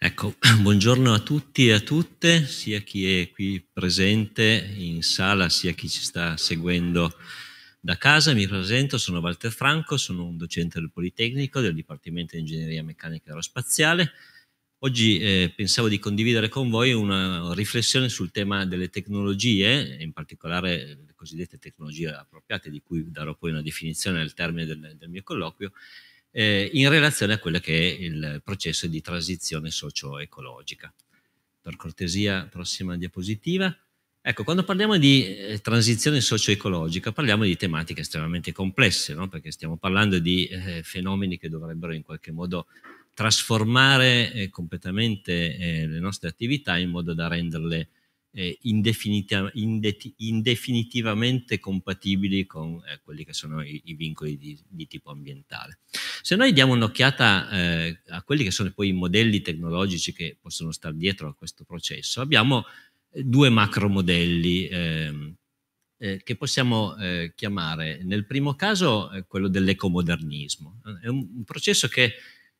Ecco, buongiorno a tutti e a tutte, sia chi è qui presente in sala, sia chi ci sta seguendo da casa. Mi presento, sono Walter Franco, sono un docente del Politecnico del Dipartimento di Ingegneria Meccanica e Aerospaziale. Oggi eh, pensavo di condividere con voi una riflessione sul tema delle tecnologie, in particolare le cosiddette tecnologie appropriate, di cui darò poi una definizione al termine del, del mio colloquio, eh, in relazione a quello che è il processo di transizione socio-ecologica. Per cortesia, prossima diapositiva. Ecco, quando parliamo di eh, transizione socio-ecologica parliamo di tematiche estremamente complesse, no? perché stiamo parlando di eh, fenomeni che dovrebbero in qualche modo trasformare eh, completamente eh, le nostre attività in modo da renderle eh, indefinita, indeti, indefinitivamente compatibili con eh, quelli che sono i, i vincoli di, di, tipo ambientale. Se noi diamo un'occhiata eh, a quelli che sono poi i modelli tecnologici che possono stare dietro a questo processo, abbiamo eh, due macromodelli ehm, eh, che possiamo eh, chiamare, nel primo caso quello dell'ecomodernismo, è un, un processo che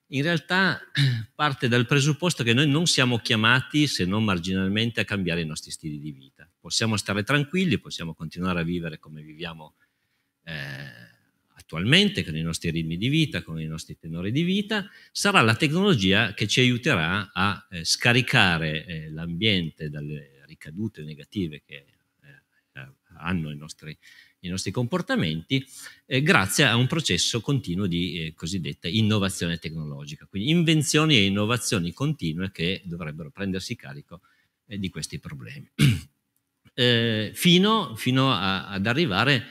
in realtà parte dal presupposto che noi non siamo chiamati, se non marginalmente, a cambiare i nostri stili di vita. Possiamo stare tranquilli, possiamo continuare a vivere come viviamo eh, attualmente, con i nostri ritmi di vita, con i nostri tenori di vita. Sarà la tecnologia che ci aiuterà a eh, scaricare eh, l'ambiente dalle ricadute negative che eh, hanno i nostri i nostri comportamenti eh, grazie a un processo continuo di eh, cosiddetta innovazione tecnologica, quindi invenzioni e innovazioni continue che dovrebbero prendersi carico eh, di questi problemi, eh, fino, fino a, ad arrivare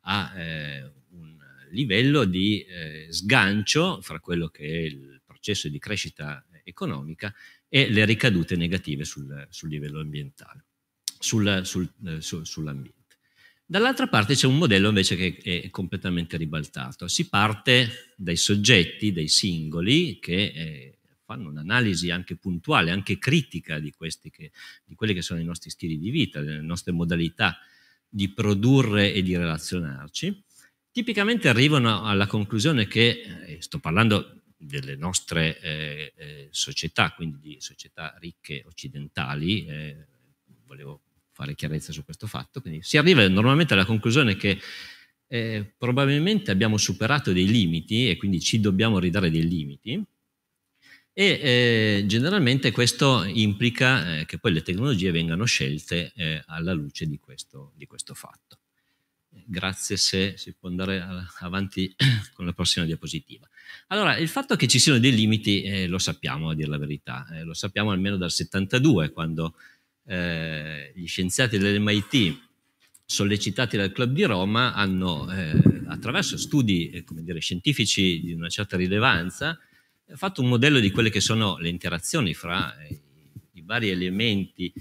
a eh, un livello di eh, sgancio fra quello che è il processo di crescita economica e le ricadute negative sul, sul livello ambientale, sul, sul, su, sull'ambiente. Dall'altra parte c'è un modello invece che è completamente ribaltato. Si parte dai soggetti, dai singoli, che eh, fanno un'analisi anche puntuale, anche critica di, che, di, quelli che sono i nostri stili di vita, delle nostre modalità di produrre e di relazionarci. Tipicamente arrivano alla conclusione che, eh, sto parlando delle nostre eh, eh, società, quindi di società ricche occidentali, eh, volevo fare chiarezza su questo fatto. Quindi si arriva normalmente alla conclusione che eh, probabilmente abbiamo superato dei limiti e quindi ci dobbiamo ridare dei limiti e eh, generalmente questo implica eh, che poi le tecnologie vengano scelte eh, alla luce di questo, di questo fatto. Grazie se si può andare avanti con la prossima diapositiva. Allora, il fatto che ci siano dei limiti eh, lo sappiamo, a dire la verità, eh, lo sappiamo almeno dal 72, quando eh, gli scienziati dell'MIT sollecitati dal Club di Roma hanno, eh, attraverso studi eh, dire, scientifici di una certa rilevanza, eh, fatto un modello di quelle che sono le interazioni fra i, eh, i vari elementi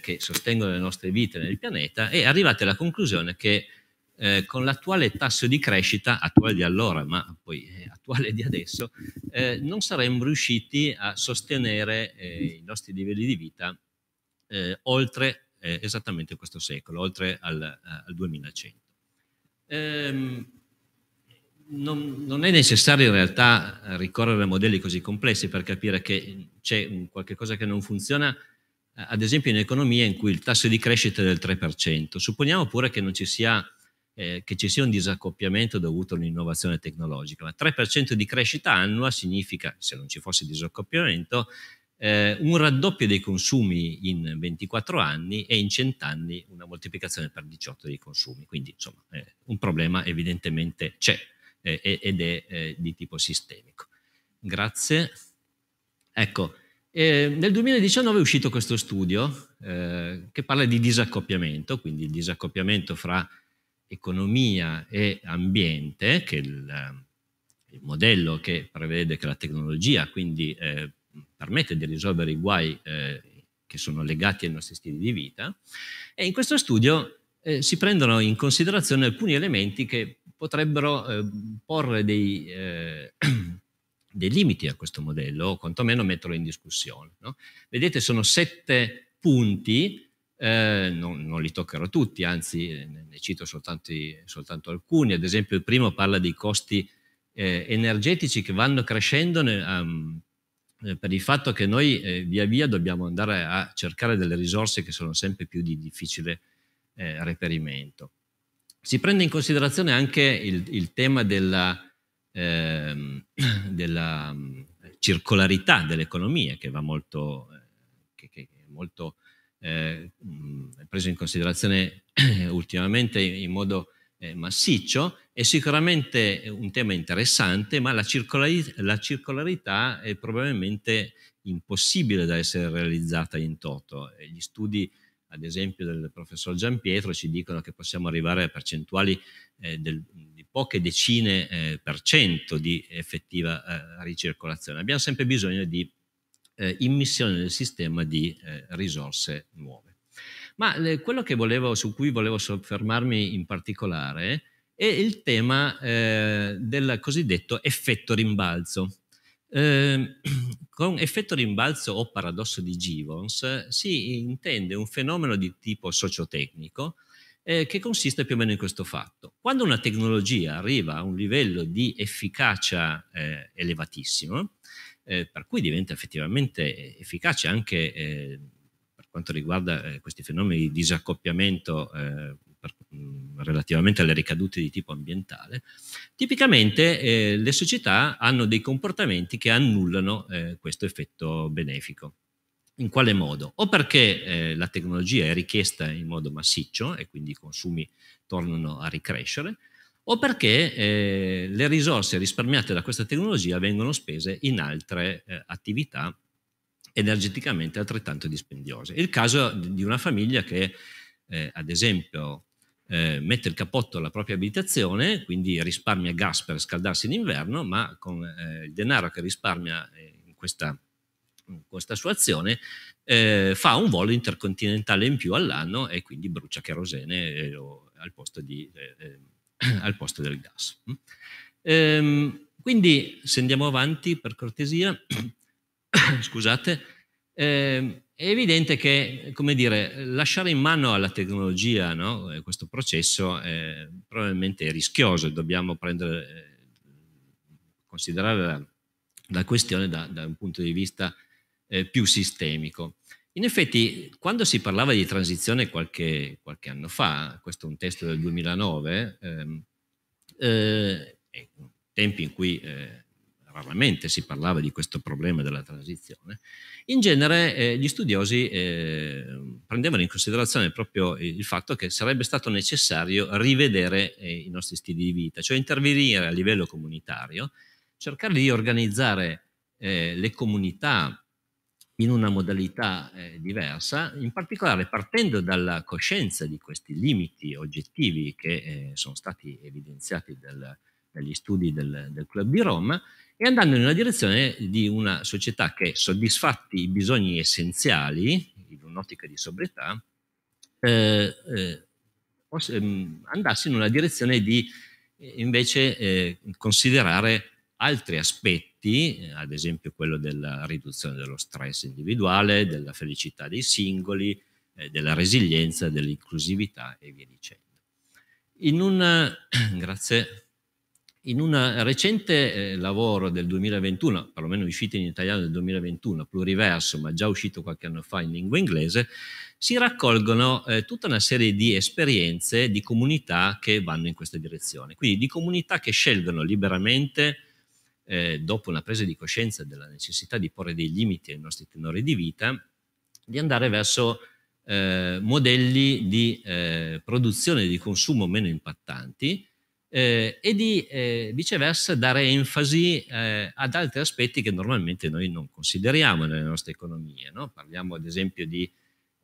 che sostengono le nostre vite nel pianeta e arrivati alla conclusione che eh, con l'attuale tasso di crescita, attuale di allora, ma poi eh, attuale di adesso, eh, non saremmo riusciti a sostenere i nostri livelli di vita eh, oltre eh, esattamente questo secolo, oltre al, eh, al 2100. Ehm, non, non, è necessario in realtà ricorrere a modelli così complessi per capire che c'è qualcosa che non funziona, eh, ad esempio in economia in cui il tasso di crescita è del 3%. Supponiamo pure che, ci sia, eh, che ci sia un disaccoppiamento dovuto all'innovazione tecnologica, ma 3% di crescita annua significa, se non ci fosse disaccoppiamento, eh, un raddoppio dei consumi in 24 anni e in 100 anni una moltiplicazione per 18 dei consumi. Quindi insomma eh, un problema evidentemente c'è eh, ed è eh, di tipo sistemico. Grazie. Ecco, eh, nel 2019 è uscito questo studio eh, che parla di disaccoppiamento, quindi il disaccoppiamento fra economia e ambiente, che è il, il modello che prevede che la tecnologia, quindi eh, permette di risolvere i guai eh, che sono legati ai nostri stili di vita. E in questo studio eh, si prendono in considerazione alcuni elementi che potrebbero eh, porre dei, eh, dei, limiti a questo modello, o quantomeno metterlo in discussione. No? Vedete, sono sette punti. Eh, non, non, li toccherò tutti, anzi eh, ne cito soltanto, soltanto, alcuni. Ad esempio, il primo parla dei costi energetici che vanno crescendo nel, um, ehm, eh, per il fatto che noi eh, via via dobbiamo andare a cercare delle risorse che sono sempre più di difficile eh, reperimento. Si prende in considerazione anche il, il tema della, eh, della, mm, circolarità dell'economia che va molto, eh, che, che molto eh, mm, preso in considerazione ultimamente in modo massiccio è sicuramente un tema interessante, ma la circolarità, la circolarità è probabilmente impossibile da essere realizzata in toto. Gli studi, ad esempio, del professor Giampietro ci dicono che possiamo arrivare a percentuali eh, del, di poche decine eh, per cento di effettiva eh, ricircolazione. Abbiamo sempre bisogno di eh, immissione nel sistema di eh, risorse nuove. Ma eh, quello volevo, su cui volevo soffermarmi in particolare è il tema eh, del cosiddetto effetto rimbalzo. Eh, con effetto rimbalzo o paradosso di Givons si intende un fenomeno di tipo sociotecnico eh, che consiste più o meno in questo fatto. Quando una tecnologia arriva a un livello di efficacia eh, elevatissimo, eh, per cui diventa effettivamente efficace anche eh, per quanto riguarda questi fenomeni di disaccoppiamento per, mm, relativamente alle ricadute di tipo ambientale, tipicamente eh, le società hanno dei comportamenti che annullano eh, questo effetto benefico. In quale modo? O perché eh, la tecnologia è richiesta in modo massiccio e quindi i consumi tornano a ricrescere, o perché eh, le risorse risparmiate da questa tecnologia vengono spese in altre eh, attività energeticamente altrettanto dispendiose. È il caso di una famiglia che, eh, ad esempio, eh, mette il cappotto alla propria abitazione, quindi risparmia gas per scaldarsi in inverno, ma con eh, il denaro che risparmia eh, in questa, in questa sua azione eh, fa un volo intercontinentale in più all'anno e quindi brucia cherosene eh, al posto, di, eh, al, posto del gas. Mm? Ehm, quindi se andiamo avanti per cortesia, scusate, eh, è evidente che, come dire, lasciare in mano alla tecnologia no, eh, questo processo è probabilmente è rischioso, dobbiamo prendere, eh, considerare la, la questione da, da, un punto di vista eh, più sistemico. In effetti, quando si parlava di transizione qualche, qualche anno fa, questo è un testo del 2009, ehm, eh, tempi in cui eh, raramente si parlava di questo problema della transizione, in genere eh, gli studiosi eh, prendevano in considerazione proprio il fatto che sarebbe stato necessario rivedere eh, i nostri stili di vita, cioè intervenire a livello comunitario, cercare di organizzare eh, le comunità in una modalità eh, diversa, in particolare partendo dalla coscienza di questi limiti oggettivi che eh, sono stati evidenziati dal, dagli studi del, del Club di Roma e andando nella direzione di una società che, soddisfatti i bisogni essenziali, in un'ottica di sobrietà, eh, eh, mm, andasse in una direzione di eh, invece eh, considerare altri aspetti, eh, ad esempio quello della riduzione dello stress individuale, della felicità dei singoli, eh, della resilienza, dell'inclusività e via dicendo. In una, grazie, in un recente eh, lavoro del 2021, perlomeno uscito in italiano nel 2021, pluriverso, ma già uscito qualche anno fa in lingua inglese, si raccolgono eh, tutta una serie di esperienze di comunità che vanno in questa direzione. Quindi di comunità che scelgono liberamente, eh, dopo una presa di coscienza della necessità di porre dei limiti ai nostri tenori di vita, di andare verso eh, modelli di eh, produzione e di consumo meno impattanti, eh, e di eh, viceversa dare enfasi eh, ad altri aspetti che normalmente noi non consideriamo nelle nostre economie. No? Parliamo ad esempio di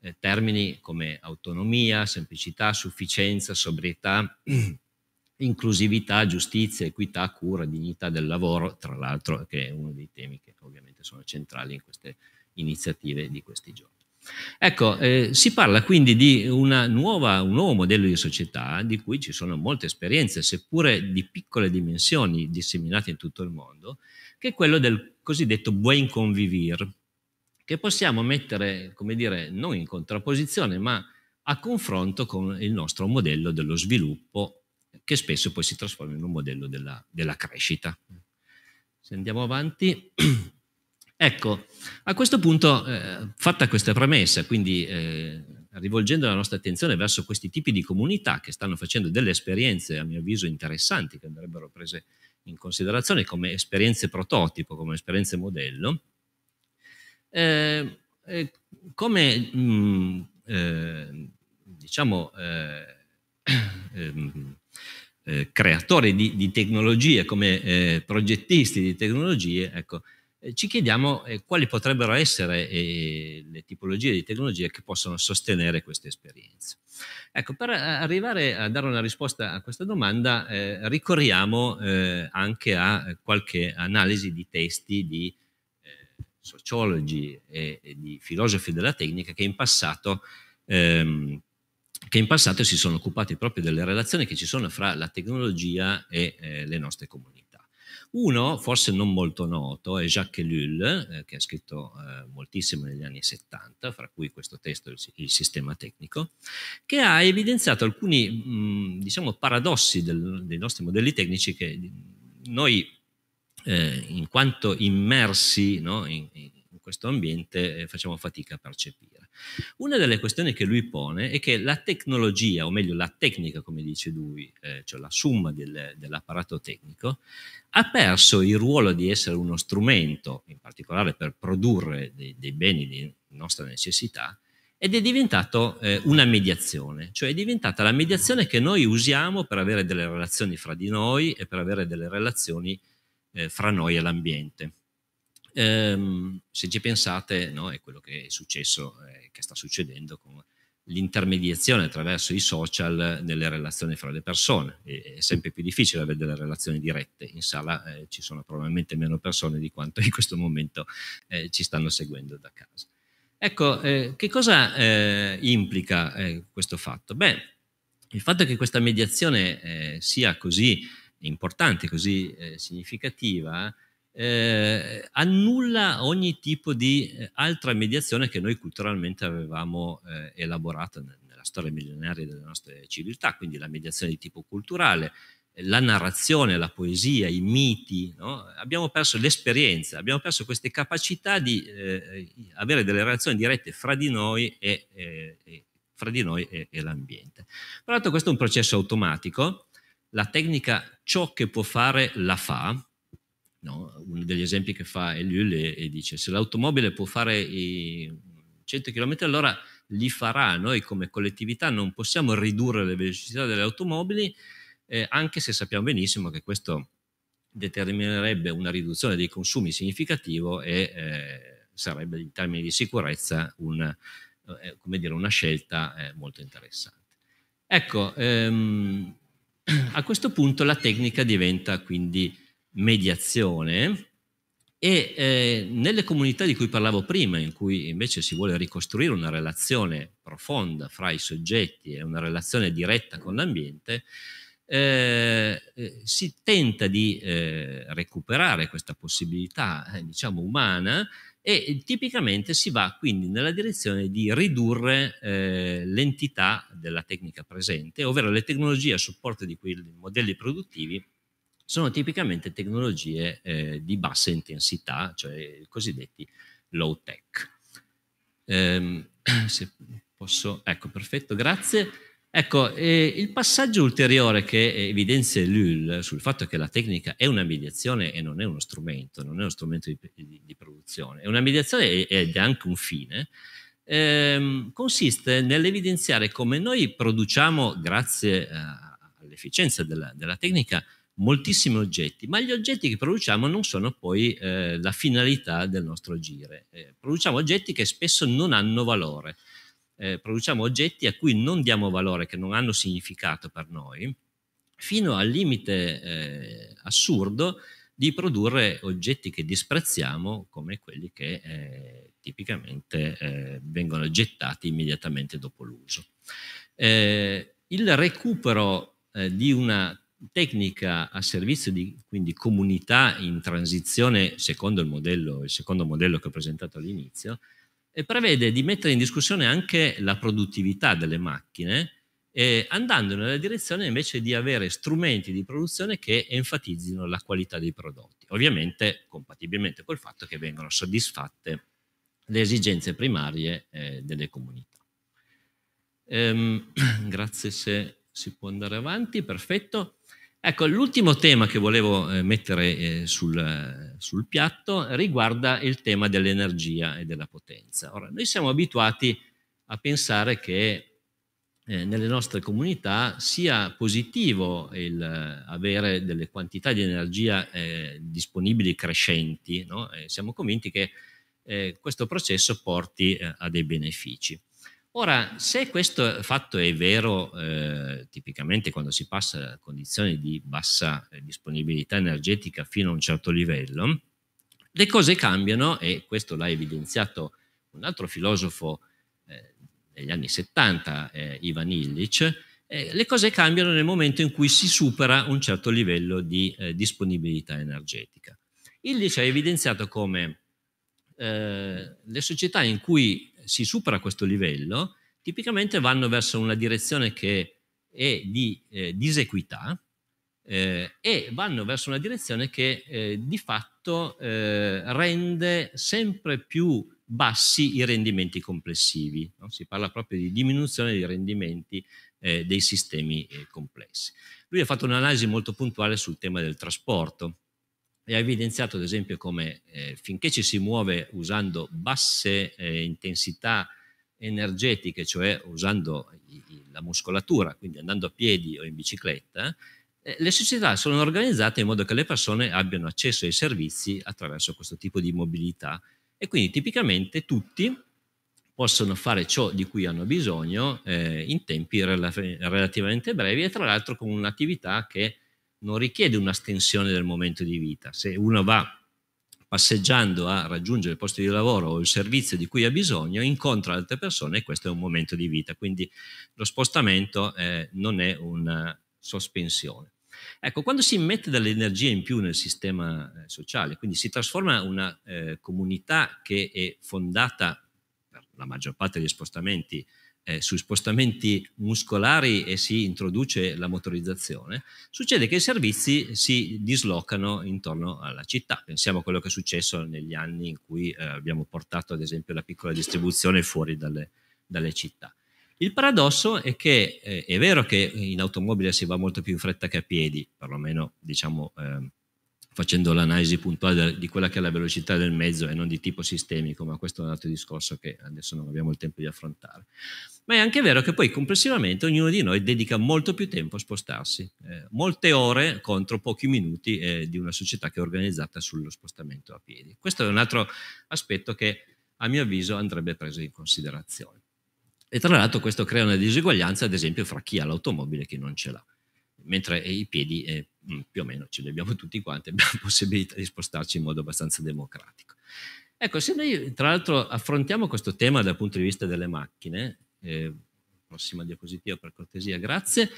eh, termini come autonomia, semplicità, sufficienza, sobrietà, inclusività, giustizia, equità, cura, dignità del lavoro, tra l'altro che è uno dei temi che ovviamente sono centrali in queste iniziative di questi giorni. Ecco, eh, si parla quindi di una nuova, un nuovo modello di società di cui ci sono molte esperienze, seppure di piccole dimensioni disseminate in tutto il mondo, che è quello del cosiddetto buen convivir, che possiamo mettere, come dire, non in contrapposizione, ma a confronto con il nostro modello dello sviluppo, che spesso poi si trasforma in un modello della, della crescita. Se andiamo avanti. Ecco, a questo punto, eh, fatta questa premessa, quindi eh, rivolgendo la nostra attenzione verso questi tipi di comunità che stanno facendo delle esperienze, a mio avviso, interessanti, che andrebbero prese in considerazione come esperienze prototipo, come esperienze modello, eh, eh come mh, mm, eh, diciamo eh, ehm, creatori di, di, tecnologie, come progettisti di tecnologie, ecco, eh, ci chiediamo eh, quali potrebbero essere eh, le tipologie di tecnologie che possono sostenere queste esperienze. Ecco, per arrivare a dare una risposta a questa domanda eh, ricorriamo eh, anche a qualche analisi di testi di eh, sociologi e, e, di filosofi della tecnica che in, passato, ehm, che in passato si sono occupati proprio delle relazioni che ci sono fra la tecnologia e le nostre comunità. Uno, forse non molto noto, è Jacques Ellul, eh, che ha scritto eh, moltissimo negli anni 70, fra cui questo testo Il, il sistema tecnico, che ha evidenziato alcuni mh, diciamo, paradossi del, dei nostri modelli tecnici che noi, eh, in quanto immersi no, in, in questo ambiente, eh, facciamo fatica a percepire. Una delle questioni che lui pone è che la tecnologia, o meglio la tecnica, come dice lui, eh, cioè la summa del, dell'apparato tecnico, ha perso il ruolo di essere uno strumento, in particolare per produrre dei, dei beni di nostra necessità, ed è diventato eh, una mediazione, cioè è diventata la mediazione che noi usiamo per avere delle relazioni fra di noi e per avere delle relazioni eh, fra noi e l'ambiente. Ehm, se ci pensate, no, è quello che è successo, eh, che sta succedendo con l'intermediazione attraverso i social nelle relazioni fra le persone. È, è sempre più difficile avere delle relazioni dirette. In sala eh, ci sono probabilmente meno persone di quanto in questo momento eh, ci stanno seguendo da casa. Ecco, eh, che cosa eh, implica eh, questo fatto? Beh, il fatto che questa mediazione sia così importante, così significativa, eh, annulla ogni tipo di eh, altra mediazione che noi culturalmente avevamo eh, elaborato nella storia millenaria delle nostre civiltà, quindi la mediazione di tipo culturale, la narrazione, la poesia, i miti, no? abbiamo perso l'esperienza, abbiamo perso queste capacità di eh, avere delle relazioni dirette fra di noi e, e, fra di noi e, e l'ambiente. Peraltro questo è un processo automatico, la tecnica ciò che può fare la fa, No? Uno degli esempi che fa Eliul e, e dice se l'automobile può fare i 100 km all'ora li farà, noi come collettività non possiamo ridurre le velocità delle automobili eh, anche se sappiamo benissimo che questo determinerebbe una riduzione dei consumi significativo e eh, sarebbe in termini di sicurezza una, eh, dire, una scelta eh, molto interessante. Ecco, ehm, a questo punto la tecnica diventa quindi mediazione e eh, nelle comunità di cui parlavo prima, in cui invece si vuole ricostruire una relazione profonda fra i soggetti e una relazione diretta con l'ambiente, eh, eh si tenta di eh, recuperare questa possibilità, eh, diciamo, umana e tipicamente si va quindi nella direzione di ridurre eh, l'entità della tecnica presente, ovvero le tecnologie a supporto di quei modelli produttivi sono tipicamente tecnologie eh, di bassa intensità, cioè i cosiddetti low tech. Ehm, se posso, ecco, perfetto, grazie. Ecco, eh, il passaggio ulteriore che evidenzia Lull sul fatto che la tecnica è una mediazione e non è uno strumento, non è uno strumento di, di, di produzione, è una mediazione ed è anche un fine, eh, consiste nell'evidenziare come noi produciamo, grazie eh, all'efficienza della, della, tecnica, moltissimi oggetti, ma gli oggetti che produciamo non sono poi eh, la finalità del nostro agire. Eh, produciamo oggetti che spesso non hanno valore, eh, produciamo oggetti a cui non diamo valore, che non hanno significato per noi, fino al limite eh, assurdo di produrre oggetti che disprezziamo come quelli che eh, tipicamente eh, vengono gettati immediatamente dopo l'uso. il recupero di una tecnica a servizio di quindi, comunità in transizione secondo il, modello, il secondo modello che ho presentato all'inizio, e prevede di mettere in discussione anche la produttività delle macchine, eh, andando nella direzione invece di avere strumenti di produzione che enfatizzino la qualità dei prodotti, ovviamente compatibilmente col fatto che vengono soddisfatte le esigenze primarie eh, delle comunità. Ehm, grazie se si può andare avanti, perfetto. Ecco, l'ultimo tema che volevo eh, mettere eh, sul, sul, piatto riguarda il tema dell'energia e della potenza. Ora, noi siamo abituati a pensare che eh, nelle nostre comunità sia positivo il eh, avere delle quantità di energia eh, disponibili crescenti, no? siamo convinti che eh, questo processo porti a dei benefici. Ora, se questo fatto è vero, eh, tipicamente quando si passa a condizioni di bassa eh, disponibilità energetica fino a un certo livello, le cose cambiano e questo l'ha evidenziato un altro filosofo eh, degli anni 70, eh, Ivan Illich, eh, le cose cambiano nel momento in cui si supera un certo livello di eh, disponibilità energetica. Illich ha evidenziato come le società in cui si supera questo livello, tipicamente vanno verso una direzione che è di eh, disequità eh, e vanno verso una direzione che eh, di fatto eh, rende sempre più bassi i rendimenti complessivi. No? Si parla proprio di diminuzione dei rendimenti eh, dei sistemi eh, complessi. Lui ha fatto un'analisi molto puntuale sul tema del trasporto e ha evidenziato ad esempio come eh, finché ci si muove usando basse eh, intensità energetiche, cioè usando i, i, la muscolatura, quindi andando a piedi o in bicicletta, eh, le società sono organizzate in modo che le persone abbiano accesso ai servizi attraverso questo tipo di mobilità e quindi tipicamente tutti possono fare ciò di cui hanno bisogno eh, in tempi rel- relativamente brevi e tra l'altro con un'attività che non richiede una stensione del momento di vita. Se uno va passeggiando a raggiungere il posto di lavoro o il servizio di cui ha bisogno, incontra altre persone e questo è un momento di vita. Quindi lo spostamento eh, non è una sospensione. Ecco, quando si mette dell'energia in più nel sistema eh, sociale, quindi si trasforma una eh, comunità che è fondata per la maggior parte degli spostamenti eh, sui spostamenti muscolari e si introduce la motorizzazione, succede che i servizi si dislocano intorno alla città. Pensiamo a quello che è successo negli anni in cui eh, abbiamo portato ad esempio la piccola distribuzione fuori dalle, dalle città. Il paradosso è che eh, è vero che in automobile si va molto più in fretta che a piedi, perlomeno diciamo eh, facendo l'analisi puntuale di quella che è la velocità del mezzo e non di tipo sistemico, ma questo è un altro discorso che adesso non abbiamo il tempo di affrontare ma è anche vero che poi complessivamente ognuno di noi dedica molto più tempo a spostarsi, eh, molte ore contro pochi minuti eh, di una società che è organizzata sullo spostamento a piedi. Questo è un altro aspetto che a mio avviso andrebbe preso in considerazione. E tra l'altro questo crea una diseguaglianza, ad esempio, fra chi ha l'automobile e chi non ce l'ha, mentre eh, i piedi eh, mm, più o meno ce li abbiamo tutti quanti, abbiamo la possibilità di spostarci in modo abbastanza democratico. Ecco, se noi tra l'altro affrontiamo questo tema dal punto di vista delle macchine, eh, prossima diapositiva per cortesia, grazie,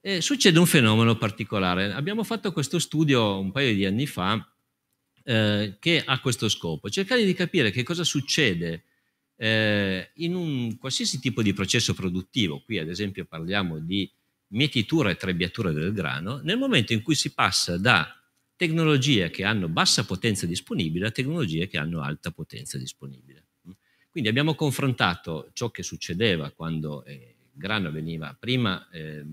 eh, succede un fenomeno particolare. Abbiamo fatto questo studio un paio di anni fa eh, che ha questo scopo, cercare di capire che cosa succede eh, in un qualsiasi tipo di processo produttivo, qui ad esempio parliamo di mietitura e trebbiatura del grano, nel momento in cui si passa da tecnologie che hanno bassa potenza disponibile a tecnologie che hanno alta potenza disponibile. Quindi abbiamo confrontato ciò che succedeva quando eh, il grano veniva prima eh,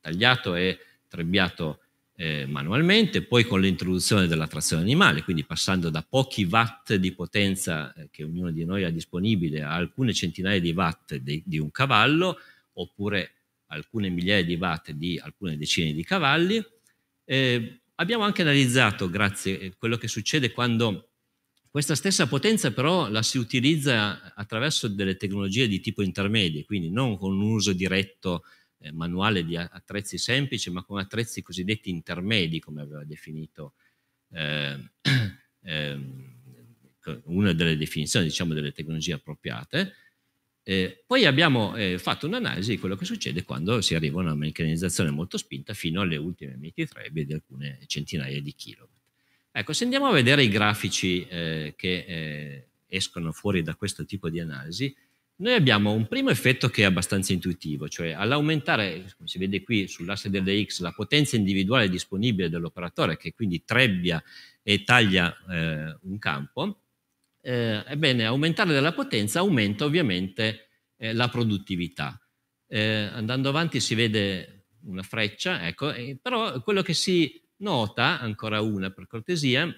tagliato e trebbiato eh, manualmente, poi con l'introduzione della trazione animale, quindi passando da pochi watt di potenza eh, che ognuno di noi ha disponibile a alcune centinaia di watt di, di un cavallo, oppure alcune migliaia di watt di alcune decine di cavalli. Eh, abbiamo anche analizzato, grazie eh, quello che succede quando questa stessa potenza però la si utilizza attraverso delle tecnologie di tipo intermedie, quindi non con un uso diretto eh, manuale di attrezzi semplici, ma con attrezzi cosiddetti intermedi, come aveva definito eh, eh, una delle definizioni diciamo, delle tecnologie appropriate. Eh, poi abbiamo eh, fatto un'analisi di quello che succede quando si arriva a una meccanizzazione molto spinta fino alle ultime miti trebi di alcune centinaia di chilometri. Ecco, se andiamo a vedere i grafici eh, che eh, escono fuori da questo tipo di analisi, noi abbiamo un primo effetto che è abbastanza intuitivo, cioè all'aumentare, come si vede qui sull'asse delle X, la potenza individuale disponibile dell'operatore, che quindi trebbia e taglia eh, un campo, eh, ebbene, aumentare della potenza aumenta ovviamente eh, la produttività. Eh, andando avanti si vede una freccia, ecco, però quello che si Nota, ancora una per cortesia,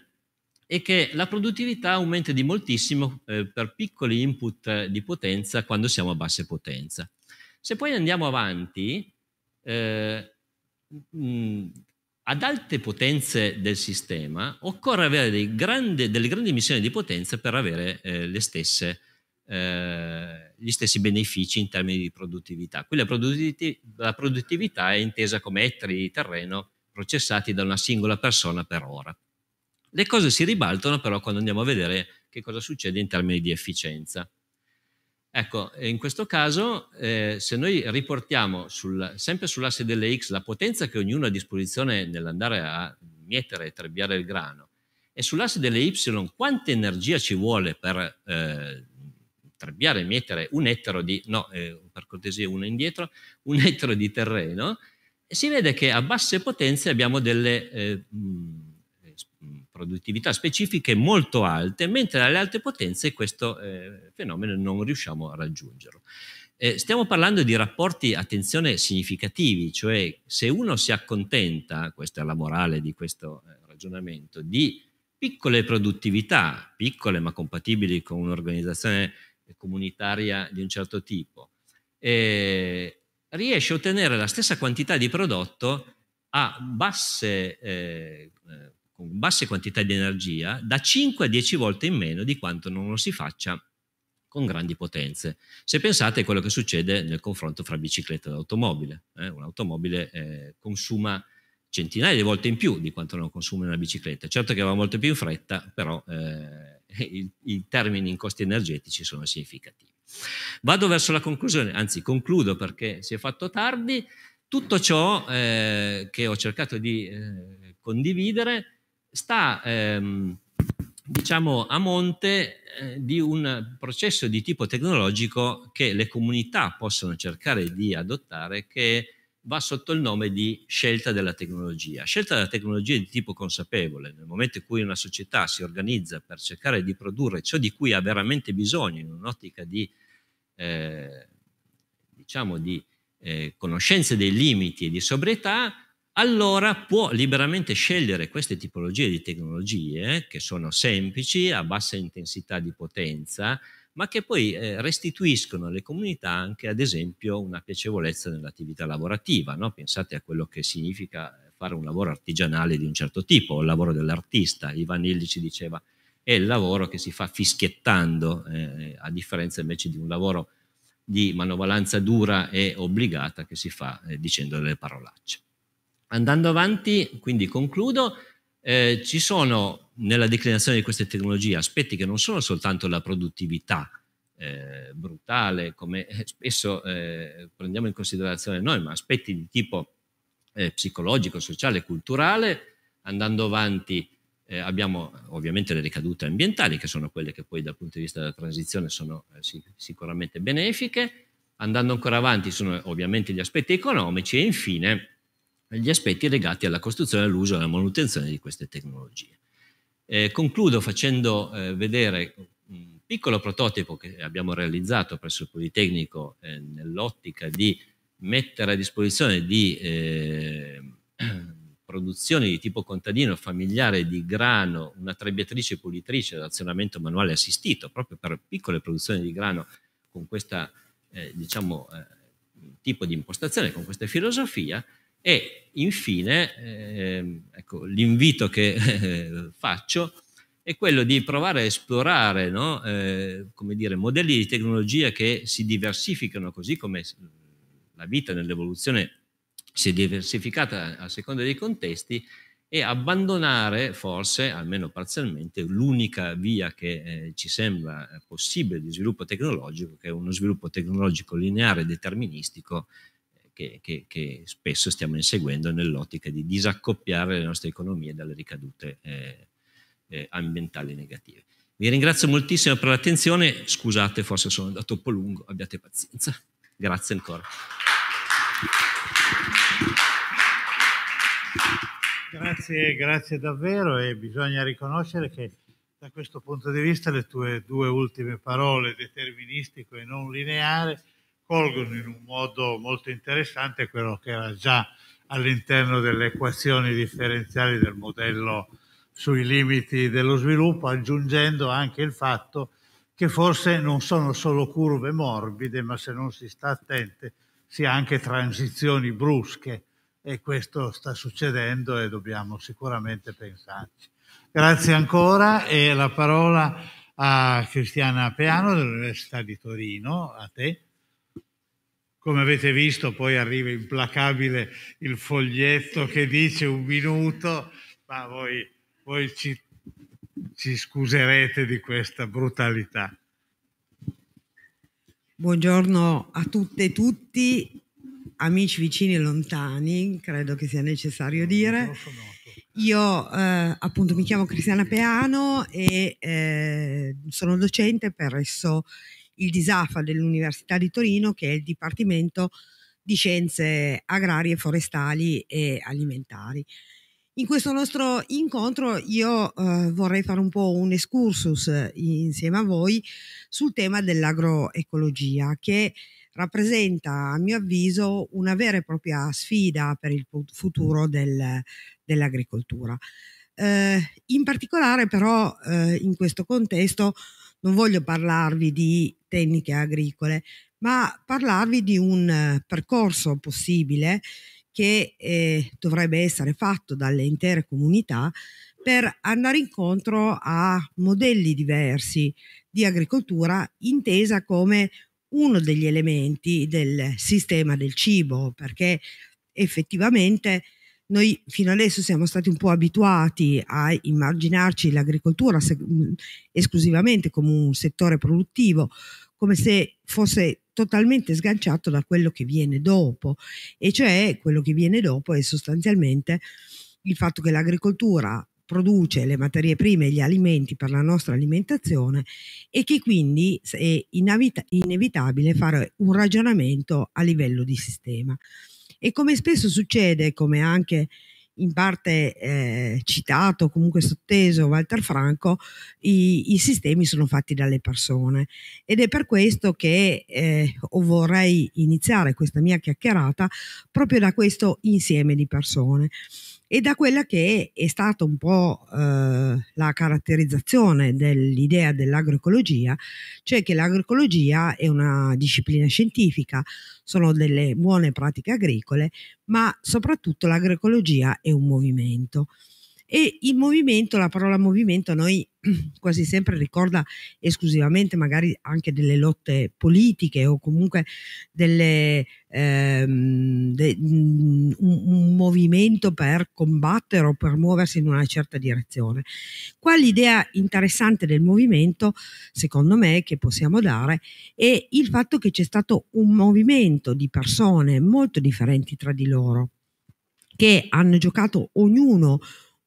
è che la produttività aumenta di moltissimo eh, per piccoli input di potenza quando siamo a basse potenza. Se poi andiamo avanti, eh, mh, mm, ad alte potenze del sistema occorre avere grandi, delle grandi emissioni di potenza per avere eh, stesse, eh, gli stessi benefici in termini di produttività. Qui la, produttività è intesa come ettari di terreno processati da una singola persona per ora. Le cose si ribaltano però quando andiamo a vedere che cosa succede in termini di efficienza. Ecco, in questo caso, eh, se noi riportiamo sul, sempre sull'asse delle X la potenza che ognuno ha a disposizione nell'andare a mietere e trebbiare il grano, e sull'asse delle Y quanta energia ci vuole per eh, trebbiare e mietere un ettaro di, no, eh, per cortesia uno indietro, un ettaro di terreno, si vede che a basse potenze abbiamo delle eh, mm, eh, produttività specifiche molto alte, mentre alle alte potenze questo eh, fenomeno non riusciamo a raggiungerlo. Eh, stiamo parlando di rapporti, attenzione, significativi, cioè se uno si accontenta, questa è la morale di questo eh, ragionamento, di piccole produttività, piccole ma compatibili con un'organizzazione comunitaria di un certo tipo, eh, riesce a ottenere la stessa quantità di prodotto a basse, eh, eh con basse quantità di energia da 5 a 10 volte in meno di quanto non lo si faccia con grandi potenze. Se pensate a quello che succede nel confronto fra bicicletta ed automobile, eh, un'automobile eh, consuma centinaia di volte in più di quanto non consuma una bicicletta. Certo che va molto più in fretta, però eh, i, i termini in costi energetici sono significativi. Vado verso la conclusione, anzi concludo perché si è fatto tardi. Tutto ciò eh, che ho cercato di eh, condividere sta, ehm, diciamo, a monte eh, di un processo di tipo tecnologico che le comunità possono cercare di adottare che va sotto il nome di scelta della tecnologia. Scelta della tecnologia di tipo consapevole, nel momento in cui una società si organizza per cercare di produrre ciò di cui ha veramente bisogno in un'ottica di, eh, diciamo di eh, conoscenza dei limiti e di sobrietà, allora può liberamente scegliere queste tipologie di tecnologie che sono semplici, a bassa intensità di potenza, ma che poi eh, restituiscono alle comunità anche, ad esempio, una piacevolezza nell'attività lavorativa. No? Pensate a quello che significa fare un lavoro artigianale di un certo tipo, il lavoro dell'artista. Ivan Illich diceva è il lavoro che si fa fischiettando, eh, a differenza invece di un lavoro di manovalanza dura e obbligata che si fa eh, dicendo delle parolacce. Andando avanti, quindi concludo, eh, ci sono nella declinazione di queste tecnologie aspetti che non sono soltanto la produttività eh, brutale, come eh, spesso eh, prendiamo in considerazione noi, ma aspetti di tipo eh, psicologico, sociale, culturale, andando avanti eh, abbiamo ovviamente le ricadute ambientali, che sono quelle che poi dal punto di vista della transizione sono eh, sì, sicuramente benefiche, andando ancora avanti sono ovviamente gli aspetti economici e infine gli aspetti legati alla costruzione, all'uso e alla manutenzione di queste tecnologie. Eh, concludo facendo eh, vedere un piccolo prototipo che abbiamo realizzato presso il Politecnico eh, nell'ottica di mettere a disposizione di eh, produzioni di tipo contadino familiare di grano, una trebbiatrice pulitrice ad azionamento manuale assistito, proprio per piccole produzioni di grano con questo eh, diciamo, eh, tipo di impostazione, con questa filosofia, e infine, eh, ecco, l'invito che eh, faccio è quello di provare a esplorare no? eh, dire, modelli di tecnologia che si diversificano così come la vita nell'evoluzione si è diversificata a seconda dei contesti e abbandonare forse, almeno parzialmente, l'unica via che eh, ci sembra possibile di sviluppo tecnologico, che è uno sviluppo tecnologico lineare e deterministico, che, che, che spesso stiamo inseguendo nell'ottica di disaccoppiare le nostre economie dalle ricadute eh, eh, ambientali negative. Vi ringrazio moltissimo per l'attenzione, scusate forse sono andato un po' lungo, abbiate pazienza. Grazie ancora. Grazie, grazie davvero e bisogna riconoscere che da questo punto di vista le tue due ultime parole, deterministico e non lineare, colgono in un modo molto interessante quello che era già all'interno delle equazioni differenziali del modello sui limiti dello sviluppo, aggiungendo anche il fatto che forse non sono solo curve morbide, ma se non si sta attenti si ha anche transizioni brusche e questo sta succedendo e dobbiamo sicuramente pensarci. Grazie ancora e la parola a Cristiana Peano dell'Università di Torino, a te. Come avete visto, poi arriva implacabile il foglietto che dice un minuto, ma voi, voi ci, ci scuserete di questa brutalità. Buongiorno a tutte e tutti, amici vicini e lontani, credo che sia necessario dire. Io eh, appunto mi chiamo Cristiana Peano e eh, sono docente presso il DISAFA dell'Università di Torino, che è il Dipartimento di Scienze Agrarie, Forestali e Alimentari. In questo nostro incontro io eh, vorrei fare un po' un excursus eh, insieme a voi sul tema dell'agroecologia che rappresenta a mio avviso una vera e propria sfida per il futuro del, dell'agricoltura. Eh, in particolare però eh, in questo contesto non voglio parlarvi di tecniche agricole, ma parlarvi di un eh, percorso possibile che eh, dovrebbe essere fatto dalle intere comunità per andare incontro a modelli diversi di agricoltura intesa come uno degli elementi del sistema del cibo, perché effettivamente noi fino adesso siamo stati un po' abituati a immaginarci l'agricoltura mm, esclusivamente come un settore produttivo, come se fosse totalmente sganciato da quello che viene dopo e cioè quello che viene dopo è sostanzialmente il fatto che l'agricoltura produce le materie prime e gli alimenti per la nostra alimentazione e che quindi è inevitabile fare un ragionamento a livello di sistema. E come spesso succede, come anche in parte eh, citato, comunque sotteso Walter Franco, i, i, sistemi sono fatti dalle persone ed è per questo che eh, vorrei iniziare questa mia chiacchierata proprio da questo insieme di persone e da quella che è stata un po' eh, la caratterizzazione dell'idea dell'agroecologia, cioè che l'agroecologia è una disciplina scientifica, sono delle buone pratiche agricole, ma soprattutto l'agroecologia è un movimento. E il movimento, la parola movimento, noi quasi sempre ricorda esclusivamente magari anche delle lotte politiche o comunque delle, ehm, de, mm, un, un, movimento per combattere o per muoversi in una certa direzione. Qua l'idea interessante del movimento, secondo me, che possiamo dare è il fatto che c'è stato un movimento di persone molto differenti tra di loro che hanno giocato ognuno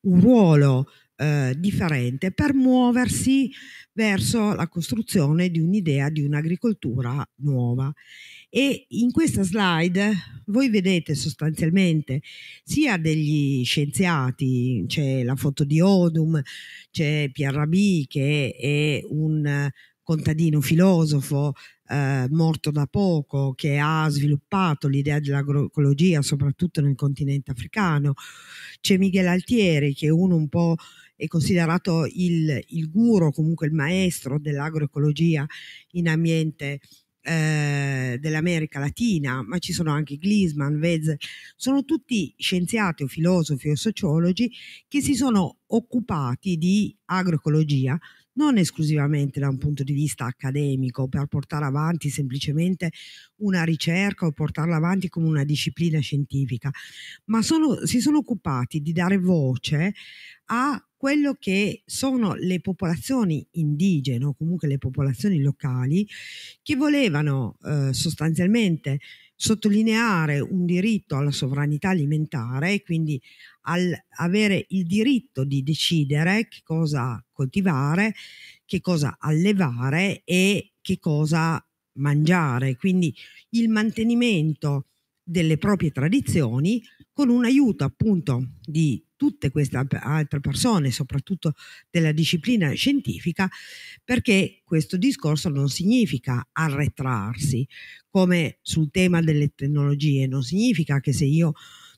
un ruolo eh, differente per muoversi verso la costruzione di un'idea di un'agricoltura nuova. E in questa slide voi vedete sostanzialmente sia degli scienziati, c'è la foto di Odum, c'è Pierre Rabhi che è un contadino filosofo eh, morto da poco che ha sviluppato l'idea dell'agroecologia soprattutto nel continente africano. C'è Miguel Altieri che è uno un po' è considerato il, il guru, comunque il maestro dell'agroecologia in ambiente eh, dell'America Latina, ma ci sono anche Glisman, Wetzel, sono tutti scienziati o filosofi o sociologi che si sono occupati di agroecologia non esclusivamente da un punto di vista accademico, per portare avanti semplicemente una ricerca o portarla avanti come una disciplina scientifica, ma sono, si sono occupati di dare voce a quello che sono le popolazioni indigene o comunque le popolazioni locali che volevano eh, sostanzialmente sottolineare un diritto alla sovranità alimentare e quindi al avere il diritto di decidere che cosa coltivare, che cosa allevare e che cosa mangiare, quindi il mantenimento delle proprie tradizioni con un aiuto appunto di tutte queste altre persone, soprattutto della disciplina scientifica, perché questo discorso non significa arretrarsi, come sul tema delle tecnologie, non significa che se io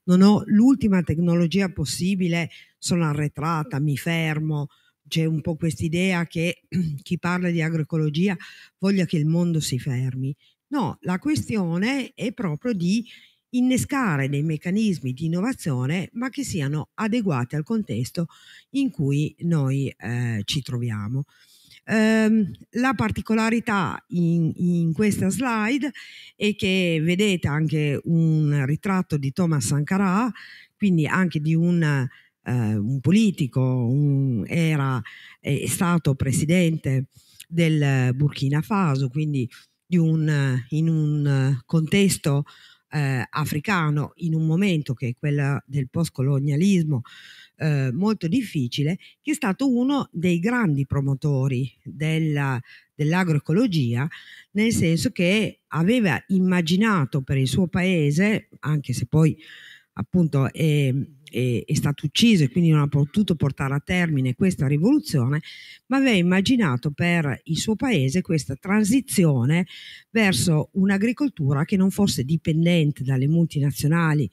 non ho l'ultima tecnologia possibile sono arretrata, mi fermo. C'è un po' questa idea che chi parla di agroecologia voglia che il mondo si fermi. No, la questione è proprio di innescare dei meccanismi di innovazione ma che siano adeguati al contesto in cui noi eh, ci troviamo. Um, la particolarità in, in, questa slide è che vedete anche un ritratto di Thomas Sankara, quindi anche di un, uh, un politico, un, era, è stato presidente del Burkina Faso, quindi un, in un contesto eh, africano in un momento che è quello del postcolonialismo eh, molto difficile, che è stato uno dei grandi promotori della, dell'agroecologia, nel senso che aveva immaginato per il suo paese, anche se poi appunto è, è, è, stato ucciso e quindi non ha potuto portare a termine questa rivoluzione, ma aveva immaginato per il suo paese questa transizione verso un'agricoltura che non fosse dipendente dalle multinazionali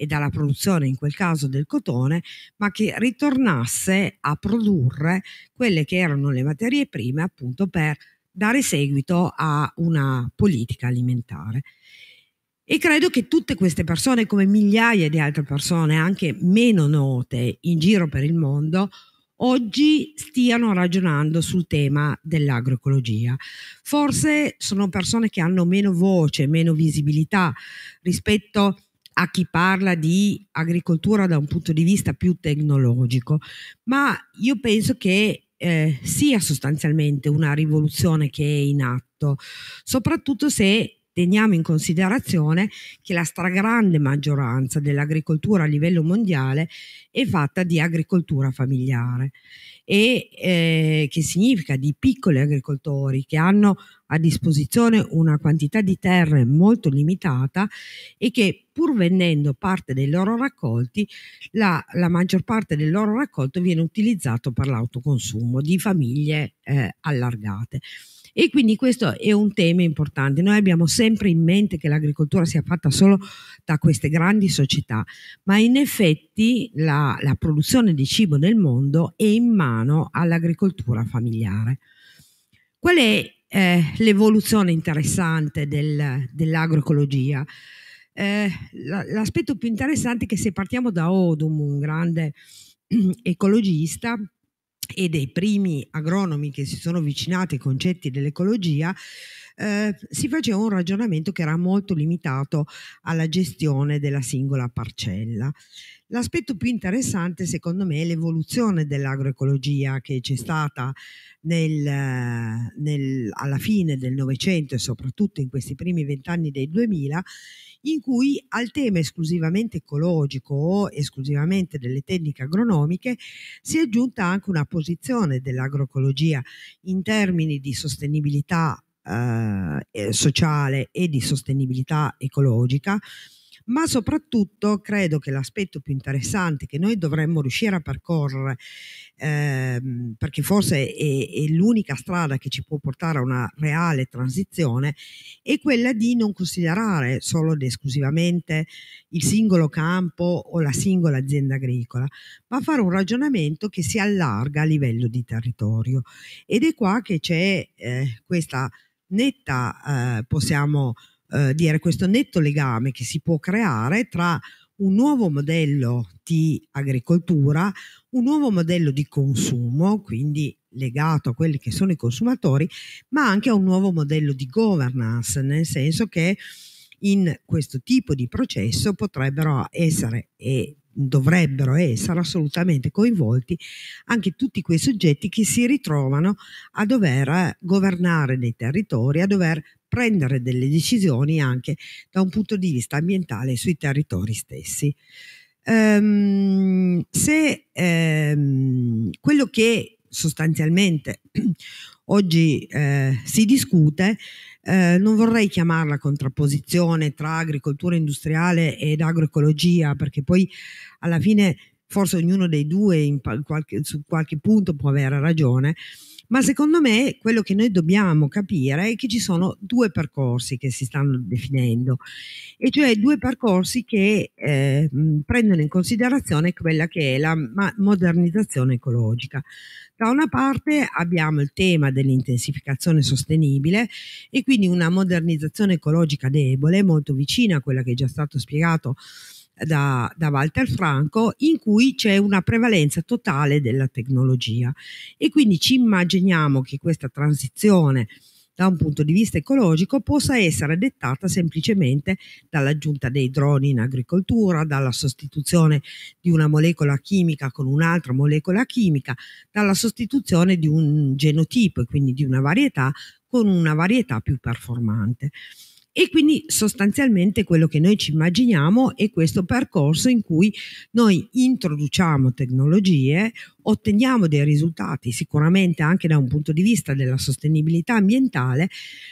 e dalla produzione in quel caso del cotone, ma che ritornasse a produrre quelle che erano le materie prime appunto per dare seguito a una politica alimentare. E credo che tutte queste persone, come migliaia di altre persone, anche meno note in giro per il mondo, oggi stiano ragionando sul tema dell'agroecologia. Forse sono persone che hanno meno voce, meno visibilità rispetto a chi parla di agricoltura da un punto di vista più tecnologico, ma io penso che eh, sia sostanzialmente una rivoluzione che è in atto, soprattutto se teniamo in considerazione che la stragrande maggioranza dell'agricoltura a livello mondiale è fatta di agricoltura familiare e eh, che significa di piccoli agricoltori che hanno a disposizione una quantità di terre molto limitata e che pur vendendo parte dei loro raccolti, la, la maggior parte del loro raccolto viene utilizzato per l'autoconsumo di famiglie eh, allargate. E quindi questo è un tema importante. Noi abbiamo sempre in mente che l'agricoltura sia fatta solo da queste grandi società, ma in effetti la, la produzione di cibo nel mondo è in mano all'agricoltura familiare. Qual è eh, l'evoluzione interessante del, dell'agroecologia? Eh, l'aspetto più interessante è che se partiamo da Odum, un grande ecologista, e dei primi agronomi che si sono avvicinati ai concetti dell'ecologia, eh, si faceva un ragionamento che era molto limitato alla gestione della singola parcella. L'aspetto più interessante secondo me è l'evoluzione dell'agroecologia che c'è stata nel, nel, alla fine del Novecento e soprattutto in questi primi vent'anni del 2000 in cui al tema esclusivamente ecologico o esclusivamente delle tecniche agronomiche si è aggiunta anche una posizione dell'agroecologia in termini di sostenibilità eh, sociale e di sostenibilità ecologica ma soprattutto credo che l'aspetto più interessante che noi dovremmo riuscire a percorrere, ehm, perché forse è, è l'unica strada che ci può portare a una reale transizione, è quella di non considerare solo ed esclusivamente il singolo campo o la singola azienda agricola, ma fare un ragionamento che si allarga a livello di territorio. Ed è qua che c'è eh, questa netta, eh, possiamo eh, dire questo netto legame che si può creare tra un nuovo modello di agricoltura, un nuovo modello di consumo, quindi legato a quelli che sono i consumatori, ma anche a un nuovo modello di governance, nel senso che in questo tipo di processo potrebbero essere e dovrebbero essere assolutamente coinvolti anche tutti quei soggetti che si ritrovano a dover governare dei territori, a dover prendere delle decisioni anche da un punto di vista ambientale sui territori stessi. Ehm, se ehm, quello che sostanzialmente oggi eh, si discute, eh, non vorrei chiamarla contrapposizione tra agricoltura industriale ed agroecologia, perché poi alla fine forse ognuno dei due qualche, su qualche punto può avere ragione, ma secondo me quello che noi dobbiamo capire è che ci sono due percorsi che si stanno definendo, e cioè due percorsi che eh, prendono in considerazione quella che è la modernizzazione ecologica. Da una parte abbiamo il tema dell'intensificazione sostenibile e quindi una modernizzazione ecologica debole, molto vicina a quella che è già stato spiegato da, da Walter Franco in cui c'è una prevalenza totale della tecnologia e quindi ci immaginiamo che questa transizione da un punto di vista ecologico possa essere dettata semplicemente dall'aggiunta dei droni in agricoltura, dalla sostituzione di una molecola chimica con un'altra molecola chimica, dalla sostituzione di un genotipo e quindi di una varietà con una varietà più performante. E quindi sostanzialmente quello che noi ci immaginiamo è questo percorso in cui noi introduciamo tecnologie otteniamo dei risultati sicuramente anche da un punto di vista della sostenibilità ambientale,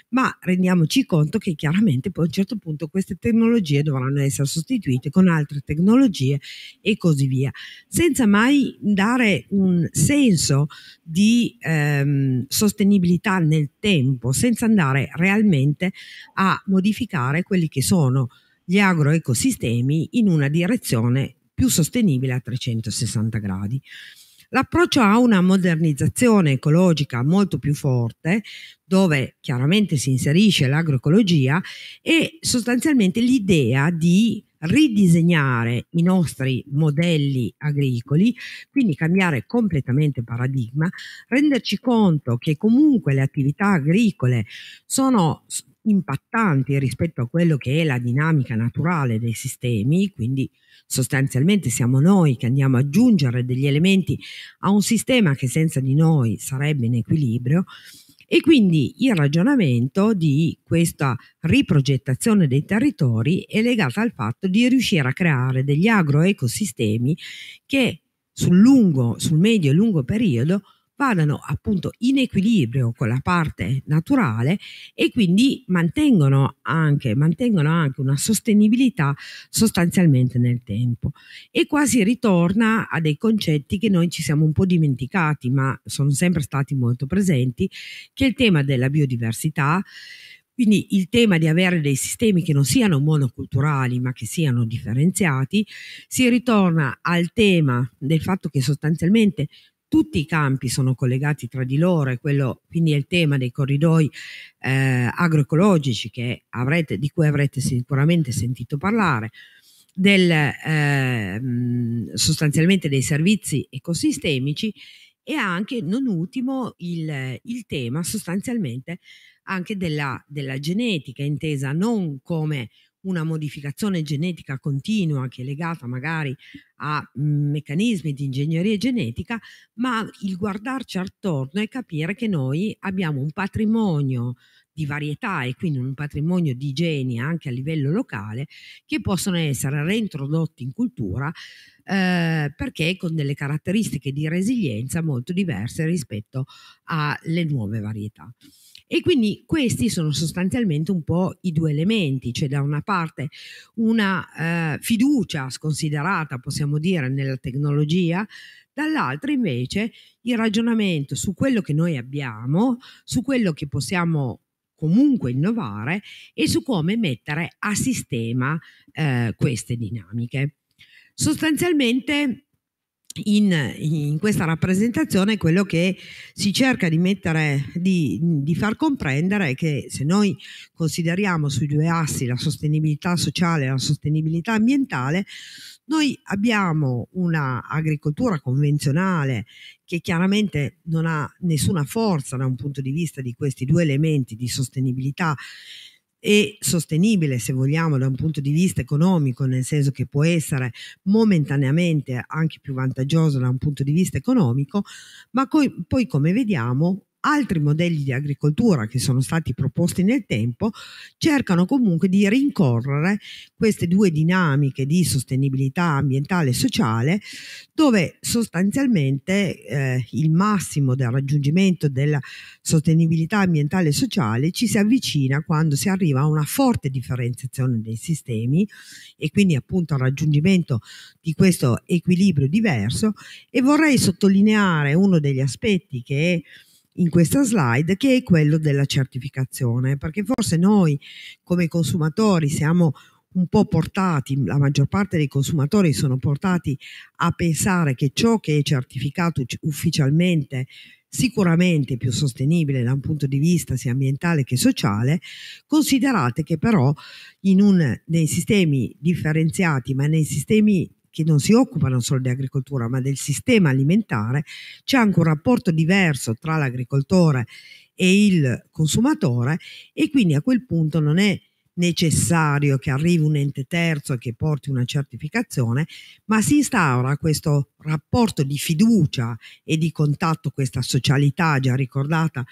ma rendiamoci conto che chiaramente poi a un certo punto queste tecnologie dovranno essere sostituite con altre tecnologie e così via, senza mai dare un senso di ehm, sostenibilità nel tempo, senza andare realmente a modificare quelli che sono gli agroecosistemi in una direzione più sostenibile a 360 gradi. L'approccio ha una modernizzazione ecologica molto più forte, dove chiaramente si inserisce l'agroecologia, e sostanzialmente l'idea di ridisegnare i nostri modelli agricoli, quindi cambiare completamente paradigma, renderci conto che comunque le attività agricole sono impattanti rispetto a quello che è la dinamica naturale dei sistemi, quindi sostanzialmente siamo noi che andiamo ad aggiungere degli elementi a un sistema che senza di noi sarebbe in equilibrio e quindi il ragionamento di questa riprogettazione dei territori è legato al fatto di riuscire a creare degli agroecosistemi che sul lungo, sul medio e lungo periodo vadano appunto in equilibrio con la parte naturale e quindi mantengono anche, mantengono anche una sostenibilità sostanzialmente nel tempo. E qua si ritorna a dei concetti che noi ci siamo un po' dimenticati, ma sono sempre stati molto presenti, che è il tema della biodiversità. Quindi il tema di avere dei sistemi che non siano monoculturali ma che siano differenziati, si ritorna al tema del fatto che sostanzialmente tutti i campi sono collegati tra di loro e quello quindi è il tema dei corridoi eh, agroecologici avrete, di cui avrete sicuramente sentito parlare, del, eh, sostanzialmente dei servizi ecosistemici e anche, non ultimo, il, il tema sostanzialmente anche della, della, genetica, intesa non come una modificazione genetica continua che è legata magari a mhmm, meccanismi di ingegneria genetica, ma il guardarci attorno e capire che noi abbiamo un patrimonio di varietà e quindi un patrimonio di geni anche a livello locale che possono essere reintrodotti in cultura eh, perché con delle caratteristiche di resilienza molto diverse rispetto alle nuove varietà. E quindi questi sono sostanzialmente un po' i due elementi, cioè da una parte una eh, fiducia sconsiderata, possiamo dire, nella tecnologia, dall'altra invece il ragionamento su quello che noi abbiamo, su quello che possiamo comunque innovare e su come mettere a sistema eh, queste dinamiche. Sostanzialmente in, in, questa rappresentazione quello che si cerca di, mettere, di, di far comprendere che se noi consideriamo sui due assi la sostenibilità sociale e la sostenibilità ambientale, noi abbiamo un'agricoltura convenzionale che chiaramente non ha nessuna forza da un punto di vista di questi due elementi di sostenibilità e sostenibile se vogliamo da un punto di vista economico, nel senso che può essere momentaneamente anche più vantaggioso da un punto di vista economico, ma poi come vediamo altri modelli di agricoltura che sono stati proposti nel tempo cercano comunque di rincorrere queste due dinamiche di sostenibilità ambientale e sociale dove sostanzialmente eh, il massimo del raggiungimento della sostenibilità ambientale e sociale ci si avvicina quando si arriva a una forte differenziazione dei sistemi e quindi appunto al raggiungimento di questo equilibrio diverso e vorrei sottolineare uno degli aspetti che è in questa slide, che è quello della certificazione, perché forse noi come consumatori siamo un po' portati, la maggior parte dei consumatori sono portati a pensare che ciò che è certificato ufficialmente sicuramente più sostenibile da un punto di vista sia ambientale che sociale, considerate che però un, nei sistemi differenziati, ma nei sistemi che non si occupano solo di agricoltura, ma del sistema alimentare, c'è anche un rapporto diverso tra l'agricoltore e il consumatore e quindi a quel punto non è necessario che arrivi un ente terzo che porti una certificazione, ma si instaura questo rapporto di fiducia e di contatto, questa socialità già ricordata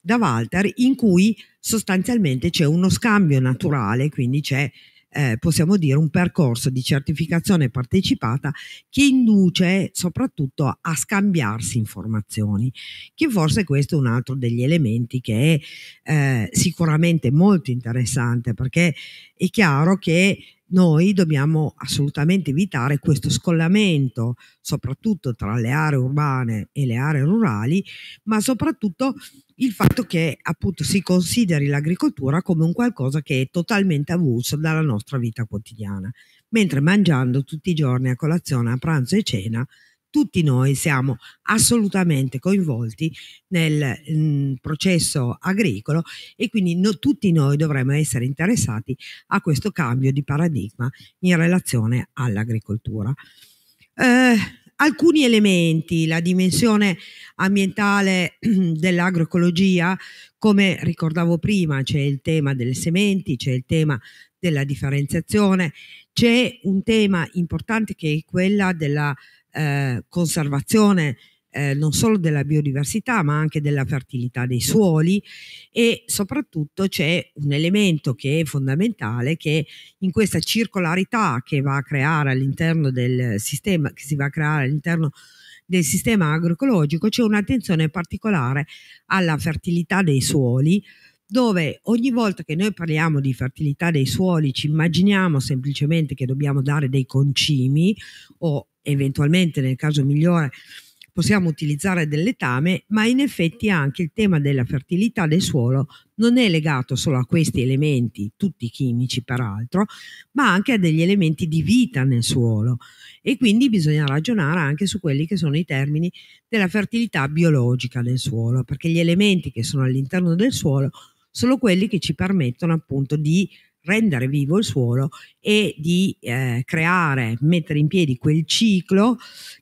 da Walter, in cui sostanzialmente c'è uno scambio naturale, quindi c'è eh, possiamo dire, un percorso di certificazione partecipata che induce soprattutto a scambiarsi informazioni, che forse questo è un altro degli elementi che è eh, sicuramente molto interessante perché è chiaro che noi dobbiamo assolutamente evitare questo scollamento, soprattutto tra le aree urbane e le aree rurali, ma soprattutto il fatto che appunto si consideri l'agricoltura come un qualcosa che è totalmente avulso dalla nostra vita quotidiana, mentre mangiando tutti i giorni a colazione, a pranzo e cena tutti noi siamo assolutamente coinvolti nel mh, mm, processo agricolo e quindi no, tutti noi dovremmo essere interessati a questo cambio di paradigma in relazione all'agricoltura. Eh, alcuni elementi, la dimensione ambientale dell'agroecologia, come ricordavo prima, c'è il tema delle sementi, c'è il tema della differenziazione, c'è un tema importante che è quella della eh, conservazione eh, non solo della biodiversità ma anche della fertilità dei suoli e soprattutto c'è un elemento che è fondamentale che in questa circolarità che va a creare all'interno del sistema che si va a creare all'interno del sistema agroecologico c'è un'attenzione particolare alla fertilità dei suoli dove ogni volta che noi parliamo di fertilità dei suoli ci immaginiamo semplicemente che dobbiamo dare dei concimi o eventualmente nel caso migliore possiamo utilizzare del letame, ma in effetti anche il tema della fertilità del suolo non è legato solo a questi elementi, tutti chimici peraltro, ma anche a degli elementi di vita nel suolo e quindi bisogna ragionare anche su quelli che sono i termini della fertilità biologica del suolo, perché gli elementi che sono all'interno del suolo sono quelli che ci permettono appunto di rendere vivo il suolo e di eh, creare, mettere in piedi quel ciclo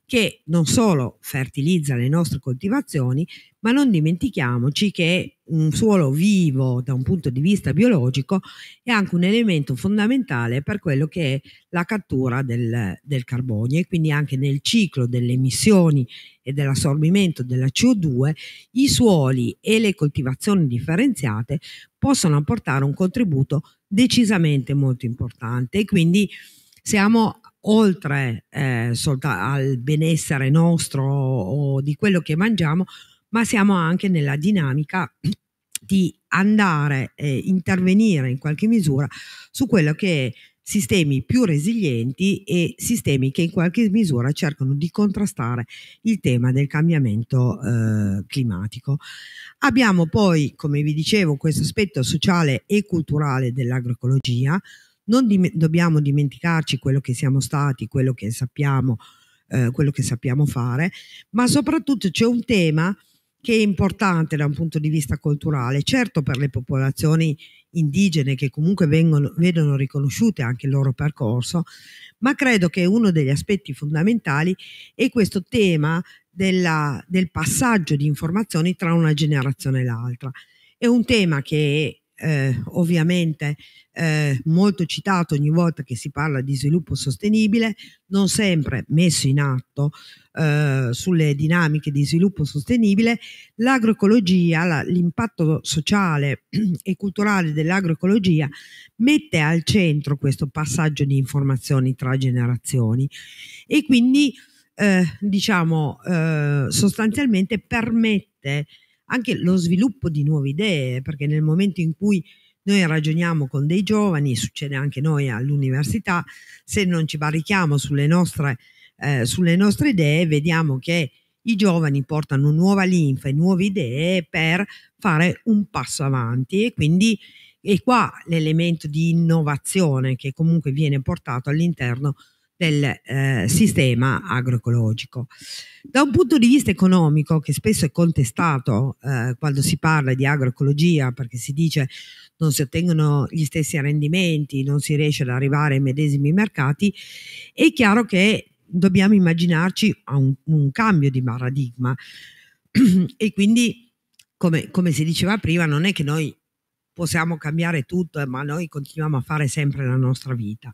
che non solo fertilizza le nostre coltivazioni, ma non dimentichiamoci che un suolo vivo da un punto di vista biologico è anche un elemento fondamentale per quello che è la cattura del, del carbonio e quindi anche nel ciclo delle emissioni e dell'assorbimento della CO2 i suoli e le coltivazioni differenziate possono apportare un contributo decisamente molto importante e quindi siamo oltre eh, al benessere nostro o di quello che mangiamo ma siamo anche nella dinamica di andare e eh, intervenire in qualche misura su quello che è sistemi più resilienti e sistemi che in qualche misura cercano di contrastare il tema del cambiamento eh, climatico. Abbiamo poi, come vi dicevo, questo aspetto sociale e culturale dell'agroecologia. Non di dobbiamo dimenticarci quello che siamo stati, quello che sappiamo, eh, quello che sappiamo fare, ma soprattutto c'è un tema che è importante da un punto di vista culturale, certo per le popolazioni indigene che comunque vengono, vedono riconosciute anche il loro percorso, ma credo che uno degli aspetti fondamentali è questo tema della, del passaggio di informazioni tra una generazione e l'altra. È un tema che eh, ovviamente eh, molto citato ogni volta che si parla di sviluppo sostenibile, non sempre messo in atto eh, sulle dinamiche di sviluppo sostenibile, l'agroecologia, l'impatto sociale e culturale dell'agroecologia mette al centro questo passaggio di informazioni tra generazioni e quindi eh, diciamo eh, sostanzialmente permette anche lo sviluppo di nuove idee, perché nel momento in cui noi ragioniamo con dei giovani, succede anche noi all'università, se non ci barichiamo sulle nostre, eh, sulle nostre idee, vediamo che i giovani portano nuova linfa e nuove idee per fare un passo avanti e quindi è qua l'elemento di innovazione che comunque viene portato all'interno del eh, sistema agroecologico. Da un punto di vista economico, che spesso è contestato eh, quando si parla di agroecologia, perché si dice non si ottengono gli stessi rendimenti, non si riesce ad arrivare ai medesimi mercati, è chiaro che dobbiamo immaginarci un, un cambio di paradigma e quindi, come, come si diceva prima, non è che noi possiamo cambiare tutto, eh, ma noi continuiamo a fare sempre la nostra vita.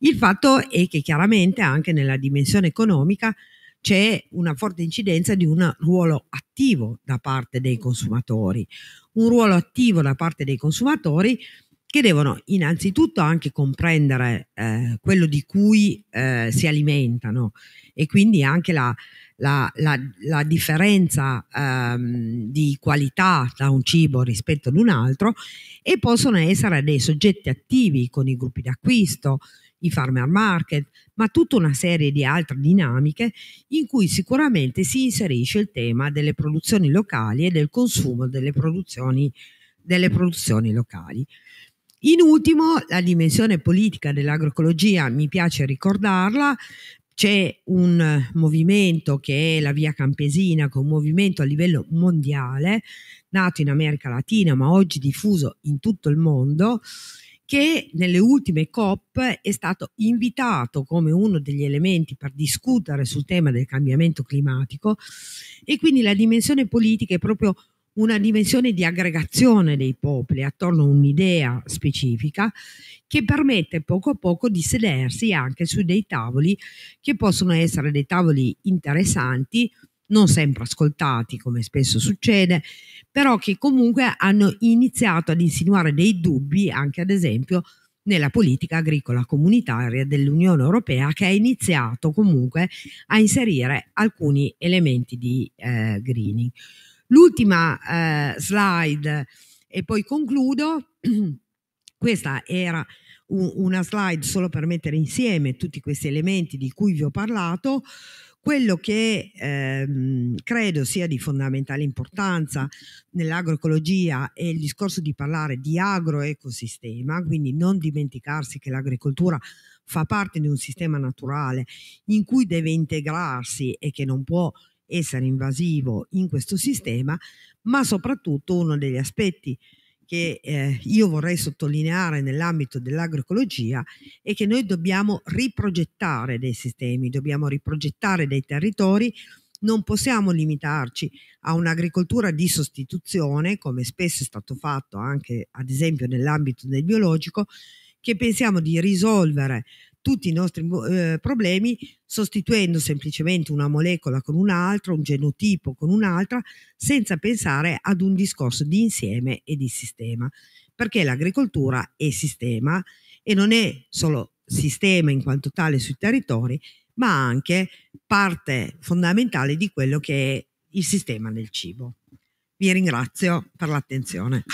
Il fatto è che chiaramente anche nella dimensione economica c'è una forte incidenza di un ruolo attivo da parte dei consumatori, un ruolo attivo da parte dei consumatori che devono innanzitutto anche comprendere eh, quello di cui eh, si alimentano e quindi anche la, la, la, la differenza ehm, di qualità tra un cibo rispetto ad un altro e possono essere dei soggetti attivi con i gruppi d'acquisto, i farmer market, ma tutta una serie di altre dinamiche in cui sicuramente si inserisce il tema delle produzioni locali e del consumo delle produzioni, delle produzioni locali. In ultimo, la dimensione politica dell'agroecologia, mi piace ricordarla, c'è un movimento che è la Via Campesina, che è un movimento a livello mondiale, nato in America Latina ma oggi diffuso in tutto il mondo, che nelle ultime COP è stato invitato come uno degli elementi per discutere sul tema del cambiamento climatico e quindi la dimensione politica è proprio una dimensione di aggregazione dei popoli attorno a un'idea specifica che permette poco a poco di sedersi anche su dei tavoli che possono essere dei tavoli interessanti, non sempre ascoltati come spesso succede, però che comunque hanno iniziato ad insinuare dei dubbi anche ad esempio nella politica agricola comunitaria dell'Unione Europea che ha iniziato comunque a inserire alcuni elementi di eh, greening. L'ultima eh, slide, e poi concludo, questa era una slide solo per mettere insieme tutti questi elementi di cui vi ho parlato, quello che ehm, credo sia di fondamentale importanza nell'agroecologia è il discorso di parlare di agroecosistema, quindi non dimenticarsi che l'agricoltura fa parte di un sistema naturale in cui deve integrarsi e che non può essere invasivo in questo sistema, ma soprattutto uno degli aspetti che eh, io vorrei sottolineare nell'ambito dell'agroecologia è che noi dobbiamo riprogettare dei sistemi, dobbiamo riprogettare dei territori, non possiamo limitarci a un'agricoltura di sostituzione, come spesso è stato fatto anche ad esempio nell'ambito del biologico, che pensiamo di risolvere tutti i nostri eh, problemi sostituendo semplicemente una molecola con un'altra, un genotipo con un'altra, senza pensare ad un discorso di insieme e di sistema, perché l'agricoltura è sistema e non è solo sistema in quanto tale sui territori, ma anche parte fondamentale di quello che è il sistema del cibo. Vi ringrazio per l'attenzione.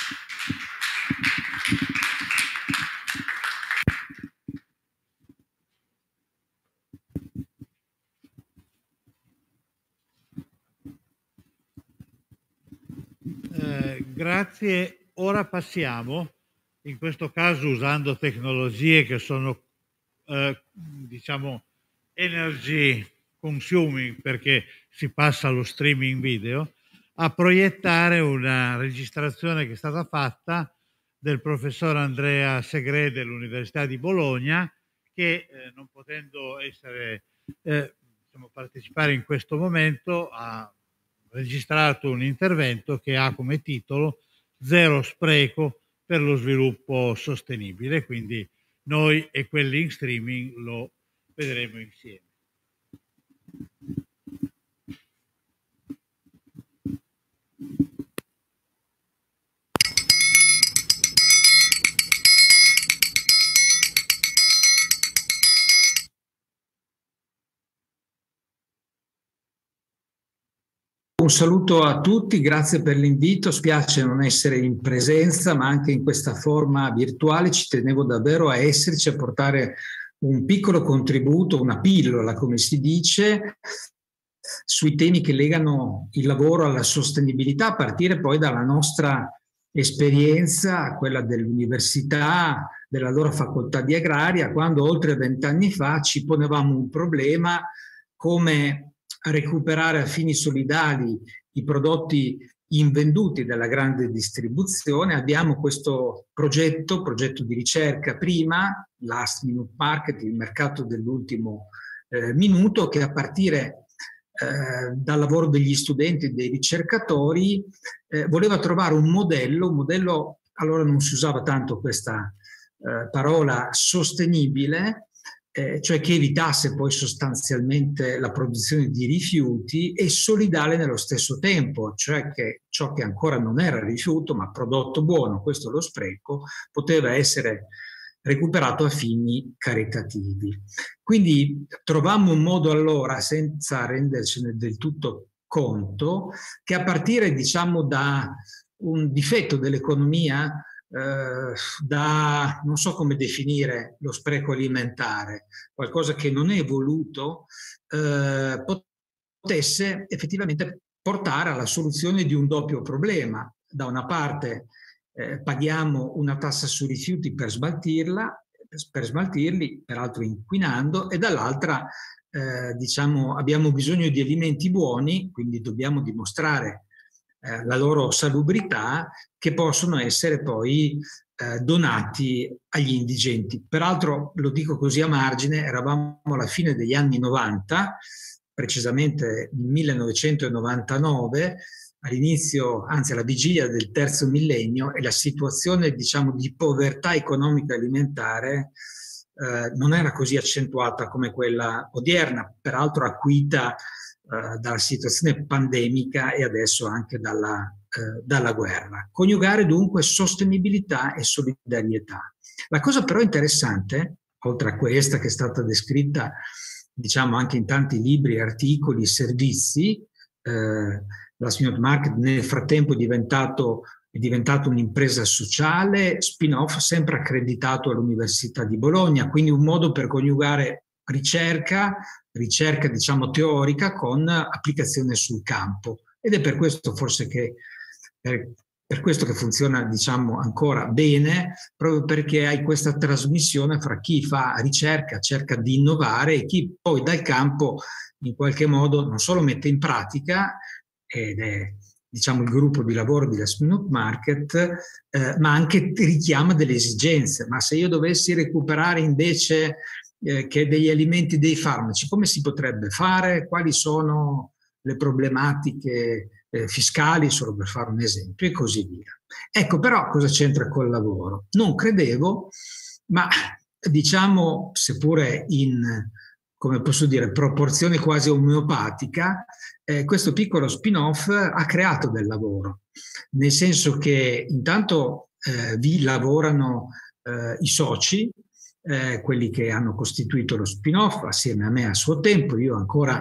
Eh, grazie. Ora passiamo, in questo caso usando tecnologie che sono, eh, diciamo, energy consuming, perché si passa allo streaming video, a proiettare una registrazione che è stata fatta del professor Andrea Segre dell'Università di Bologna, che eh, non potendo essere, eh, diciamo, partecipare in questo momento ha registrato un intervento che ha come titolo Zero spreco per lo sviluppo sostenibile, quindi noi e quelli in streaming lo vedremo insieme. Un saluto a tutti, grazie per l'invito. Spiace non essere in presenza, ma anche in questa forma virtuale ci tenevo davvero a esserci, a portare un piccolo contributo, una pillola, come si dice, sui temi che legano il lavoro alla sostenibilità, a partire poi dalla nostra esperienza, quella dell'università, della loro facoltà di agraria, quando oltre vent'anni fa ci ponevamo un problema come a recuperare a fini solidali i prodotti invenduti dalla grande distribuzione. Abbiamo questo progetto, progetto di ricerca prima, Last Minute Market, il mercato dell'ultimo eh, minuto, che a partire eh, dal lavoro degli studenti e dei ricercatori eh, voleva trovare un modello, un modello, allora non si usava tanto questa eh, parola sostenibile, eh, cioè che evitasse poi sostanzialmente la produzione di rifiuti e solidale nello stesso tempo, cioè che ciò che ancora non era rifiuto ma prodotto buono, questo lo spreco, poteva essere recuperato a fini caritativi. Quindi trovammo un modo allora, senza rendercene del tutto conto, che a partire diciamo da un difetto dell'economia eh, da, non so come definire lo spreco alimentare, qualcosa che non è voluto, eh, potesse effettivamente portare alla soluzione di un doppio problema. Da una parte eh, paghiamo una tassa sui rifiuti per smaltirla, per smaltirli, peraltro inquinando, e dall'altra eh, diciamo, abbiamo bisogno di alimenti buoni, quindi dobbiamo dimostrare eh, la loro salubrità, che possono essere poi eh, donati agli indigenti. Peraltro, lo dico così a margine, eravamo alla fine degli anni 90, precisamente nel 1999, all'inizio, anzi alla vigilia del terzo millennio, e la situazione diciamo, di povertà economica alimentare eh, non era così accentuata come quella odierna, peraltro acuita eh, dalla situazione pandemica e adesso anche dalla, eh, dalla guerra. Coniugare dunque sostenibilità e solidarietà. La cosa però interessante, oltre a questa che è stata descritta diciamo anche in tanti libri, articoli, servizi, eh, la spin Market nel frattempo è diventato è diventata un'impresa sociale, spin-off sempre accreditato all'Università di Bologna, quindi un modo per coniugare ricerca, ricerca diciamo teorica con applicazione sul campo ed è per questo forse che per, per questo che funziona diciamo ancora bene proprio perché hai questa trasmissione fra chi fa ricerca, cerca di innovare e chi poi dal campo in qualche modo non solo mette in pratica ed è diciamo, il gruppo di lavoro di Last Minute Market, eh, ma anche richiama delle esigenze. Ma se io dovessi recuperare invece eh, che degli alimenti, dei farmaci, come si potrebbe fare, quali sono le problematiche eh, fiscali, solo per fare un esempio, e così via. Ecco però cosa c'entra col lavoro? Non credevo, ma diciamo, seppure in, come posso dire, proporzione quasi omeopatica, eh, questo piccolo spin-off ha creato del lavoro, nel senso che intanto eh, vi lavorano eh, i soci eh, quelli che hanno costituito lo spin-off assieme a me a suo tempo. Io ancora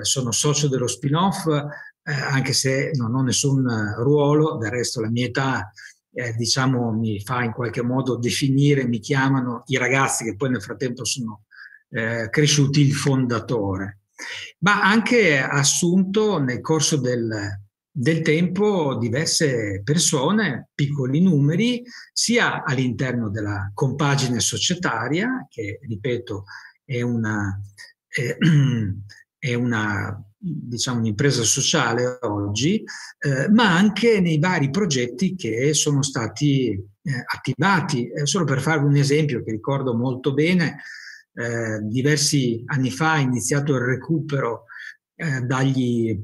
eh, sono socio dello spin-off, eh, anche se non ho nessun eh, ruolo, del resto la mia età eh, diciamo mi fa in qualche modo definire, mi chiamano i ragazzi che poi nel frattempo sono eh, cresciuti il fondatore. Ma anche assunto nel corso del del tempo diverse persone, piccoli numeri, sia all'interno della compagine societaria, che ripeto è una, è, è una diciamo, un'impresa sociale oggi, eh, ma anche nei vari progetti che sono stati eh, attivati. Eh, solo per farvi un esempio che ricordo molto bene, eh, diversi anni fa è iniziato il recupero eh, dagli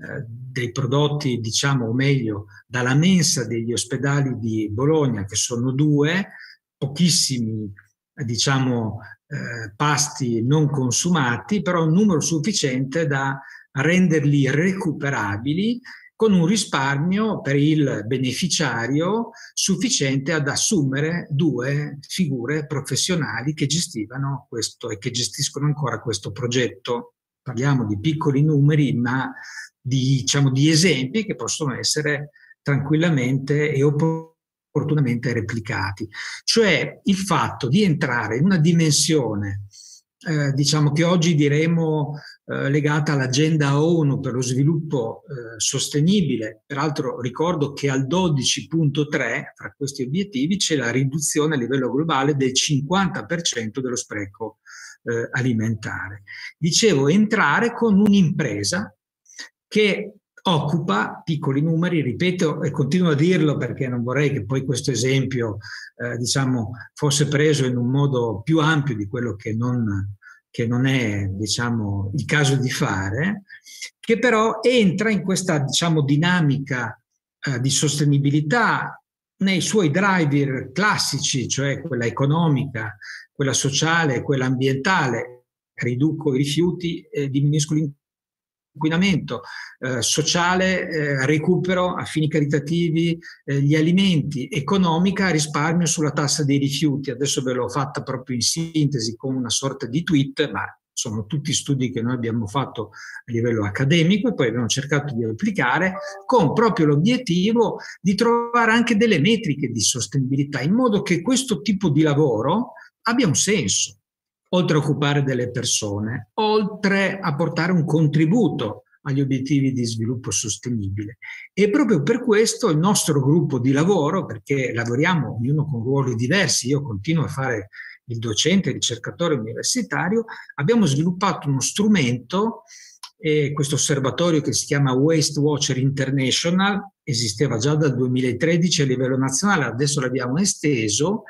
eh, dei prodotti, diciamo, o meglio, dalla mensa degli ospedali di Bologna, che sono due, pochissimi, diciamo, eh, pasti non consumati, però un numero sufficiente da renderli recuperabili con un risparmio per il beneficiario sufficiente ad assumere due figure professionali che gestivano questo e che gestiscono ancora questo progetto parliamo di piccoli numeri, ma di, diciamo, di esempi che possono essere tranquillamente e opportunamente replicati. Cioè il fatto di entrare in una dimensione, eh, diciamo che oggi diremo eh, legata all'agenda ONU per lo sviluppo eh, sostenibile, peraltro ricordo che al 12.3 fra questi obiettivi c'è la riduzione a livello globale del 50% dello spreco eh, alimentare. Dicevo, entrare con un'impresa che occupa piccoli numeri, ripeto e continuo a dirlo perché non vorrei che poi questo esempio eh, diciamo, fosse preso in un modo più ampio di quello che non, che non è diciamo, il caso di fare, che però entra in questa diciamo, dinamica eh, di sostenibilità nei suoi driver classici, cioè quella economica, quella sociale, quella ambientale, riduco i rifiuti, e diminuisco l'inquinamento eh, sociale, eh, recupero a fini caritativi eh, gli alimenti, economica, risparmio sulla tassa dei rifiuti. Adesso ve l'ho fatta proprio in sintesi con una sorta di tweet, ma sono tutti studi che noi abbiamo fatto a livello accademico e poi abbiamo cercato di applicare con proprio l'obiettivo di trovare anche delle metriche di sostenibilità in modo che questo tipo di lavoro abbia un senso, oltre a occupare delle persone, oltre a portare un contributo agli obiettivi di sviluppo sostenibile. E proprio per questo il nostro gruppo di lavoro, perché lavoriamo ognuno con ruoli diversi, io continuo a fare il docente, il ricercatore universitario, abbiamo sviluppato uno strumento, eh, questo osservatorio che si chiama Waste Watcher International, esisteva già dal 2013 a livello nazionale, adesso l'abbiamo esteso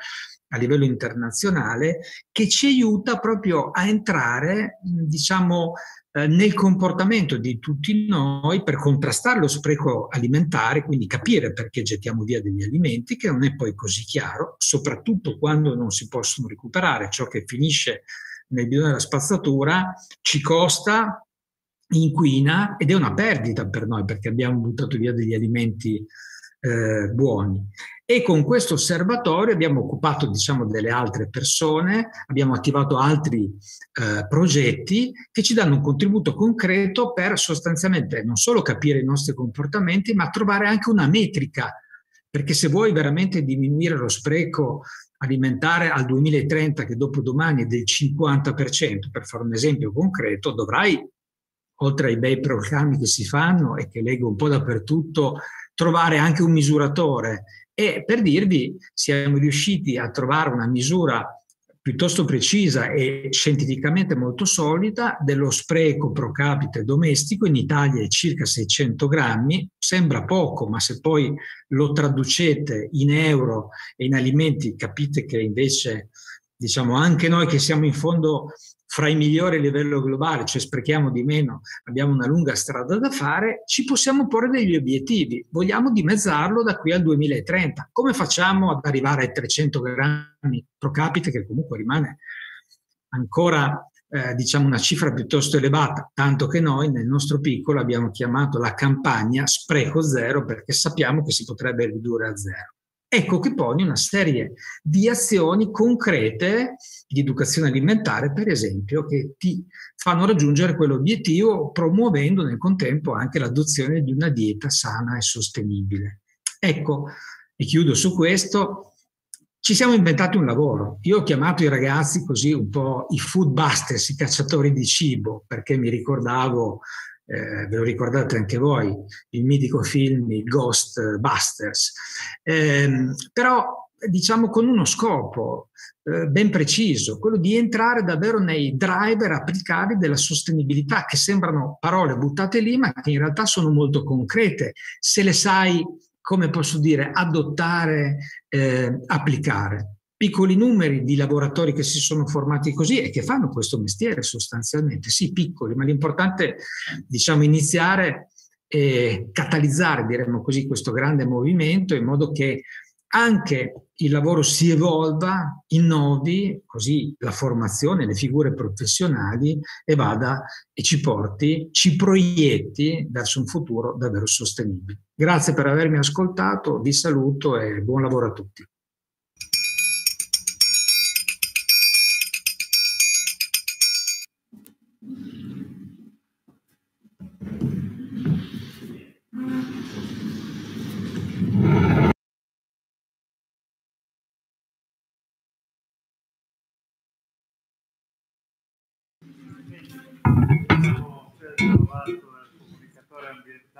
a livello internazionale, che ci aiuta proprio a entrare, diciamo, eh, nel comportamento di tutti noi per contrastare lo spreco alimentare, quindi capire perché gettiamo via degli alimenti, che non è poi così chiaro, soprattutto quando non si possono recuperare. Ciò che finisce nel bidone della spazzatura ci costa, inquina ed è una perdita per noi perché abbiamo buttato via degli alimenti eh, buoni. E con questo osservatorio abbiamo occupato diciamo, delle altre persone, abbiamo attivato altri eh, progetti che ci danno un contributo concreto per sostanzialmente non solo capire i nostri comportamenti, ma trovare anche una metrica. Perché se vuoi veramente diminuire lo spreco alimentare al 2030, che dopo domani è del 50%, per fare un esempio concreto, dovrai, oltre ai bei programmi che si fanno e che leggo un po' dappertutto, trovare anche un misuratore e per dirvi siamo riusciti a trovare una misura piuttosto precisa e scientificamente molto solida dello spreco pro capite domestico in Italia è circa 600 grammi, sembra poco, ma se poi lo traducete in euro e in alimenti capite che invece diciamo anche noi che siamo in fondo fra i migliori a livello globale, cioè sprechiamo di meno, abbiamo una lunga strada da fare, ci possiamo porre degli obiettivi. Vogliamo dimezzarlo da qui al 2030. Come facciamo ad arrivare ai 300 grammi pro capite, che comunque rimane ancora eh, diciamo una cifra piuttosto elevata, tanto che noi nel nostro piccolo abbiamo chiamato la campagna spreco zero perché sappiamo che si potrebbe ridurre a zero. Ecco che poni una serie di azioni concrete di educazione alimentare, per esempio, che ti fanno raggiungere quell'obiettivo promuovendo nel contempo anche l'adozione di una dieta sana e sostenibile. Ecco, e chiudo su questo, ci siamo inventati un lavoro. Io ho chiamato i ragazzi così un po' i food busters, i cacciatori di cibo, perché mi ricordavo eh, ve lo ricordate anche voi, il mitico film il Ghostbusters, eh, però diciamo con uno scopo eh, ben preciso, quello di entrare davvero nei driver applicabili della sostenibilità, che sembrano parole buttate lì, ma che in realtà sono molto concrete, se le sai, come posso dire, adottare, eh, applicare piccoli numeri di lavoratori che si sono formati così e che fanno questo mestiere sostanzialmente, sì piccoli, ma l'importante diciamo, è diciamo, iniziare e catalizzare, diremmo così, questo grande movimento in modo che anche il lavoro si evolva, innovi, così la formazione, le figure professionali e vada e ci porti, ci proietti verso un futuro davvero sostenibile. Grazie per avermi ascoltato, vi saluto e buon lavoro a tutti.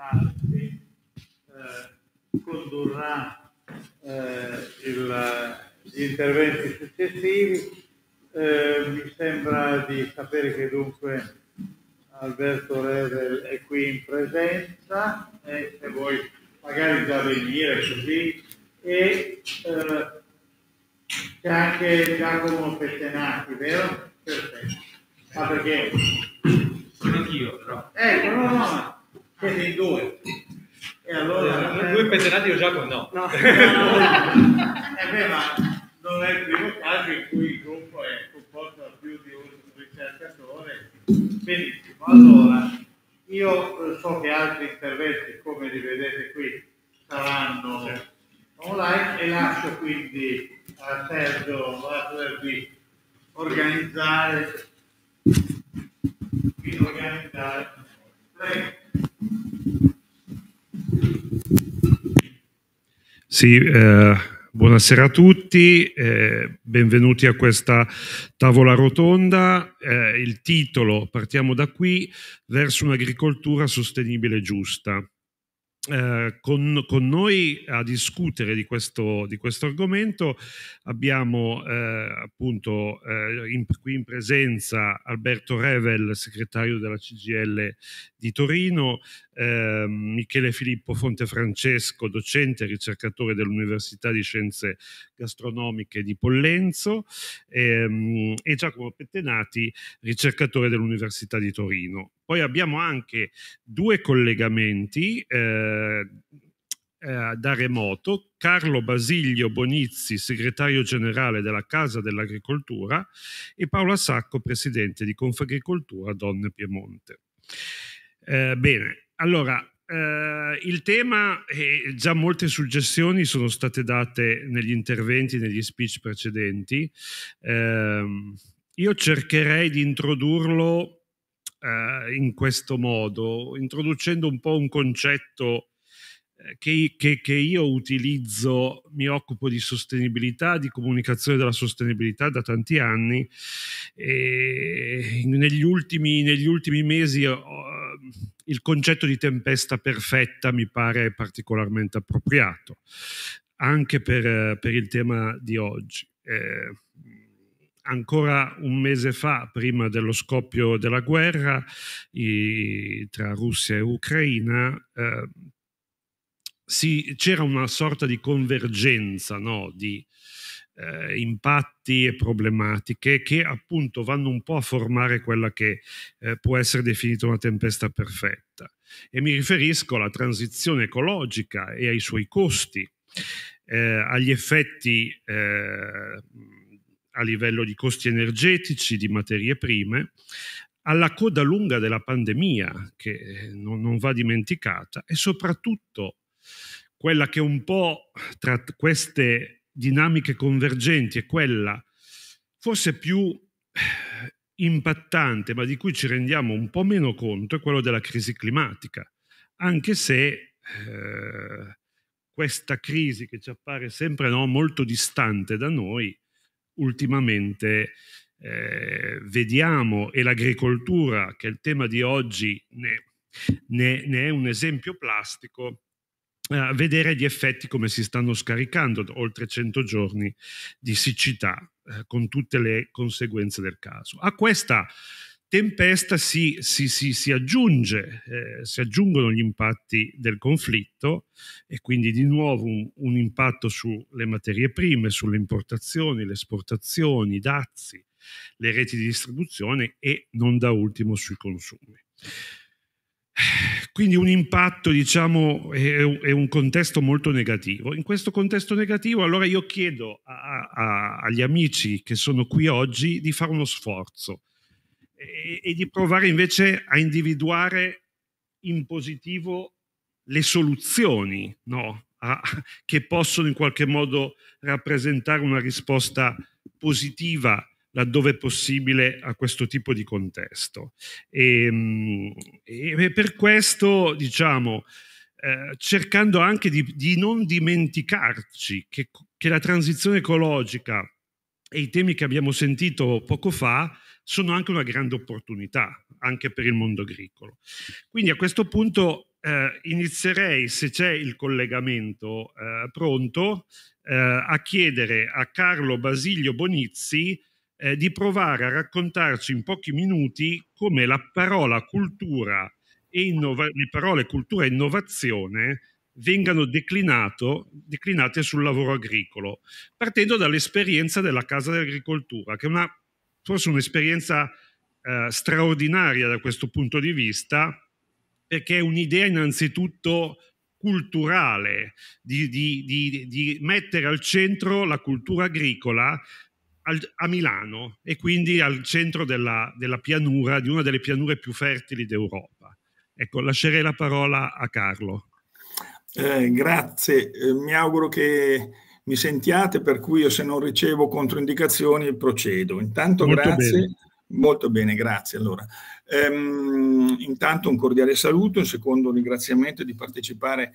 fondamentale che eh, condurrà eh, il, gli interventi successivi. Eh, mi sembra di sapere che dunque Alberto Revel è qui in presenza e se vuoi magari già venire così e eh, c'è anche Giacomo Pettenati, vero? Perfetto. Ma perché? Sono io però. Ecco, no, no, no. Siete in due. E allora... Eh, due pensionati io già con no. no. eh beh, ma non è il primo caso in cui il gruppo è composto da più di un ricercatore. Benissimo, allora io so che altri interventi, come li vedete qui, saranno online e lascio quindi a Sergio Butler di organizzare, di organizzare. Prego. Sì, eh, buonasera a tutti, eh, benvenuti a questa tavola rotonda. Eh, il titolo, partiamo da qui, verso un'agricoltura sostenibile e giusta. Eh, con, con, noi a discutere di questo, di questo argomento abbiamo eh, appunto eh, in, qui in presenza Alberto Revel, segretario della CGL di Torino, eh, Michele Filippo Fontefrancesco, docente e ricercatore dell'Università di Scienze Gastronomiche di Pollenzo ehm, e Giacomo Pettenati, ricercatore dell'Università di Torino. Poi abbiamo anche due collegamenti. Eh, eh da remoto Carlo Basilio Bonizzi, segretario generale della Casa dell'Agricoltura, e Paola Sacco, presidente di Confagricoltura Donne Piemonte. Eh, bene, allora, eh, il tema, e già molte suggestioni sono state date negli interventi, negli speech precedenti, eh, io cercherei di introdurlo eh, in questo modo, introducendo un po' un concetto che, che, che, io utilizzo, mi occupo di sostenibilità, di comunicazione della sostenibilità da tanti anni e negli ultimi, negli ultimi mesi uh, il concetto di tempesta perfetta mi pare particolarmente appropriato, anche per, per il tema di oggi. Eh, ancora un mese fa, prima dello scoppio della guerra i, tra Russia e Ucraina, eh, si, c'era una sorta di convergenza no? di eh, impatti e problematiche che appunto vanno un po' a formare quella che eh, può essere definita una tempesta perfetta. E mi riferisco alla transizione ecologica e ai suoi costi, eh, agli effetti eh, a livello di costi energetici, di materie prime, alla coda lunga della pandemia, che eh, non, non va dimenticata, e soprattutto quella che un po' tra queste dinamiche convergenti è quella forse più eh, impattante, ma di cui ci rendiamo un po' meno conto, è quella della crisi climatica, anche se eh, questa crisi che ci appare sempre no, molto distante da noi, ultimamente eh, vediamo, e l'agricoltura, che è il tema di oggi, ne, ne, ne è un esempio plastico, eh, vedere gli effetti come si stanno scaricando oltre 100 giorni di siccità eh, con tutte le conseguenze del caso. A questa tempesta si, si, si, si aggiunge, eh, si aggiungono gli impatti del conflitto e quindi di nuovo un, un impatto sulle materie prime, sulle importazioni, le esportazioni, i dazi, le reti di distribuzione e non da ultimo sui consumi. Quindi un impatto, diciamo, è, un contesto molto negativo. In questo contesto negativo, allora io chiedo a, a, agli amici che sono qui oggi di fare uno sforzo e, e di provare invece a individuare in positivo le soluzioni no? a, che possono in qualche modo rappresentare una risposta positiva laddove è possibile a questo tipo di contesto. Ehm, e, e per questo, diciamo, eh, cercando anche di, di non dimenticarci che, che, la transizione ecologica e i temi che abbiamo sentito poco fa sono anche una grande opportunità, anche per il mondo agricolo. Quindi a questo punto eh, inizierei, se c'è il collegamento eh, pronto, eh, a chiedere a Carlo Basilio Bonizzi eh, di provare a raccontarci in pochi minuti come la parola cultura e innova- le parole cultura e innovazione vengano declinate sul lavoro agricolo, partendo dall'esperienza della Casa dell'Agricoltura, che è una, forse un'esperienza eh, straordinaria da questo punto di vista, perché è un'idea innanzitutto culturale, di, di, di, di, mettere al centro la cultura agricola al, a Milano e quindi al centro della, della pianura, di una delle pianure più fertili d'Europa. Ecco, lascerei la parola a Carlo. Eh, grazie, eh, mi auguro che mi sentiate, per cui io se non ricevo controindicazioni procedo. Intanto molto grazie. Bene. Molto bene, grazie. Allora, ehm, intanto un cordiale saluto, un secondo ringraziamento di partecipare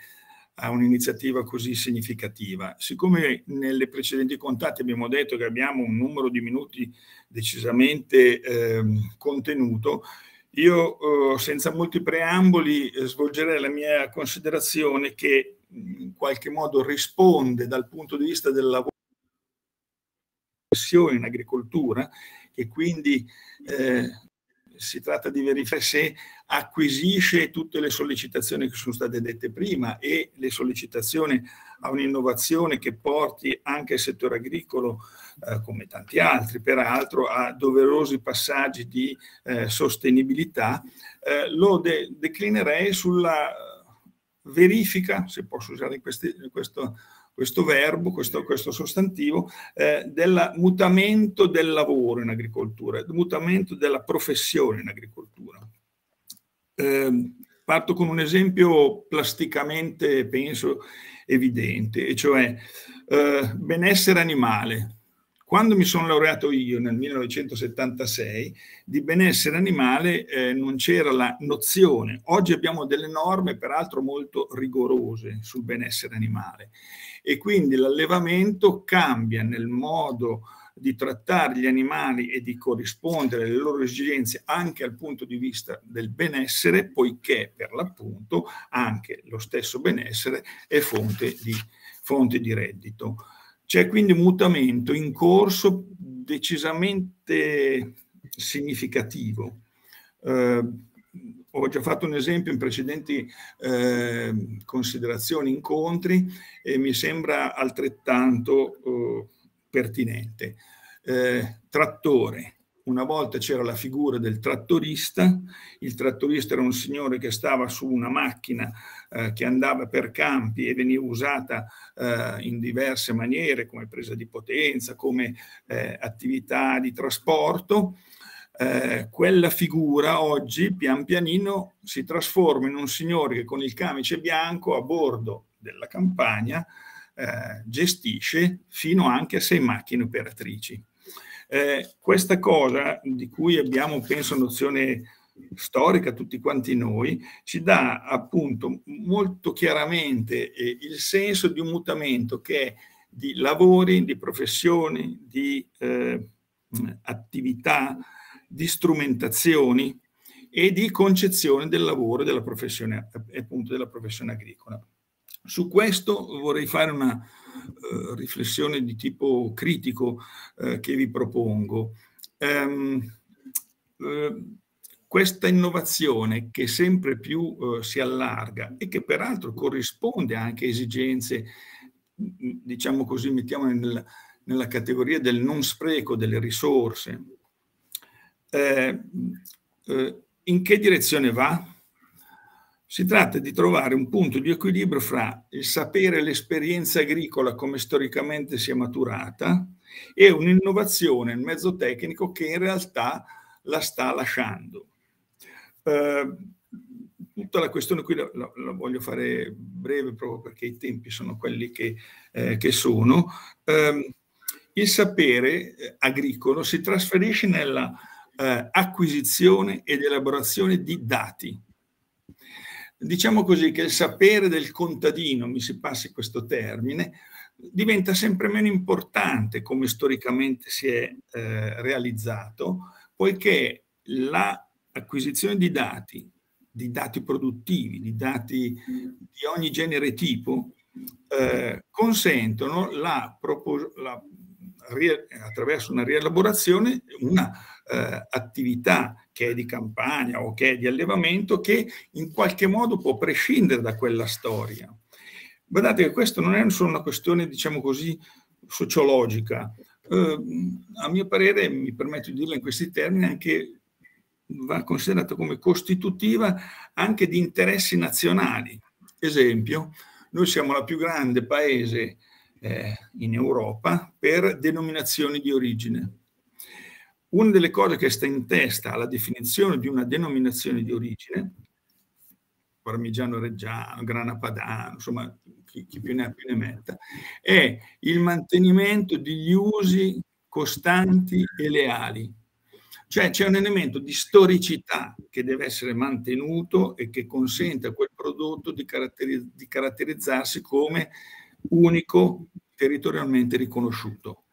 a un'iniziativa così significativa. Siccome nelle precedenti contatti abbiamo detto che abbiamo un numero di minuti decisamente eh, contenuto, io eh, senza molti preamboli eh, svolgerei la mia considerazione che in qualche modo risponde dal punto di vista del lavoro in agricoltura e quindi eh, si tratta di verificare se acquisisce tutte le sollecitazioni che sono state dette prima e le sollecitazioni a un'innovazione che porti anche il settore agricolo, eh, come tanti altri peraltro, a doverosi passaggi di eh, sostenibilità, eh, lo de declinerei sulla verifica, se posso usare questi, in questo questo verbo, questo, questo sostantivo, eh, del mutamento del lavoro in agricoltura, del mutamento della professione in agricoltura. Eh, parto con un esempio plasticamente, penso, evidente, e cioè eh, benessere animale. Quando mi sono laureato io nel 1976, di benessere animale eh, non c'era la nozione. Oggi abbiamo delle norme, peraltro molto rigorose, sul benessere animale. E quindi l'allevamento cambia nel modo di trattare gli animali e di corrispondere alle loro esigenze anche dal punto di vista del benessere, poiché per l'appunto anche lo stesso benessere è fonte di, fonte di reddito. C'è quindi un mutamento in corso decisamente significativo. Eh, ho già fatto un esempio in precedenti eh, considerazioni, incontri, e mi sembra altrettanto eh, pertinente. Eh, trattore, una volta c'era la figura del trattorista, il trattorista era un signore che stava su una macchina eh, che andava per campi e veniva usata eh, in diverse maniere come presa di potenza, come eh, attività di trasporto. Eh, quella figura oggi pian pianino si trasforma in un signore che con il camice bianco a bordo della campagna eh, gestisce fino anche a sei macchine operatrici. Eh, questa cosa di cui abbiamo, penso, nozione storica tutti quanti noi, ci dà appunto molto chiaramente eh, il senso di un mutamento che è di lavori, di professioni, di eh, attività, di strumentazioni e di concezione del lavoro e della professione, appunto della professione agricola. Su questo vorrei fare una eh, riflessione di tipo critico eh, che vi propongo. Ehm, eh, questa innovazione che sempre più eh, si allarga e che peraltro corrisponde anche a esigenze, diciamo così, mettiamo nel, nella categoria del non spreco delle risorse, eh, eh, in che direzione va? Si tratta di trovare un punto di equilibrio fra il sapere e l'esperienza agricola come storicamente si è maturata e un'innovazione, il mezzo tecnico che in realtà la sta lasciando. Eh, tutta la questione qui la, la, la, voglio fare breve proprio perché i tempi sono quelli che, eh, che sono. Eh, il sapere eh, agricolo si trasferisce nella eh, acquisizione ed elaborazione di dati diciamo così che il sapere del contadino, mi si passi questo termine, diventa sempre meno importante come storicamente si è eh, realizzato, poiché l'acquisizione di dati, di dati produttivi, di dati di ogni genere e tipo, eh, consentono la, la, attraverso una rielaborazione, una eh, attività che è di campagna o che è di allevamento che in qualche modo può prescindere da quella storia. Guardate che questa non è solo una questione, diciamo così, sociologica. Eh, a mio parere, mi permetto di dirla in questi termini, anche va considerata come costitutiva anche di interessi nazionali. Esempio, noi siamo la più grande paese eh, in Europa per denominazioni di origine una delle cose che sta in testa alla definizione di una denominazione di origine, parmigiano reggiano, grana padano, insomma chi, chi più ne ha più ne metta, è il mantenimento degli usi costanti e leali. Cioè c'è un elemento di storicità che deve essere mantenuto e che consente a quel prodotto di, caratteri di caratterizzarsi come unico territorialmente riconosciuto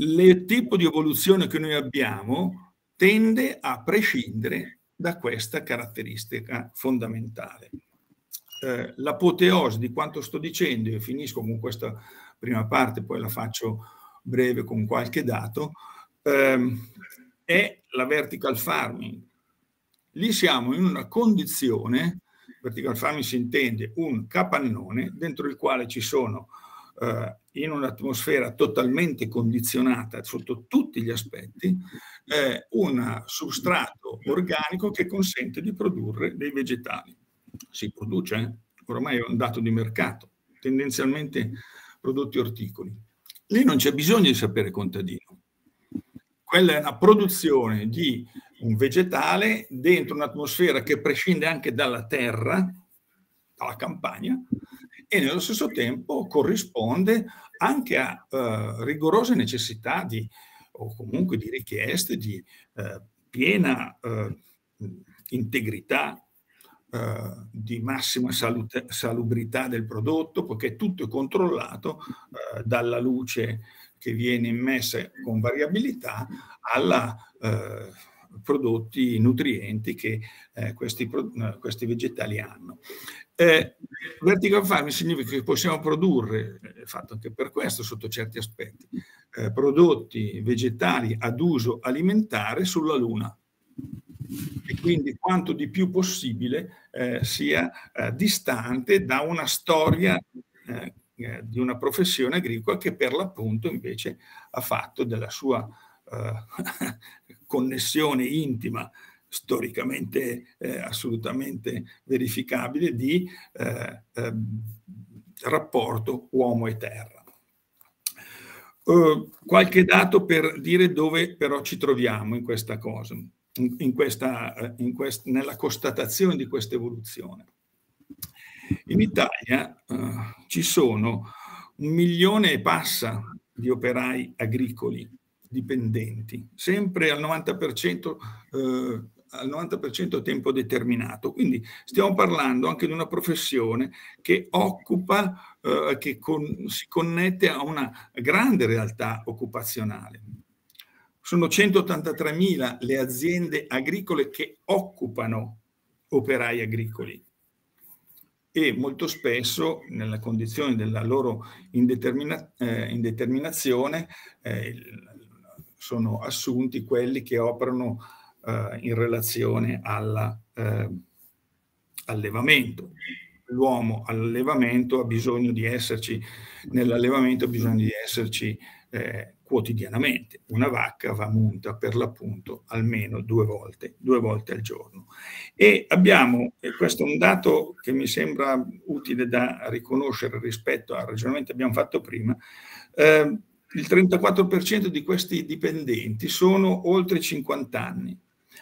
il tipo di evoluzione che noi abbiamo tende a prescindere da questa caratteristica fondamentale. Eh, l'apoteosi di quanto sto dicendo, e finisco con questa prima parte, poi la faccio breve con qualche dato, ehm, è la vertical farming. Lì siamo in una condizione, vertical farming si intende un capannone dentro il quale ci sono eh, in un'atmosfera totalmente condizionata sotto tutti gli aspetti, eh, un substrato organico che consente di produrre dei vegetali. Si produce, eh? ormai è un dato di mercato, tendenzialmente prodotti orticoli. Lì non c'è bisogno di sapere contadino. Quella è una produzione di un vegetale dentro un'atmosfera che prescinde anche dalla terra, dalla campagna, e nello stesso tempo corrisponde anche a eh, rigorose necessità di, o comunque di richieste di eh, piena eh, integrità, eh, di massima salute, salubrità del prodotto, poiché tutto è controllato eh, dalla luce che viene immessa con variabilità alla eh, prodotti nutrienti che eh, questi, questi, vegetali hanno. Eh, vertical farming significa che possiamo produrre, è fatto anche per questo sotto certi aspetti, eh, prodotti vegetali ad uso alimentare sulla Luna e quindi quanto di più possibile eh, sia eh, distante da una storia eh, eh, di una professione agricola che per l'appunto invece ha fatto della sua connessione intima storicamente eh, assolutamente verificabile di eh, eh, rapporto uomo e terra. Uh, qualche dato per dire dove però ci troviamo in questa cosa, in, in questa, eh, in quest, nella constatazione di questa evoluzione. In Italia uh, ci sono un milione e passa di operai agricoli dipendenti, sempre al 90% eh, al 90% a tempo determinato. Quindi stiamo parlando anche di una professione che occupa, eh, che con, si connette a una grande realtà occupazionale. Sono 183.000 le aziende agricole che occupano operai agricoli e molto spesso nella condizione della loro indetermina, eh, indeterminazione eh, sono assunti quelli che operano eh, in relazione alla, eh, all'allevamento. L'uomo all'allevamento ha bisogno di esserci, nell'allevamento ha bisogno di esserci eh, quotidianamente. Una vacca va munta per l'appunto almeno due volte, due volte al giorno. E abbiamo, e questo è un dato che mi sembra utile da riconoscere rispetto al ragionamento che abbiamo fatto prima, eh, il 34% di questi dipendenti sono oltre 50 anni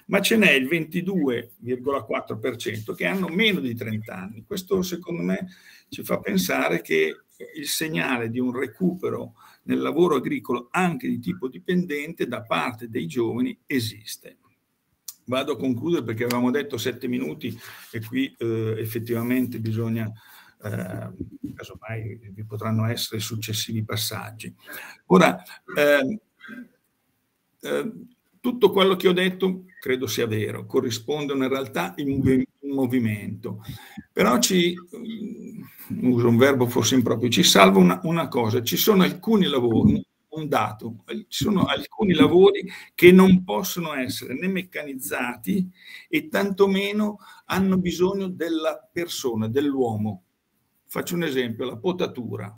ma ce n'è il 22,4% che hanno meno di 30 anni. Questo secondo me ci fa pensare che il segnale di un recupero nel lavoro agricolo anche di tipo dipendente da parte dei giovani esiste. Vado a concludere perché avevamo detto sette minuti e qui eh, effettivamente bisogna, eh, casomai vi potranno essere successivi passaggi. Ora, eh, tutto quello che ho detto credo sia vero, corrisponde a una realtà in, movimento. Però ci, mm, uso un verbo forse improprio, ci salva una, una cosa, ci sono alcuni lavori, un dato, ci sono alcuni lavori che non possono essere né meccanizzati e tantomeno hanno bisogno della persona, dell'uomo. Faccio un esempio, la potatura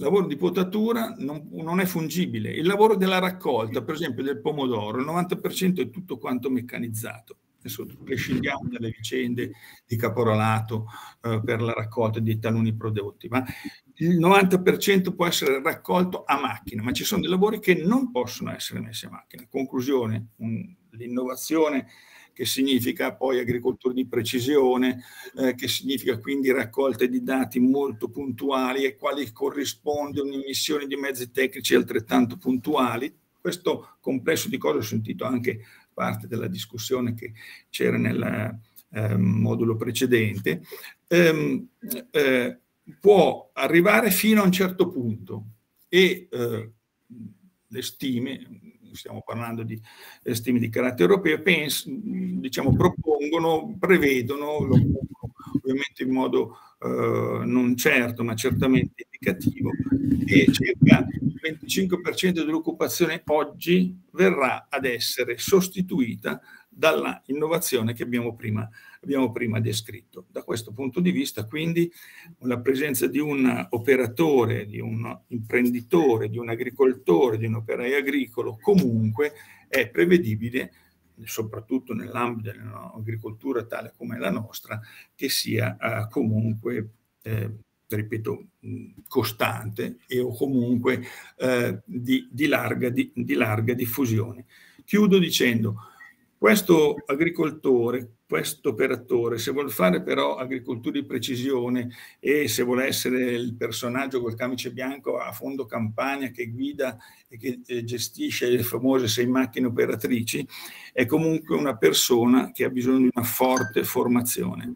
lavoro di potatura non, non, è fungibile. Il lavoro della raccolta, per esempio del pomodoro, il 90% è tutto quanto meccanizzato. Adesso prescindiamo dalle vicende di caporalato eh, per la raccolta di taluni prodotti, ma il 90% può essere raccolto a macchina, ma ci sono dei lavori che non possono essere messi a macchina. Conclusione, un, l'innovazione che significa poi agricoltura di precisione, eh, che significa quindi raccolta di dati molto puntuali e quali corrispondono emissioni di mezzi tecnici altrettanto puntuali. Questo complesso di cose ho sentito anche parte della discussione che c'era nel eh, modulo precedente, ehm, eh, può arrivare fino a un certo punto e eh, le stime, stiamo parlando di eh, stime di carattere europeo, pens- diciamo, propongono, prevedono, ovviamente in modo eh, non certo ma certamente indicativo, che circa il 25% dell'occupazione oggi verrà ad essere sostituita dall'innovazione che abbiamo prima detto abbiamo prima descritto. Da questo punto di vista, quindi, la presenza di un operatore, di un imprenditore, di un agricoltore, di un operaio agricolo, comunque è prevedibile soprattutto nell'ambito dell'agricoltura tale come la nostra, che sia eh, comunque, eh, ripeto, costante e o comunque eh, di, di, larga, di, di larga diffusione. Chiudo dicendo, questo agricoltore questo operatore, se vuole fare però agricoltura di precisione e se vuole essere il personaggio col camice bianco a fondo campagna che guida e che eh, gestisce le famose sei macchine operatrici, è comunque una persona che ha bisogno di una forte formazione.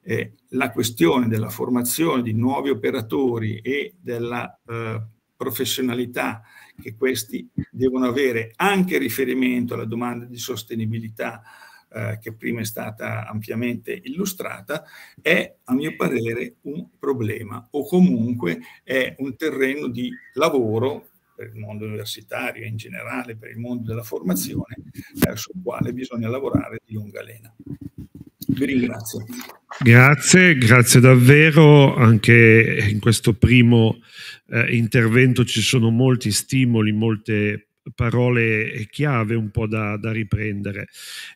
Eh, la questione della formazione di nuovi operatori e della eh, professionalità che questi devono avere anche riferimento alla domanda di sostenibilità eh, che prima è stata ampiamente illustrata, è a mio parere un problema o comunque è un terreno di lavoro per il mondo universitario e in generale per il mondo della formazione eh, sul quale bisogna lavorare di lunga lena. Vi ringrazio. Grazie, grazie davvero. Anche in questo primo eh, intervento ci sono molti stimoli, molte parole chiave un po' da, da riprendere.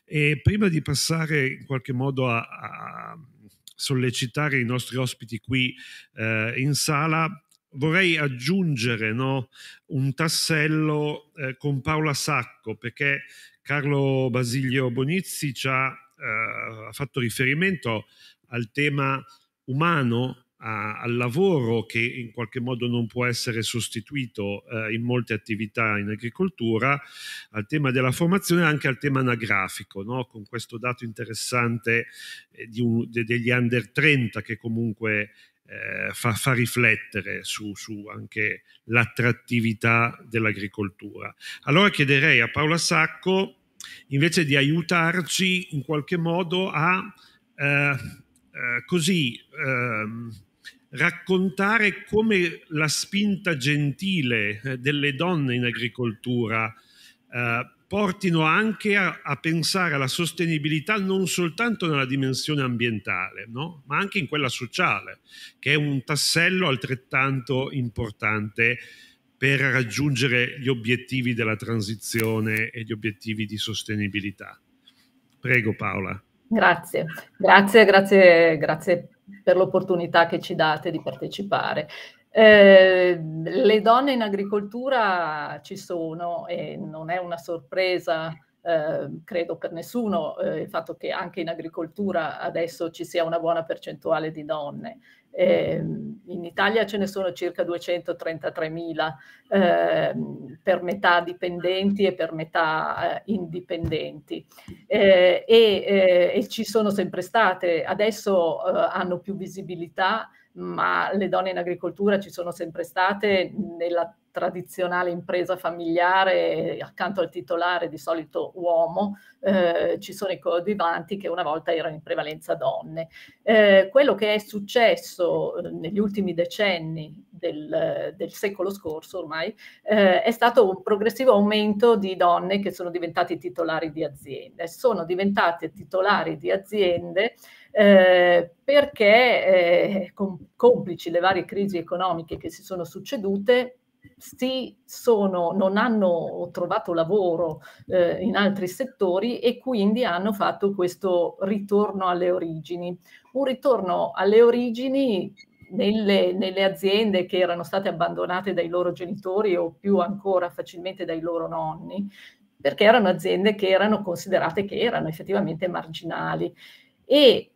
E prima di passare in qualche modo a, a sollecitare i nostri ospiti qui eh, in sala, vorrei aggiungere no, un tassello eh, con Paola Sacco, perché Carlo Basilio Bonizzi ci ha eh, fatto riferimento al tema umano a, al lavoro che in qualche modo non può essere sostituito eh, in molte attività in agricoltura, al tema della formazione e anche al tema anagrafico, no? con questo dato interessante eh, un, de, degli under 30 che comunque eh, fa, fa, riflettere su, su anche l'attrattività dell'agricoltura. Allora chiederei a Paola Sacco invece di aiutarci in qualche modo a eh, eh, così ehm, raccontare come la spinta gentile eh, delle donne in agricoltura eh, portino anche a, a, pensare alla sostenibilità non soltanto nella dimensione ambientale, no? ma anche in quella sociale, che è un tassello altrettanto importante per raggiungere gli obiettivi della transizione e gli obiettivi di sostenibilità. Prego Paola. Grazie, grazie, grazie, grazie per l'opportunità che ci date di partecipare. Eh, le donne in agricoltura ci sono e non è una sorpresa eh, credo per nessuno eh, il fatto che anche in agricoltura adesso ci sia una buona percentuale di donne. Eh, in Italia ce ne sono circa 233.000, eh, per metà dipendenti e per metà eh, indipendenti. Eh, e, eh, e, ci sono sempre state, adesso eh, hanno più visibilità ma le donne in agricoltura ci sono sempre state nella tradizionale impresa familiare, accanto al titolare di solito uomo, eh, ci sono i coadiuvanti che una volta erano in prevalenza donne. Eh, quello che è successo eh, negli ultimi decenni del, del secolo scorso ormai eh, è stato un progressivo aumento di donne che sono diventate titolari di aziende. Sono diventate titolari di aziende eh, perché eh, com- complici le varie crisi economiche che si sono succedute, si sono, non hanno trovato lavoro eh, in altri settori e quindi hanno fatto questo ritorno alle origini. Un ritorno alle origini nelle, nelle, aziende che erano state abbandonate dai loro genitori o più ancora facilmente dai loro nonni, perché erano aziende che erano considerate che erano effettivamente marginali. E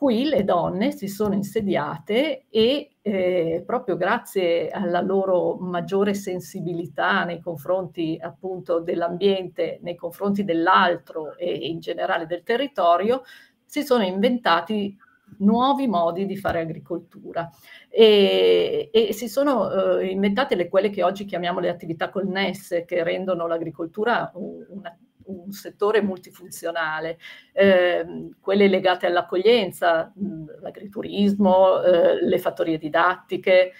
qui le donne si sono insediate e eh, proprio grazie alla loro maggiore sensibilità nei confronti appunto dell'ambiente, nei confronti dell'altro e in generale del territorio, si sono inventati nuovi modi di fare agricoltura e, e si sono eh, inventate le, quelle che oggi chiamiamo le attività connesse che rendono l'agricoltura una un settore multifunzionale, eh, quelle legate all'accoglienza, l'agriturismo, eh, le fattorie didattiche,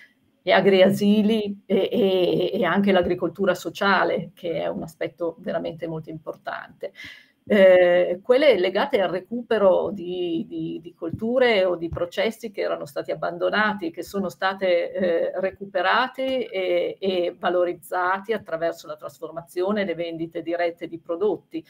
gli agriasili e, e, e anche l'agricoltura sociale, che è un aspetto veramente molto importante eh, quelle legate al recupero di, di, di, colture o di processi che erano stati abbandonati, che sono state eh, recuperati e, e, valorizzati attraverso la trasformazione e le vendite dirette di prodotti.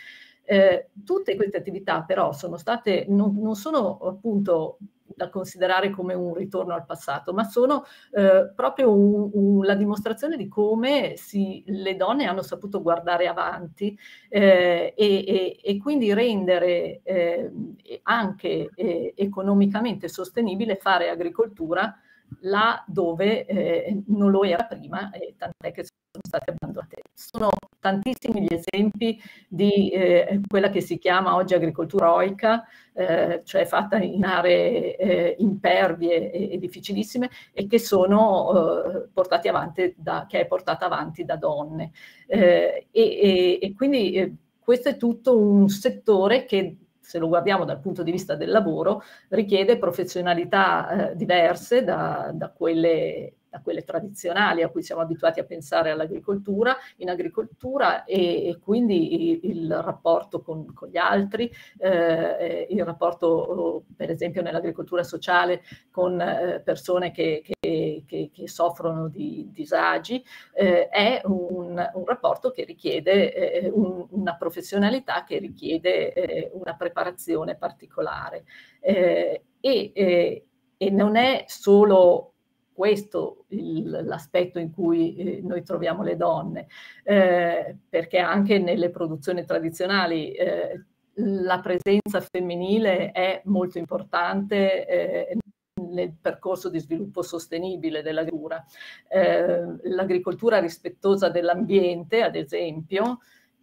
Eh, tutte queste attività però sono state, non, non sono appunto da considerare come un ritorno al passato, ma sono eh, proprio un, un, la dimostrazione di come si, le donne hanno saputo guardare avanti eh, e, e, e, quindi rendere eh, anche eh, economicamente sostenibile fare agricoltura là dove eh, non lo era prima, e tant'è che sono state abbandonate. Sono tantissimi gli esempi di eh, quella che si chiama oggi agricoltura oica, eh, cioè fatta in aree eh, impervie e, e, difficilissime, e che, sono, eh, da, che è portata avanti da donne. Eh, e, e, e, quindi questo è tutto un settore che se lo guardiamo dal punto di vista del lavoro, richiede professionalità eh, diverse da, da quelle da quelle tradizionali a cui siamo abituati a pensare all'agricoltura, in agricoltura e, e quindi il, il, rapporto con, con gli altri, eh, eh il rapporto oh, per esempio nell'agricoltura sociale con eh, persone che, che, che, che, soffrono di disagi, eh, è un, un, rapporto che richiede eh, un, una professionalità, che richiede eh, una preparazione particolare. E, e non è solo questo l'aspetto in cui eh, noi troviamo le donne, eh, perché anche nelle produzioni tradizionali eh, la presenza femminile è molto importante eh, nel percorso di sviluppo sostenibile dell'agricoltura. Eh, l'agricoltura rispettosa dell'ambiente, ad esempio,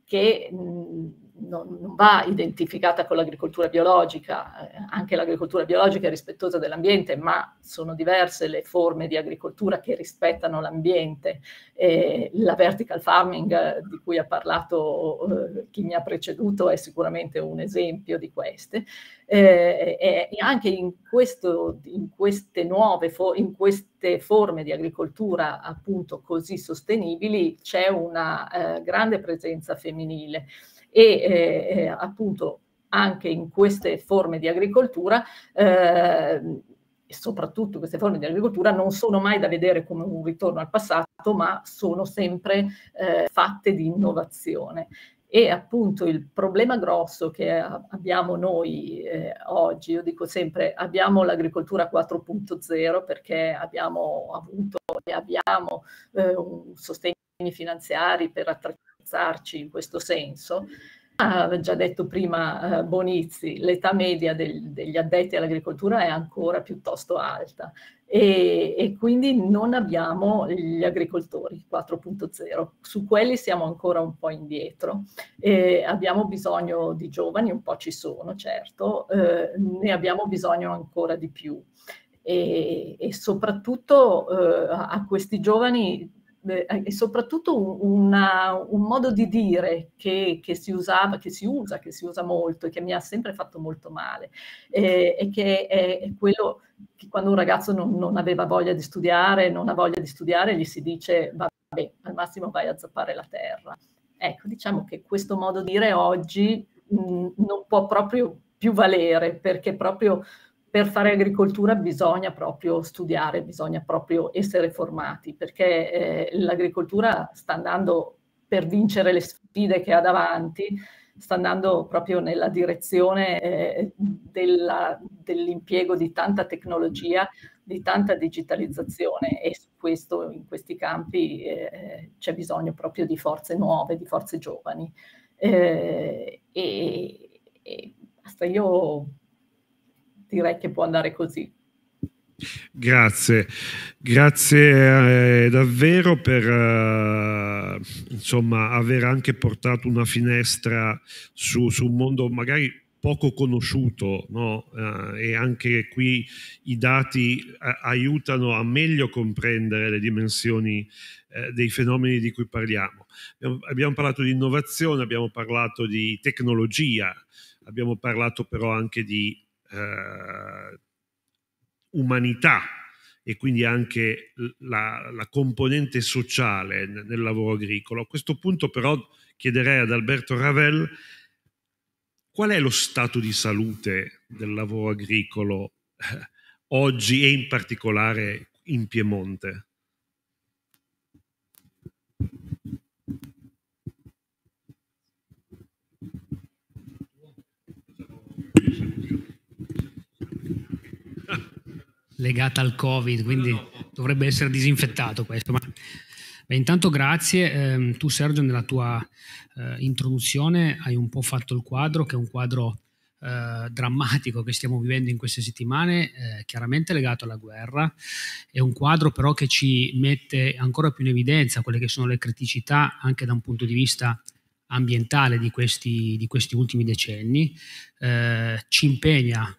che mh, non, non va identificata con l'agricoltura biologica, eh, anche l'agricoltura biologica è rispettosa dell'ambiente, ma sono diverse le forme di agricoltura che rispettano l'ambiente. Eh, la vertical farming eh, di cui ha parlato eh, chi mi ha preceduto è sicuramente un esempio di queste. Eh, e anche in, questo, in queste nuove in queste forme di agricoltura appunto così sostenibili c'è una eh, grande presenza femminile e eh, eh, appunto anche in queste forme di agricoltura eh, e soprattutto queste forme di agricoltura non sono mai da vedere come un ritorno al passato, ma sono sempre eh, fatte di innovazione. E appunto il problema grosso che abbiamo noi eh, oggi, io dico sempre, abbiamo l'agricoltura 4.0 perché abbiamo avuto e abbiamo eh, un sostegno finanziari per attrezzare indirizzarci in questo senso. Ha ah, già detto prima eh, Bonizzi, l'età media del, degli addetti all'agricoltura è ancora piuttosto alta e, e quindi non abbiamo gli agricoltori 4.0, su quelli siamo ancora un po' indietro. E abbiamo bisogno di giovani, un po' ci sono certo, eh, ne abbiamo bisogno ancora di più. E, e soprattutto eh, a questi giovani e soprattutto una, un modo di dire che, che, si usava, che si usa, che si usa molto e che mi ha sempre fatto molto male e, e che è, è, quello che quando un ragazzo non, non, aveva voglia di studiare, non ha voglia di studiare, gli si dice vabbè, al massimo vai a zappare la terra. Ecco, diciamo che questo modo di dire oggi mh, non può proprio più valere perché proprio per fare agricoltura bisogna proprio studiare, bisogna proprio essere formati, perché eh, l'agricoltura sta andando per vincere le sfide che ha davanti, sta andando proprio nella direzione eh, della, dell'impiego di tanta tecnologia, di tanta digitalizzazione e su questo, in questi campi, eh, c'è bisogno proprio di forze nuove, di forze giovani. Eh, e, e, basta, io direi che può andare così. Grazie, grazie eh, davvero per eh, insomma, aver anche portato una finestra su, su un mondo magari poco conosciuto no? eh, e anche qui i dati eh, aiutano a meglio comprendere le dimensioni eh, dei fenomeni di cui parliamo. Abbiamo, abbiamo parlato di innovazione, abbiamo parlato di tecnologia, abbiamo parlato però anche di eh, umanità e quindi anche la, la, componente sociale nel lavoro agricolo. A questo punto però chiederei ad Alberto Ravel qual è lo stato di salute del lavoro agricolo eh, oggi e in particolare in Piemonte? legata al Covid, quindi dovrebbe essere disinfettato questo. Ma... Beh, intanto grazie. Eh, tu Sergio nella tua eh, introduzione hai un po' fatto il quadro, che è un quadro eh, drammatico che stiamo vivendo in queste settimane, eh, chiaramente legato alla guerra. È un quadro però che ci mette ancora più in evidenza quelle che sono le criticità anche da un punto di vista ambientale di questi, di questi ultimi decenni. Eh, ci impegna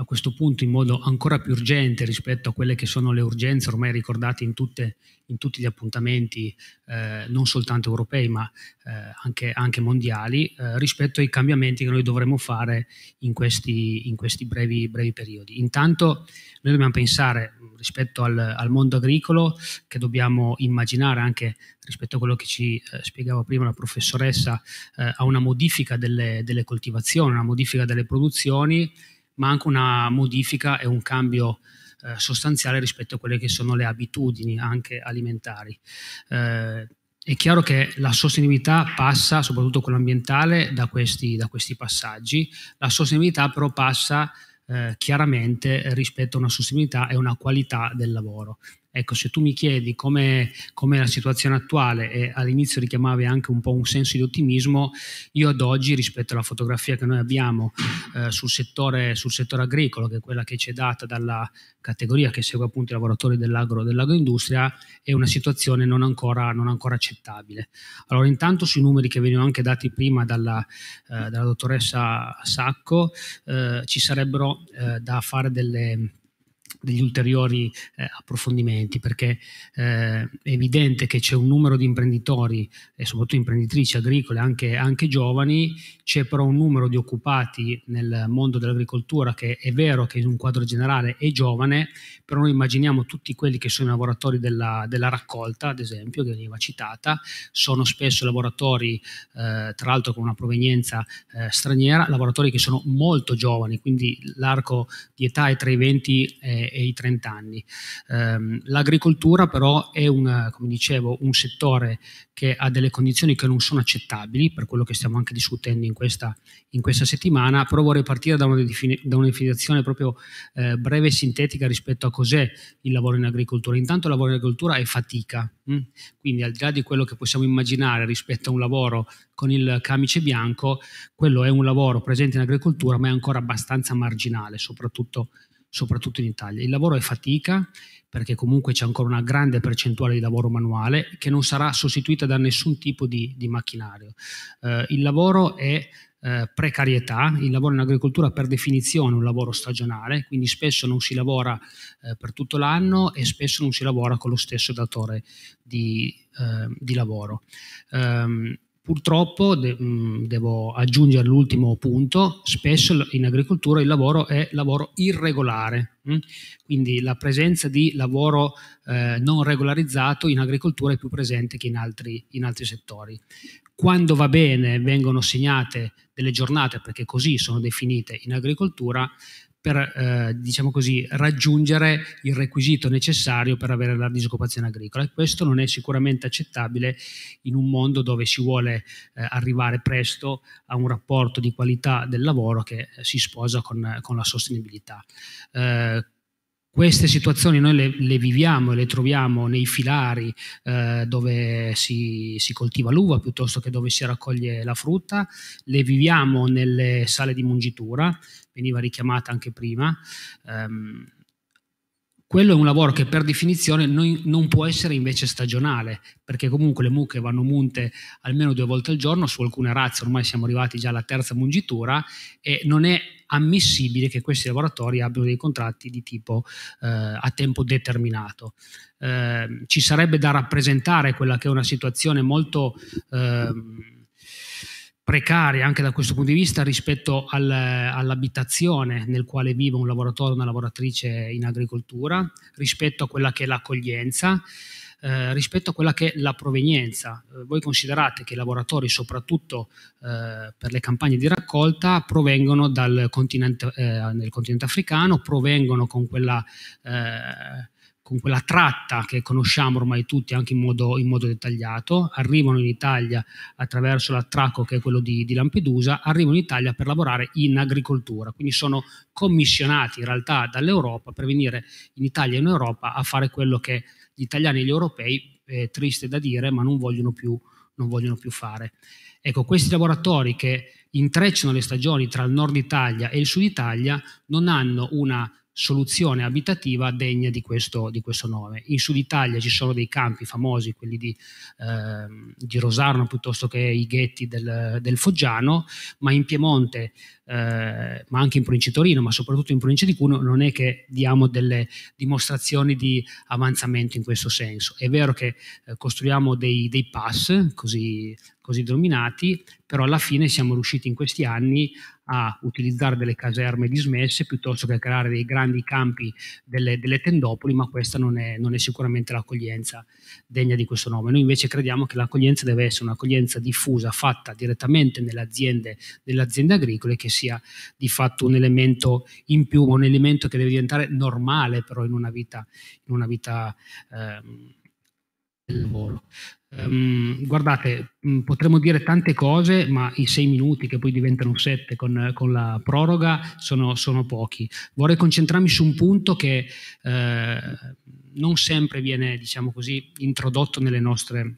a questo punto in modo ancora più urgente rispetto a quelle che sono le urgenze ormai ricordate in, tutte, in tutti gli appuntamenti, eh, non soltanto europei ma eh, anche, anche, mondiali, eh, rispetto ai cambiamenti che noi dovremmo fare in questi, in questi brevi, brevi, periodi. Intanto noi dobbiamo pensare rispetto al, al, mondo agricolo che dobbiamo immaginare anche rispetto a quello che ci eh, spiegava prima la professoressa eh, a una modifica delle, delle coltivazioni, una modifica delle produzioni ma anche una modifica e un cambio eh, sostanziale rispetto a quelle che sono le abitudini anche alimentari. Eh, è chiaro che la sostenibilità passa, soprattutto quella ambientale, da questi, da questi passaggi. La sostenibilità però passa eh, chiaramente rispetto a una sostenibilità e una qualità del lavoro. Ecco, se tu mi chiedi come è la situazione attuale e all'inizio richiamavi anche un po' un senso di ottimismo, io ad oggi rispetto alla fotografia che noi abbiamo eh, sul, settore, sul, settore, agricolo, che è quella che ci è data dalla categoria che segue appunto i lavoratori dell'agro, dell'agroindustria, è una situazione non ancora, non ancora accettabile. Allora intanto sui numeri che venivano anche dati prima dalla, eh, dalla dottoressa Sacco, eh, ci sarebbero eh, da fare delle degli ulteriori eh, approfondimenti perché eh, è evidente che c'è un numero di imprenditori e soprattutto imprenditrici agricole anche, anche, giovani c'è però un numero di occupati nel mondo dell'agricoltura che è vero che in un quadro generale è giovane però noi immaginiamo tutti quelli che sono i lavoratori della, della raccolta ad esempio che veniva citata sono spesso lavoratori eh, tra l'altro con una provenienza eh, straniera lavoratori che sono molto giovani quindi l'arco di età è tra i 20 e e, i 30 anni. Um, ehm, l'agricoltura però è un, come dicevo, un settore che ha delle condizioni che non sono accettabili, per quello che stiamo anche discutendo in questa, in questa settimana, però vorrei partire da una, defini- da una definizione proprio eh, breve e sintetica rispetto a cos'è il lavoro in agricoltura. Intanto il lavoro in agricoltura è fatica, mh? Mm? quindi al di là di quello che possiamo immaginare rispetto a un lavoro con il camice bianco, quello è un lavoro presente in agricoltura ma è ancora abbastanza marginale, soprattutto soprattutto in Italia. Il lavoro è fatica perché comunque c'è ancora una grande percentuale di lavoro manuale che non sarà sostituita da nessun tipo di, di macchinario. Eh, il lavoro è eh, precarietà, il lavoro in agricoltura per definizione è un lavoro stagionale, quindi spesso non si lavora eh, per tutto l'anno e spesso non si lavora con lo stesso datore di, eh, di lavoro. Um, Purtroppo, de mm, devo aggiungere l'ultimo punto, spesso in agricoltura il lavoro è lavoro irregolare, mh? Mm? quindi la presenza di lavoro eh, non regolarizzato in agricoltura è più presente che in altri, in altri settori. Quando va bene vengono segnate delle giornate, perché così sono definite in agricoltura, per eh, diciamo così, raggiungere il requisito necessario per avere la disoccupazione agricola e questo non è sicuramente accettabile in un mondo dove si vuole eh, arrivare presto a un rapporto di qualità del lavoro che si sposa con, con la sostenibilità. Eh, queste situazioni noi le, le, viviamo e le troviamo nei filari eh, dove si, si, coltiva l'uva piuttosto che dove si raccoglie la frutta, le viviamo nelle sale di mungitura, veniva richiamata anche prima, ehm, quello è un lavoro che per definizione non può essere invece stagionale, perché comunque le mucche vanno munte almeno due volte al giorno, su alcune razze ormai siamo arrivati già alla terza mungitura e non è ammissibile che questi lavoratori abbiano dei contratti di tipo eh, a tempo determinato. Eh, ci sarebbe da rappresentare quella che è una situazione molto... Eh, precaria anche da questo punto di vista rispetto al, all'abitazione nel quale vive un lavoratore o una lavoratrice in agricoltura, rispetto a quella che è l'accoglienza, eh, rispetto a quella che è la provenienza. Eh, voi considerate che i lavoratori, soprattutto eh, per le campagne di raccolta, provengono dal continente, eh, continente africano, provengono con quella eh, con quella tratta che conosciamo ormai tutti anche in modo, in modo dettagliato, arrivano in Italia attraverso l'attracco che è quello di, di Lampedusa, arrivano in Italia per lavorare in agricoltura, quindi sono commissionati in realtà dall'Europa per venire in Italia e in Europa a fare quello che gli italiani e gli europei, eh, triste da dire, ma non vogliono più, non vogliono più fare. Ecco, questi lavoratori che intrecciano le stagioni tra il nord Italia e il sud Italia non hanno una soluzione abitativa degna di questo, di questo, nome. In Sud Italia ci sono dei campi famosi, quelli di, eh, di Rosarno piuttosto che i ghetti del, del Foggiano, ma in Piemonte, eh, ma anche in provincia di Torino, ma soprattutto in provincia di Cuneo, non è che diamo delle dimostrazioni di avanzamento in questo senso. È vero che eh, costruiamo dei, dei pass, così, così denominati, però alla fine siamo riusciti in questi anni a utilizzare delle caserme dismesse piuttosto che a creare dei grandi campi delle, delle tendopoli, ma questa non è, non è sicuramente l'accoglienza degna di questo nome. Noi invece crediamo che l'accoglienza deve essere un'accoglienza diffusa, fatta direttamente nelle aziende, nelle aziende agricole, che sia di fatto un elemento in più, un elemento che deve diventare normale però in una vita, in una vita eh, del lavoro. Um, guardate, mh, mm, potremmo dire tante cose, ma i sei minuti che poi diventano sette con, con la proroga sono, sono, pochi. Vorrei concentrarmi su un punto che eh, non sempre viene, diciamo così, introdotto nelle nostre,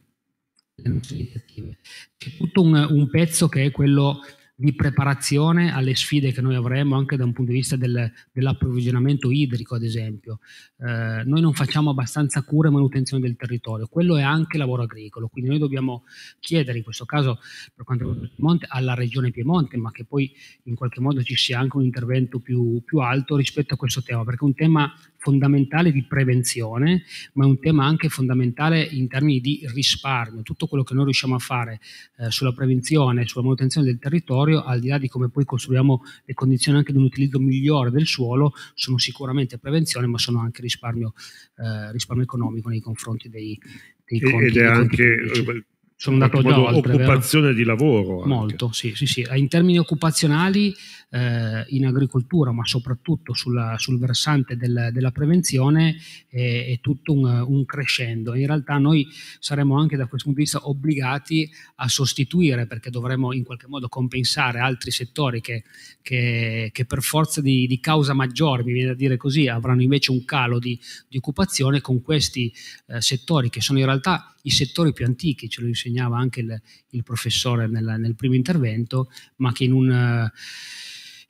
nelle nostre iniziative. C'è tutto un, un, pezzo che è quello di preparazione alle sfide che noi avremo anche da un punto di vista del, dell'approvvigionamento idrico, ad esempio. Eh, noi non facciamo abbastanza cura e manutenzione del territorio, quello è anche lavoro agricolo, quindi noi dobbiamo chiedere in questo caso per quanto riguarda il Piemonte alla Regione Piemonte, ma che poi in qualche modo ci sia anche un intervento più, più alto rispetto a questo tema, perché è un tema fondamentale di prevenzione, ma è un tema anche fondamentale in termini di risparmio. Tutto quello che noi riusciamo a fare eh, sulla prevenzione, sulla manutenzione del territorio, al di là di come poi costruiamo le condizioni anche di un utilizzo migliore del suolo, sono sicuramente prevenzione, ma sono anche risparmio, eh, risparmio economico nei confronti dei, dei conti. Ed è anche eh, sono andato già oltre, occupazione vero? di lavoro. Anche. Molto, sì, sì, sì. In termini occupazionali eh, in agricoltura, ma soprattutto sulla, sul versante del, della prevenzione, è, è tutto un, un, crescendo. In realtà noi saremo anche da questo punto di vista obbligati a sostituire, perché dovremo in qualche modo compensare altri settori che, che, che per forza di, di, causa maggiore, mi viene da dire così, avranno invece un calo di, di occupazione con questi eh, settori che sono in realtà i settori più antichi, ce lo insegnava anche il, il professore nel, nel, primo intervento, ma che in un... Eh,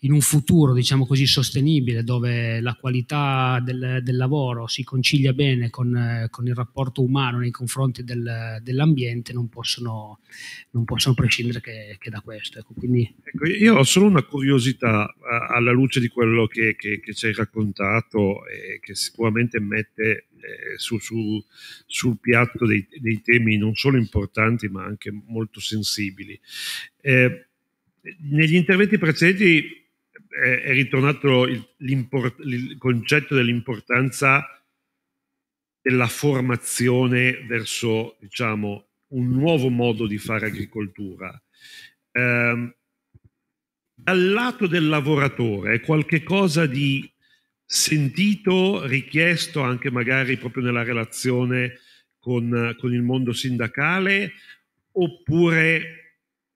in un futuro, diciamo così, sostenibile, dove la qualità del, del lavoro si concilia bene con, con, il rapporto umano nei confronti del, dell'ambiente, non possono, non possono prescindere che, che, da questo. Ecco, quindi... ecco, io ho solo una curiosità alla luce di quello che, che, che ci hai raccontato e che sicuramente mette eh, su, su, sul piatto dei, dei, temi non solo importanti ma anche molto sensibili. Eh, negli interventi precedenti è, è ritornato il, il concetto dell'importanza della formazione verso diciamo, un nuovo modo di fare agricoltura. Eh, dal lato del lavoratore è qualcosa di sentito, richiesto anche magari proprio nella relazione con, con il mondo sindacale oppure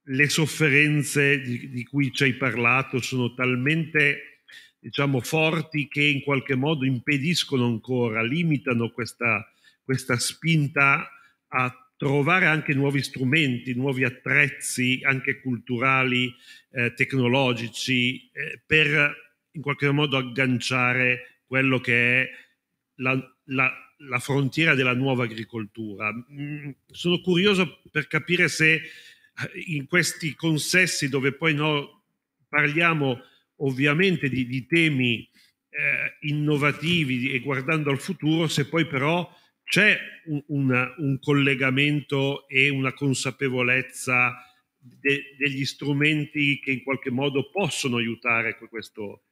le sofferenze di, di cui ci hai parlato sono talmente diciamo, forti che in qualche modo impediscono ancora, limitano questa, questa spinta a trovare anche nuovi strumenti, nuovi attrezzi, anche culturali, eh, tecnologici, eh, per in qualche modo agganciare quello che è la, la, la frontiera della nuova agricoltura. Mm, sono curioso per capire se in questi consessi dove poi no, parliamo ovviamente di, di temi eh, innovativi e guardando al futuro, se poi però c'è un, una, un collegamento e una consapevolezza de, degli strumenti che in qualche modo possono aiutare questo,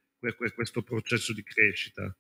questo processo di crescita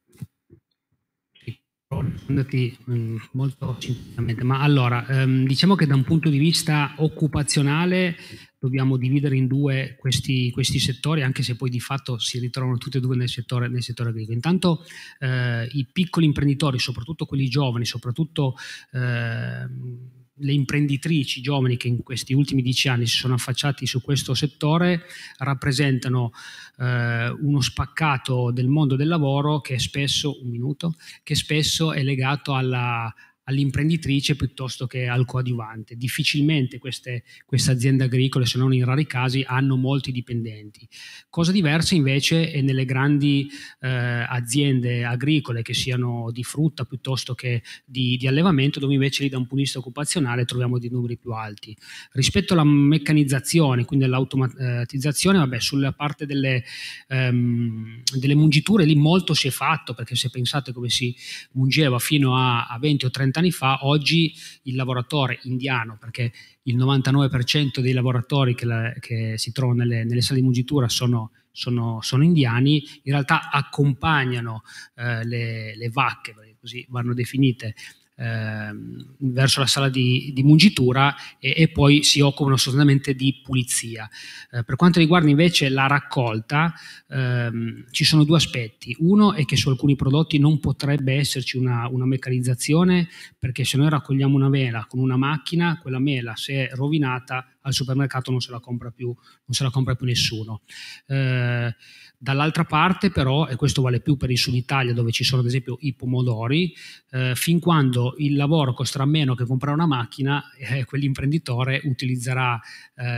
rispondoti mm, molto sinceramente, ma allora ehm, diciamo che da un punto di vista occupazionale dobbiamo dividere in due questi, questi, settori, anche se poi di fatto si ritrovano tutti e due nel settore, nel settore agricolo. Intanto eh, i piccoli imprenditori, soprattutto quelli giovani, soprattutto... Eh, le imprenditrici giovani che in questi ultimi dieci anni si sono affacciati su questo settore rappresentano eh, uno spaccato del mondo del lavoro che spesso, un minuto, che spesso è legato alla, all'imprenditrice piuttosto che al coadiuvante. Difficilmente queste, queste, aziende agricole, se non in rari casi, hanno molti dipendenti. Cosa diversa invece è nelle grandi eh, aziende agricole, che siano di frutta piuttosto che di, di, allevamento, dove invece lì da un punto di vista occupazionale troviamo dei numeri più alti. Rispetto alla meccanizzazione, quindi all'automatizzazione, vabbè, sulla parte delle, ehm, delle mungiture lì molto si è fatto, perché se pensate come si mungeva fino a, a 20 o 30 vent'anni fa, oggi il lavoratore indiano, perché il 99% dei lavoratori che, la, che si trovano nelle, nelle, sale di mungitura sono, sono, sono, indiani, in realtà accompagnano eh, le, le, vacche, così vanno definite, Ehm, verso la sala di, di mungitura e, e, poi si occupano sostanzialmente di pulizia. Eh, per quanto riguarda invece la raccolta, ehm, ci sono due aspetti. Uno è che su alcuni prodotti non potrebbe esserci una, una, meccanizzazione perché se noi raccogliamo una mela con una macchina, quella mela se è rovinata al supermercato non se la compra più, la compra più nessuno. Eh, dall'altra parte però, e questo vale più per il sud Italia dove ci sono ad esempio i pomodori, eh, fin quando il lavoro costerà meno che comprare una macchina, eh, quell'imprenditore utilizzerà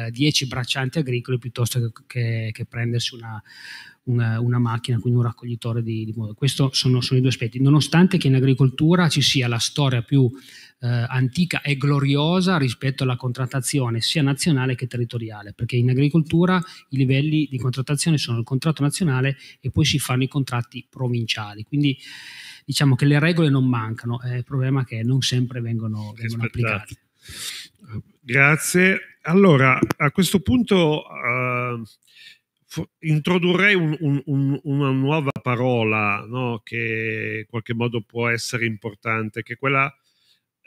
10 eh, braccianti agricoli piuttosto che, che, che prendersi una, una, una, macchina, quindi un raccoglitore di, di pomodori. Questi sono, sono i due aspetti. Nonostante che in agricoltura ci sia la storia più eh, antica e gloriosa rispetto alla contrattazione sia nazionale che territoriale, perché in agricoltura i livelli di contrattazione sono il contratto nazionale e poi si fanno i contratti provinciali. Quindi diciamo che le regole non mancano, è il problema che non sempre vengono, vengono applicate. Grazie. Allora, a questo punto uh, introdurrei un, un, un, una nuova parola no, che in qualche modo può essere importante, che è quella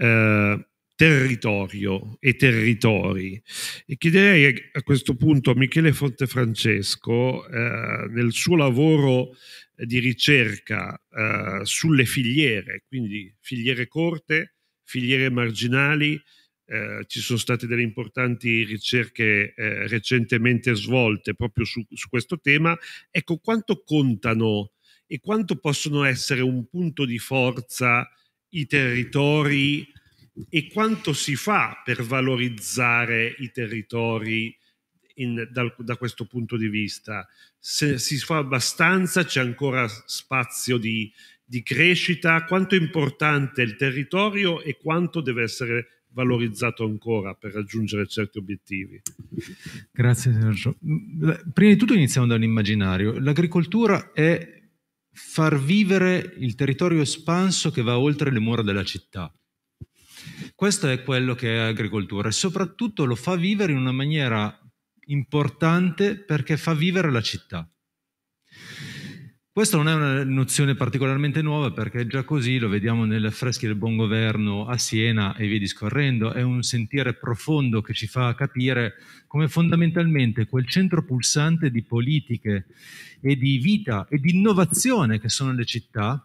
eh, territorio e territori. E chiederei a questo punto a Michele Fontefrancesco, eh, nel suo lavoro di ricerca eh, sulle filiere, quindi filiere corte, filiere marginali, eh, ci sono state delle importanti ricerche eh, recentemente svolte proprio su, su, questo tema. Ecco, quanto contano e quanto possono essere un punto di forza i territori e quanto si fa per valorizzare i territori in, da, da, questo punto di vista. Se si fa abbastanza, c'è ancora spazio di, di crescita, quanto è importante il territorio e quanto deve essere valorizzato ancora per raggiungere certi obiettivi. Grazie Sergio. Prima di tutto iniziamo da un immaginario. L'agricoltura è far vivere il territorio espanso che va oltre le mura della città. Questo è quello che è agricoltura e soprattutto lo fa vivere in una maniera importante perché fa vivere la città. Questa non è una nozione particolarmente nuova perché già così lo vediamo nelle affreschi del buon governo a Siena e via discorrendo, è un sentire profondo che ci fa capire come fondamentalmente quel centro pulsante di politiche e di vita e di innovazione che sono le città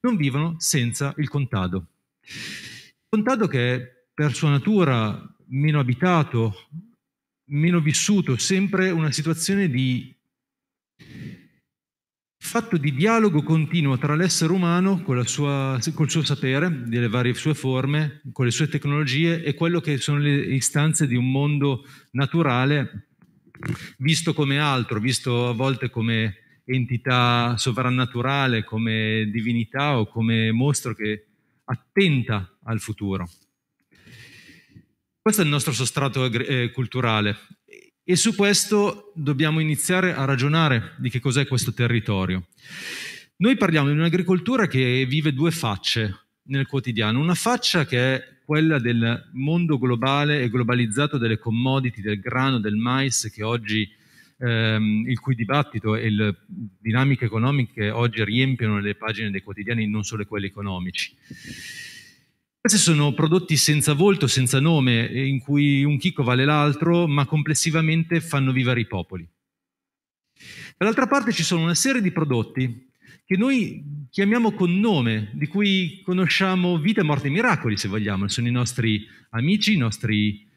non vivono senza il contado. Il contado che è per sua natura meno abitato, meno vissuto, sempre una situazione di fatto di dialogo continuo tra l'essere umano sua, col suo sapere, delle varie sue forme, con le sue tecnologie e quello che sono le istanze di un mondo naturale visto come altro, visto a volte come entità sovrannaturale, come divinità o come mostro che attenta al futuro. Questo è il nostro sostrato eh, culturale e su questo dobbiamo iniziare a ragionare di che cos'è questo territorio. Noi parliamo di un'agricoltura che vive due facce nel quotidiano. Una faccia che è quella del mondo globale e globalizzato delle commodity, del grano, del mais, che oggi, ehm, il cui dibattito e le dinamiche economiche oggi riempiono le pagine dei quotidiani, non solo quelli economici. Questi sono prodotti senza volto, senza nome, eh, in cui un chicco vale l'altro, ma complessivamente fanno vivere i popoli. Dall'altra parte ci sono una serie di prodotti che noi chiamiamo con nome, di cui conosciamo vita, morte e miracoli, se vogliamo, sono i nostri amici, i nostri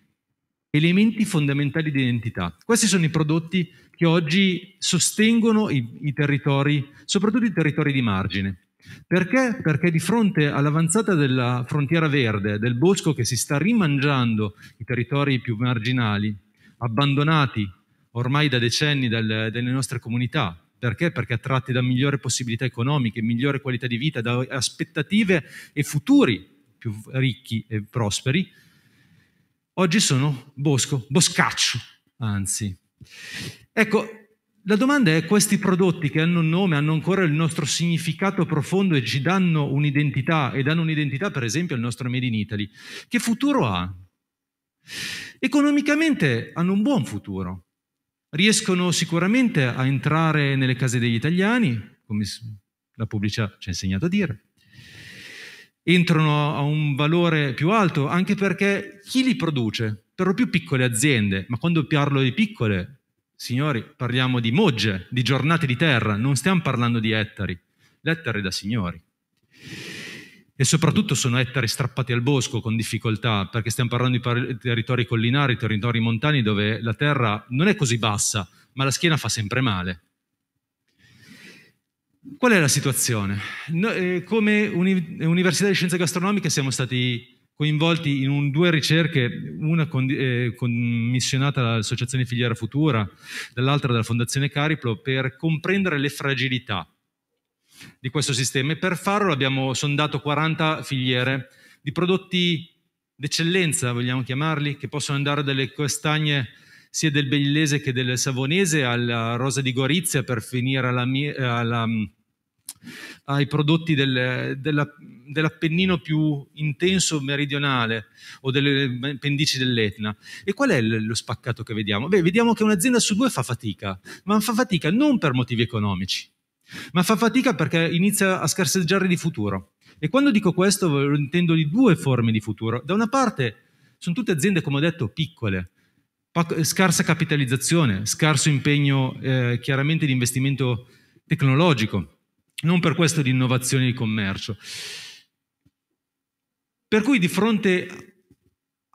elementi fondamentali di identità. Questi sono i prodotti che oggi sostengono i, i territori, soprattutto i territori di margine. Perché? Perché di fronte all'avanzata della frontiera verde, del bosco che si sta rimangiando i territori più marginali, abbandonati ormai da decenni dal, dalle nostre comunità, perché? Perché attratti da migliori possibilità economiche, migliore qualità di vita, da aspettative e futuri più ricchi e prosperi, oggi sono bosco, boscaccio, anzi. Ecco, la domanda è, questi prodotti che hanno un nome, hanno ancora il nostro significato profondo e ci danno un'identità, e danno un'identità per esempio al nostro Made in Italy, che futuro ha? Economicamente hanno un buon futuro, riescono sicuramente a entrare nelle case degli italiani, come la pubblicità ci ha insegnato a dire, entrano a un valore più alto, anche perché chi li produce? Per lo più piccole aziende, ma quando parlo di piccole, Signori, parliamo di mogge, di giornate di terra, non stiamo parlando di ettari, l'ettare da signori. E soprattutto sono ettari strappati al bosco con difficoltà, perché stiamo parlando di territori collinari, territori montani dove la terra non è così bassa, ma la schiena fa sempre male. Qual è la situazione? No, eh, come uni- Università di Scienze Gastronomiche siamo stati coinvolti in un, due ricerche, una con, eh, commissionata dall'Associazione Filiera Futura, dall'altra dalla Fondazione Cariplo, per comprendere le fragilità di questo sistema e per farlo abbiamo sondato 40 filiere di prodotti d'eccellenza, vogliamo chiamarli, che possono andare dalle castagne sia del Bellese che del Savonese alla Rosa di Gorizia per finire alla, alla ai prodotti del, della, dell'Appennino più intenso meridionale o delle pendici dell'Etna. E qual è lo spaccato che vediamo? Beh, vediamo che un'azienda su due fa fatica, ma fa fatica non per motivi economici, ma fa fatica perché inizia a scarseggiare di futuro. E quando dico questo intendo di due forme di futuro. Da una parte sono tutte aziende, come ho detto, piccole, scarsa capitalizzazione, scarso impegno eh, chiaramente di investimento tecnologico non per questo di innovazione di commercio. Per cui di fronte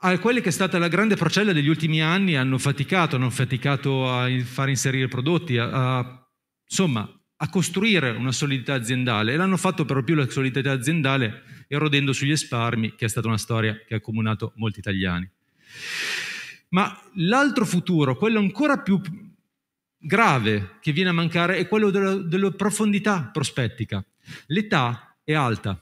a quella che è stata la grande procella degli ultimi anni, hanno faticato, hanno faticato a far inserire prodotti, a, a, insomma a costruire una solidità aziendale e l'hanno fatto per più la solidità aziendale erodendo sugli risparmi, che è stata una storia che ha accomunato molti italiani. Ma l'altro futuro, quello ancora più grave che viene a mancare è quello della, della profondità prospettica. L'età è alta.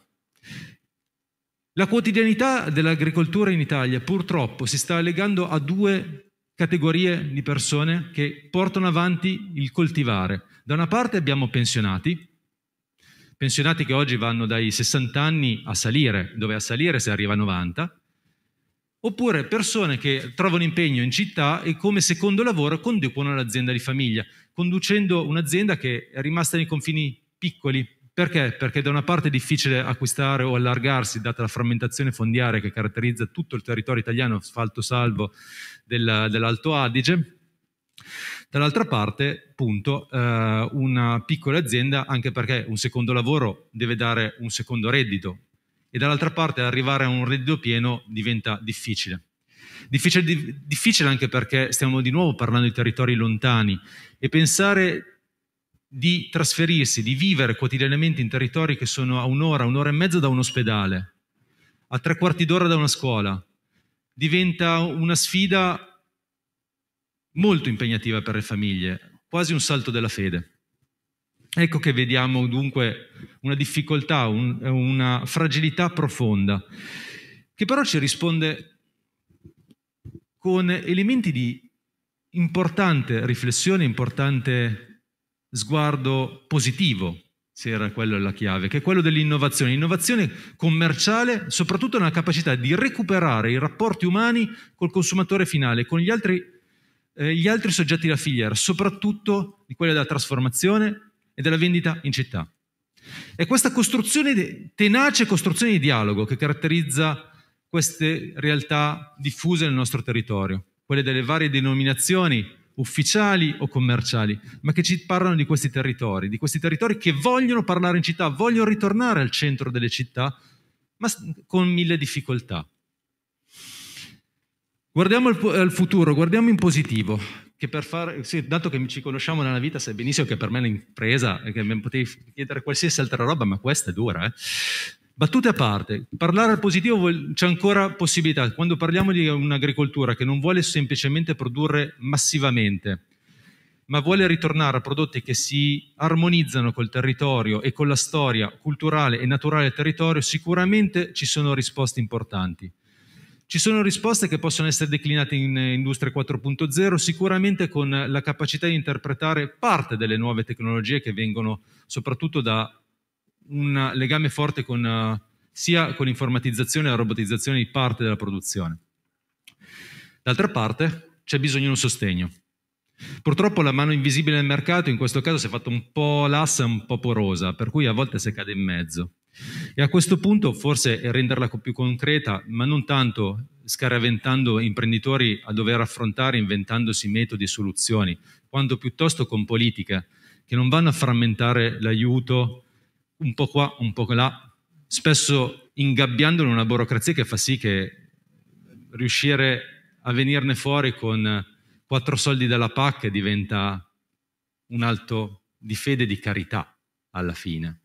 La quotidianità dell'agricoltura in Italia purtroppo si sta legando a due categorie di persone che portano avanti il coltivare. Da una parte abbiamo pensionati, pensionati che oggi vanno dai 60 anni a salire, dove a salire si arriva a 90, oppure persone che trovano impegno in città e come secondo lavoro conducono l'azienda di famiglia, conducendo un'azienda che è rimasta nei confini piccoli. Perché? Perché da una parte è difficile acquistare o allargarsi, data la frammentazione fondiaria che caratterizza tutto il territorio italiano, asfalto salvo del, dell'Alto Adige, Dall'altra parte, appunto, eh, una piccola azienda, anche perché un secondo lavoro deve dare un secondo reddito, e dall'altra parte arrivare a un reddito pieno diventa difficile. Difficile, di, difficile anche perché stiamo di nuovo parlando di territori lontani e pensare di trasferirsi, di vivere quotidianamente in territori che sono a un'ora, un'ora e mezza da un ospedale, a tre quarti d'ora da una scuola, diventa una sfida molto impegnativa per le famiglie, quasi un salto della fede. Ecco che vediamo dunque una difficoltà, un, una fragilità profonda, che però ci risponde con elementi di importante riflessione, importante sguardo positivo, se era quella la chiave, che è quello dell'innovazione. Innovazione commerciale, soprattutto nella capacità di recuperare i rapporti umani col consumatore finale, con gli altri, eh, gli altri soggetti della filiera, soprattutto di quella della trasformazione e della vendita in città. È questa costruzione, tenace costruzione di dialogo che caratterizza queste realtà diffuse nel nostro territorio, quelle delle varie denominazioni ufficiali o commerciali, ma che ci parlano di questi territori, di questi territori che vogliono parlare in città, vogliono ritornare al centro delle città, ma con mille difficoltà. Guardiamo al futuro, guardiamo in positivo che per fare, sì, dato che ci conosciamo nella vita, sai benissimo che per me l'impresa, eh, che mi potevi chiedere qualsiasi altra roba, ma questa è dura. Eh? Battute a parte, parlare al positivo c'è ancora possibilità. Quando parliamo di un'agricoltura che non vuole semplicemente produrre massivamente, ma vuole ritornare a prodotti che si armonizzano col territorio e con la storia culturale e naturale del territorio, sicuramente ci sono risposte importanti. Ci sono risposte che possono essere declinate in eh, Industria 4.0, sicuramente con la capacità di interpretare parte delle nuove tecnologie che vengono soprattutto da un legame forte con, eh, sia con l'informatizzazione e la robotizzazione di parte della produzione. D'altra parte c'è bisogno di un sostegno. Purtroppo la mano invisibile nel mercato in questo caso si è fatta un po' lassa, un po' porosa, per cui a volte si cade in mezzo. E a questo punto forse è renderla più concreta, ma non tanto scaraventando imprenditori a dover affrontare inventandosi metodi e soluzioni, quanto piuttosto con politiche che non vanno a frammentare l'aiuto un po' qua, un po' là, spesso ingabbiandolo in una burocrazia che fa sì che riuscire a venirne fuori con quattro soldi dalla PAC diventa un alto di fede e di carità alla fine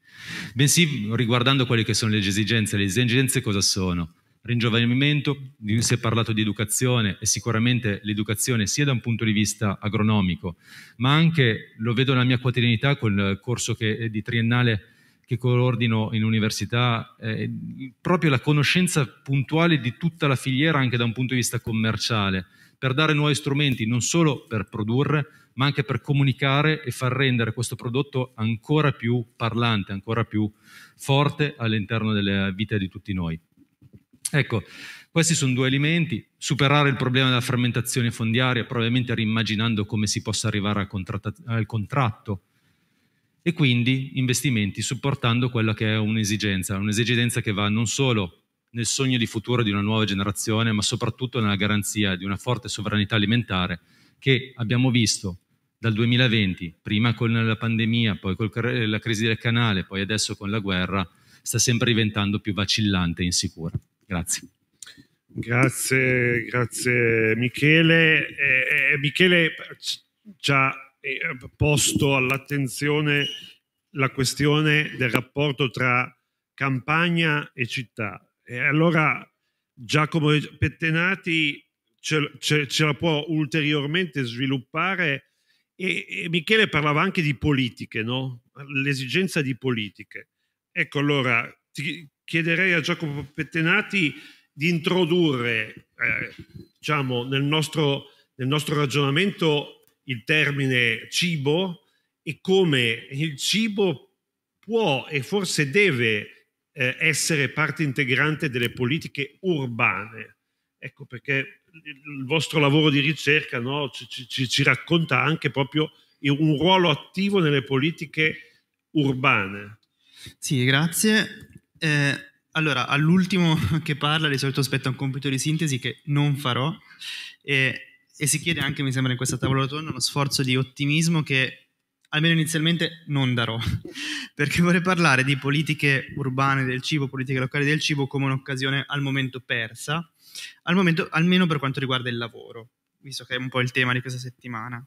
bensì riguardando quelle che sono le esigenze. Le esigenze cosa sono? Ringiovanimento, si è parlato di educazione e sicuramente l'educazione sia da un punto di vista agronomico, ma anche lo vedo nella mia quotidianità col corso che, di triennale che coordino in università, eh, proprio la conoscenza puntuale di tutta la filiera anche da un punto di vista commerciale, per dare nuovi strumenti non solo per produrre, ma anche per comunicare e far rendere questo prodotto ancora più parlante, ancora più forte all'interno della vita di tutti noi. Ecco, questi sono due elementi. Superare il problema della frammentazione fondiaria, probabilmente rimmaginando come si possa arrivare al, contratto. E quindi investimenti supportando quella che è un'esigenza, un'esigenza che va non solo nel sogno di futuro di una nuova generazione, ma soprattutto nella garanzia di una forte sovranità alimentare che abbiamo visto dal 2020, prima con la pandemia, poi con eh, la crisi del canale, poi adesso con la guerra, sta sempre diventando più vacillante e insicura. Grazie. Grazie, grazie Michele. Eh, eh, Michele ci ha eh, posto all'attenzione la questione del rapporto tra campagna e città. E allora Giacomo Pettenati ce, ce, ce la può ulteriormente sviluppare e, e Michele parlava anche di politiche, no? L'esigenza di politiche. Ecco, allora ti chiederei a Giacomo Pettenati di introdurre, eh, diciamo, nel nostro, nel nostro ragionamento il termine cibo e come il cibo può e forse deve eh, essere parte integrante delle politiche urbane. Ecco perché il vostro lavoro di ricerca no? ci, ci, ci, racconta anche proprio un ruolo attivo nelle politiche urbane. Sì, grazie. Eh, allora, all'ultimo che parla di solito aspetta un compito di sintesi che non farò e, e si chiede anche, mi sembra, in questa tavola rotonda uno sforzo di ottimismo che almeno inizialmente non darò, perché vorrei parlare di politiche urbane del cibo, politiche locali del cibo come un'occasione al momento persa, al momento, almeno per quanto riguarda il lavoro, visto che è un po' il tema di questa settimana.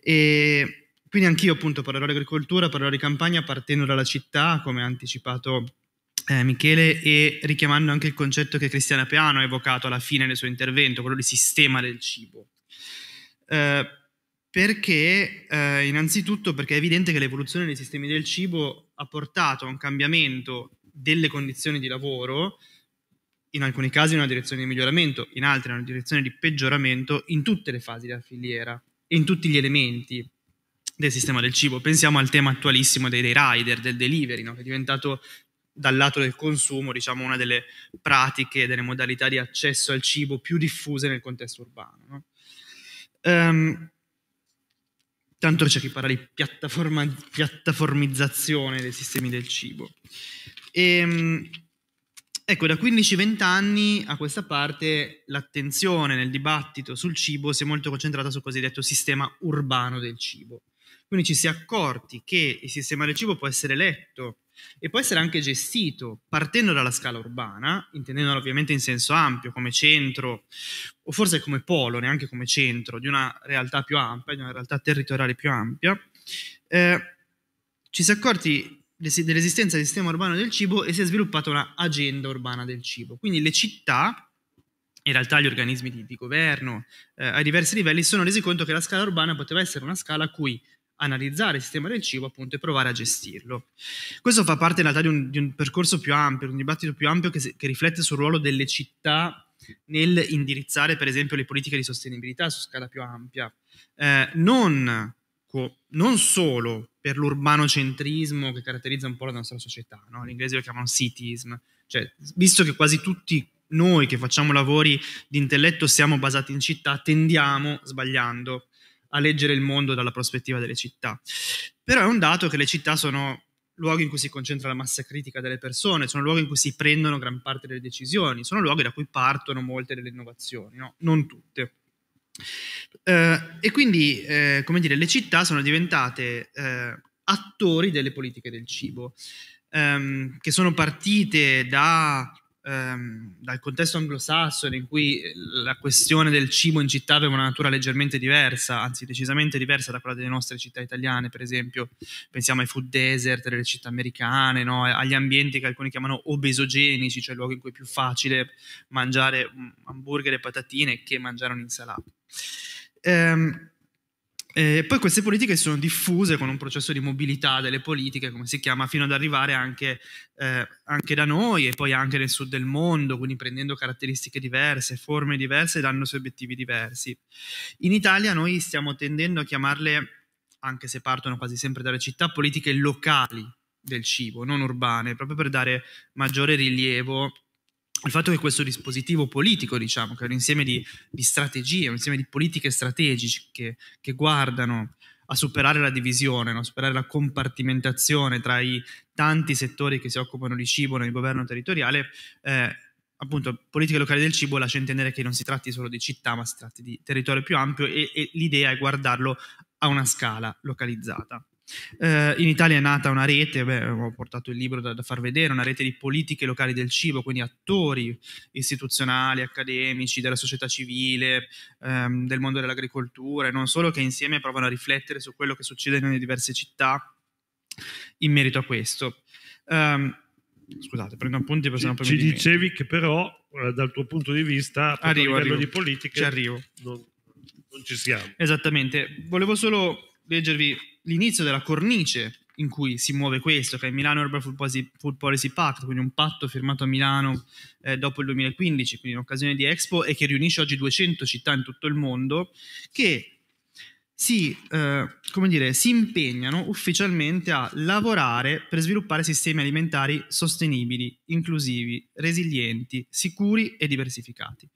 E quindi anch'io appunto parlerò di agricoltura, parlerò di campagna partendo dalla città, come ha anticipato eh, Michele, e richiamando anche il concetto che Cristiana Peano ha evocato alla fine del suo intervento, quello di sistema del cibo. Eh, perché, eh, innanzitutto, perché è evidente che l'evoluzione dei sistemi del cibo ha portato a un cambiamento delle condizioni di lavoro in alcuni casi in una direzione di miglioramento, in altri in una direzione di peggioramento in tutte le fasi della filiera e in tutti gli elementi del sistema del cibo. Pensiamo al tema attualissimo dei, dei rider, del delivery, no? che è diventato dal lato del consumo, diciamo, una delle pratiche, delle modalità di accesso al cibo più diffuse nel contesto urbano. No? Um, tanto c'è chi parla di piattaforma, piattaformizzazione dei sistemi del cibo. E, ehm, Ecco, da 15-20 anni a questa parte l'attenzione nel dibattito sul cibo si è molto concentrata sul cosiddetto sistema urbano del cibo. Quindi ci si è accorti che il sistema del cibo può essere letto e può essere anche gestito partendo dalla scala urbana, intendendola ovviamente in senso ampio, come centro, o forse come polo, neanche come centro, di una realtà più ampia, di una realtà territoriale più ampia. Eh, ci si è accorti dell'esistenza del sistema urbano del cibo e si è sviluppata una agenda urbana del cibo. Quindi le città, in realtà gli organismi di, di governo eh, ai diversi livelli, si sono resi conto che la scala urbana poteva essere una scala a cui analizzare il sistema del cibo appunto e provare a gestirlo. Questo fa parte in realtà di un, di un percorso più ampio, di un dibattito più ampio che, che riflette sul ruolo delle città nel indirizzare per esempio le politiche di sostenibilità su scala più ampia. Eh, non Ecco, non solo per l'urbanocentrismo che caratterizza un po' la nostra società, no? in inglese lo chiamano cityism, cioè, visto che quasi tutti noi che facciamo lavori di intelletto siamo basati in città, tendiamo, sbagliando, a leggere il mondo dalla prospettiva delle città. Però è un dato che le città sono luoghi in cui si concentra la massa critica delle persone, sono luoghi in cui si prendono gran parte delle decisioni, sono luoghi da cui partono molte delle innovazioni, no? non tutte. Eh, e quindi, eh, come dire, le città sono diventate eh, attori delle politiche del cibo, ehm, che sono partite da, ehm, dal contesto anglosassone in cui la questione del cibo in città aveva una natura leggermente diversa, anzi decisamente diversa da quella delle nostre città italiane, per esempio pensiamo ai food desert delle città americane, no? agli ambienti che alcuni chiamano obesogenici, cioè luoghi in cui è più facile mangiare mm, hamburger e patatine che mangiare un'insalata. Ehm, eh, poi queste politiche sono diffuse con un processo di mobilità delle politiche, come si chiama, fino ad arrivare anche, eh, anche, da noi e poi anche nel sud del mondo, quindi prendendo caratteristiche diverse, forme diverse e dandosi obiettivi diversi. In Italia noi stiamo tendendo a chiamarle, anche se partono quasi sempre dalle città, politiche locali del cibo, non urbane, proprio per dare maggiore rilievo il fatto che questo dispositivo politico, diciamo, che è un insieme di, di strategie, un insieme di politiche strategiche che, che guardano a superare la divisione, no? a superare la compartimentazione tra i tanti settori che si occupano di cibo nel governo territoriale, eh, appunto, politiche locali del cibo lascia intendere che non si tratti solo di città, ma si tratti di territorio più ampio e, e l'idea è guardarlo a una scala localizzata. Eh, in Italia è nata una rete, beh, ho portato il libro da, da, far vedere, una rete di politiche locali del cibo, quindi attori istituzionali, accademici, della società civile, ehm, del mondo dell'agricoltura e non solo che insieme provano a riflettere su quello che succede nelle diverse città in merito a questo. Um, scusate, prendo appunti perché se no poi Ci dicevi che però eh, dal tuo punto di vista arrivo, a livello arrivo. di politica ci arrivo. Non, non ci siamo. Esattamente, volevo solo leggervi l'inizio della cornice in cui si muove questo, che è il Milano Urban Food Policy, Food Policy, Pact, quindi un patto firmato a Milano eh, dopo il 2015, quindi in occasione di Expo, e che riunisce oggi 200 città in tutto il mondo, che si, eh, dire, si impegnano ufficialmente a lavorare per sviluppare sistemi alimentari sostenibili, inclusivi, resilienti, sicuri e diversificati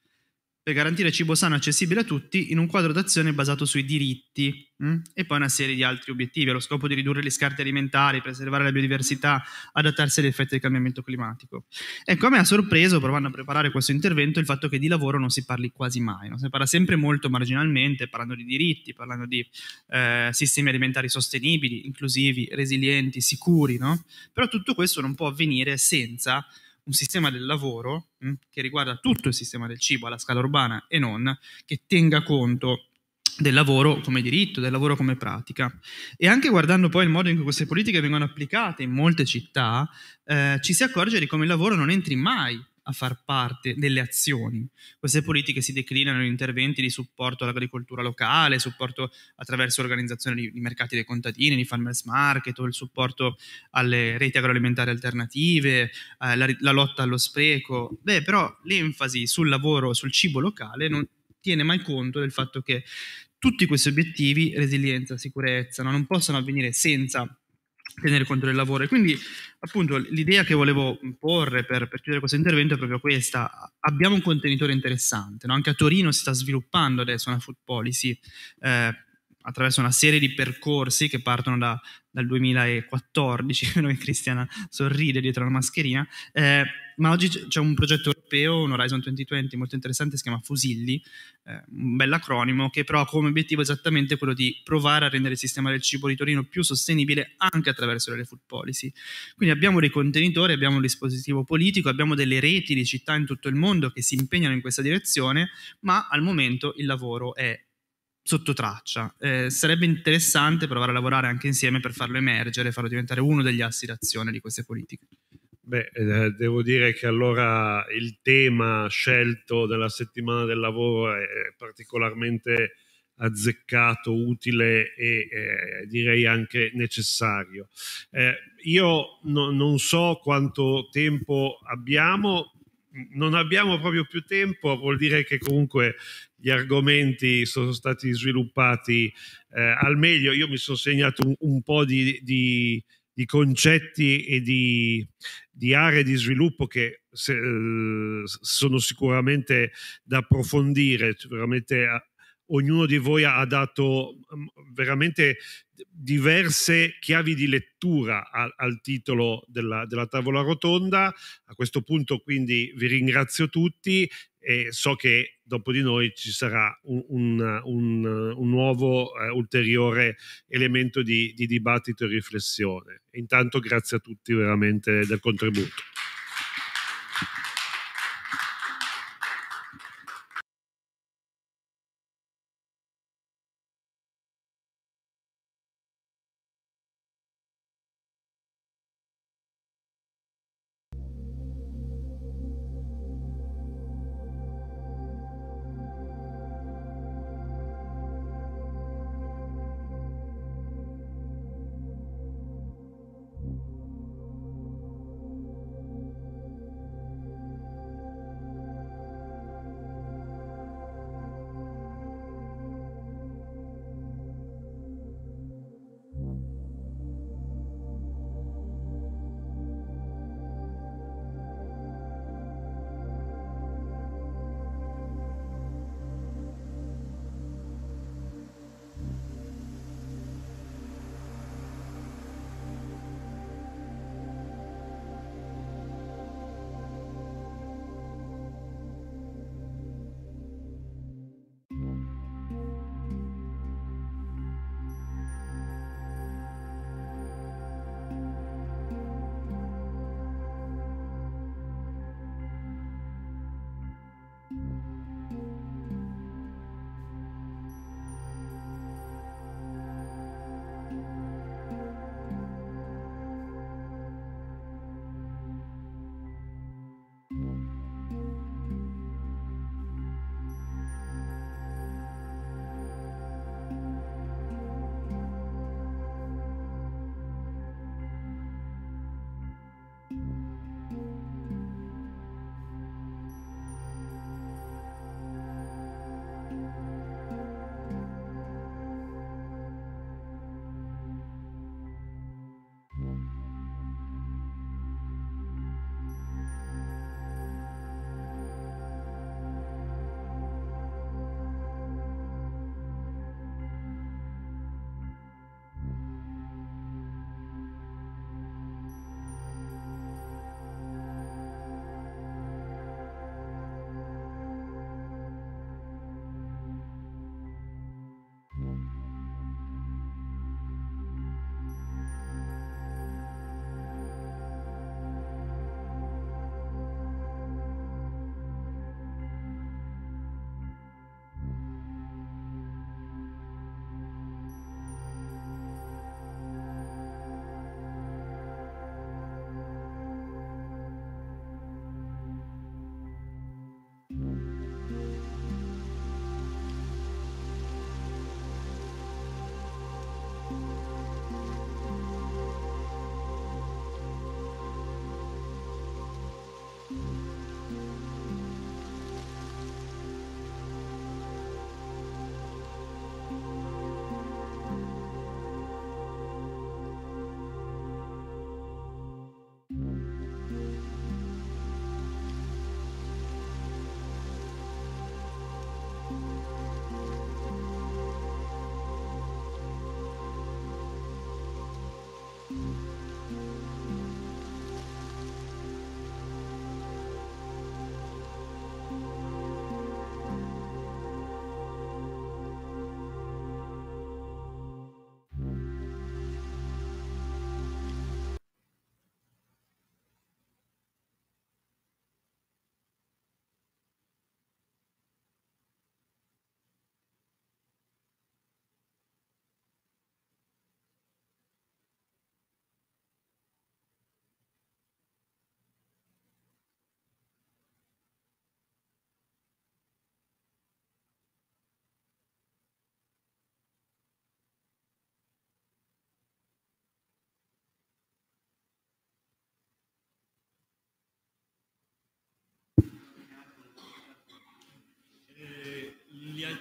per garantire cibo sano accessibile a tutti in un quadro d'azione basato sui diritti mh? Mm? e poi una serie di altri obiettivi, allo scopo di ridurre gli scarti alimentari, preservare la biodiversità, adattarsi agli effetti del cambiamento climatico. Ecco, a me ha sorpreso, provando a preparare questo intervento, il fatto che di lavoro non si parli quasi mai, no? si parla sempre molto marginalmente, parlando di diritti, parlando di eh, sistemi alimentari sostenibili, inclusivi, resilienti, sicuri, no? però tutto questo non può avvenire senza un sistema del lavoro mh, mm, che riguarda tutto il sistema del cibo alla scala urbana e non, che tenga conto del lavoro come diritto, del lavoro come pratica. E anche guardando poi il modo in cui queste politiche vengono applicate in molte città, eh, ci si accorge di come il lavoro non entri mai a far parte delle azioni. Queste politiche si declinano in interventi di supporto all'agricoltura locale, supporto attraverso l'organizzazione di, di mercati dei contadini, di farmers market, o il supporto alle reti agroalimentari alternative, eh, la, la, lotta allo spreco. Beh, però l'enfasi sul lavoro, sul cibo locale non tiene mai conto del fatto che tutti questi obiettivi, resilienza, sicurezza, no, non possono avvenire senza tenere conto del lavoro. E quindi appunto l'idea che volevo porre per, per, chiudere questo intervento è proprio questa. Abbiamo un contenitore interessante, no? anche a Torino si sta sviluppando adesso una food policy eh, attraverso una serie di percorsi che partono da, dal 2014, noi Cristiana sorride dietro la mascherina, eh, ma oggi c'è un progetto europeo, un Horizon 2020 molto interessante, si chiama Fusilli, eh, un bell'acronimo, che però ha come obiettivo esattamente quello di provare a rendere il sistema del cibo di Torino più sostenibile anche attraverso le food policy. Quindi abbiamo dei contenitori, abbiamo un dispositivo politico, abbiamo delle reti di città in tutto il mondo che si impegnano in questa direzione, ma al momento il lavoro è sotto traccia. Eh, sarebbe interessante provare a lavorare anche insieme per farlo emergere, farlo diventare uno degli assi d'azione di queste politiche. Beh, eh, devo dire che allora il tema scelto della settimana del lavoro è particolarmente azzeccato, utile e eh, direi anche necessario. Eh, io no, non so quanto tempo abbiamo, non abbiamo proprio più tempo, vuol dire che comunque gli argomenti sono stati sviluppati eh, al meglio. Io mi sono segnato un, un po' di, di, di, concetti e di, di, aree di sviluppo che se, eh, sono sicuramente da approfondire, veramente ognuno di voi ha dato mm, veramente diverse chiavi di lettura al, al titolo della, della, tavola rotonda. A questo punto quindi vi ringrazio tutti e so che dopo di noi ci sarà un, un, un, un nuovo eh, ulteriore elemento di, di dibattito e riflessione. Intanto grazie a tutti veramente del contributo.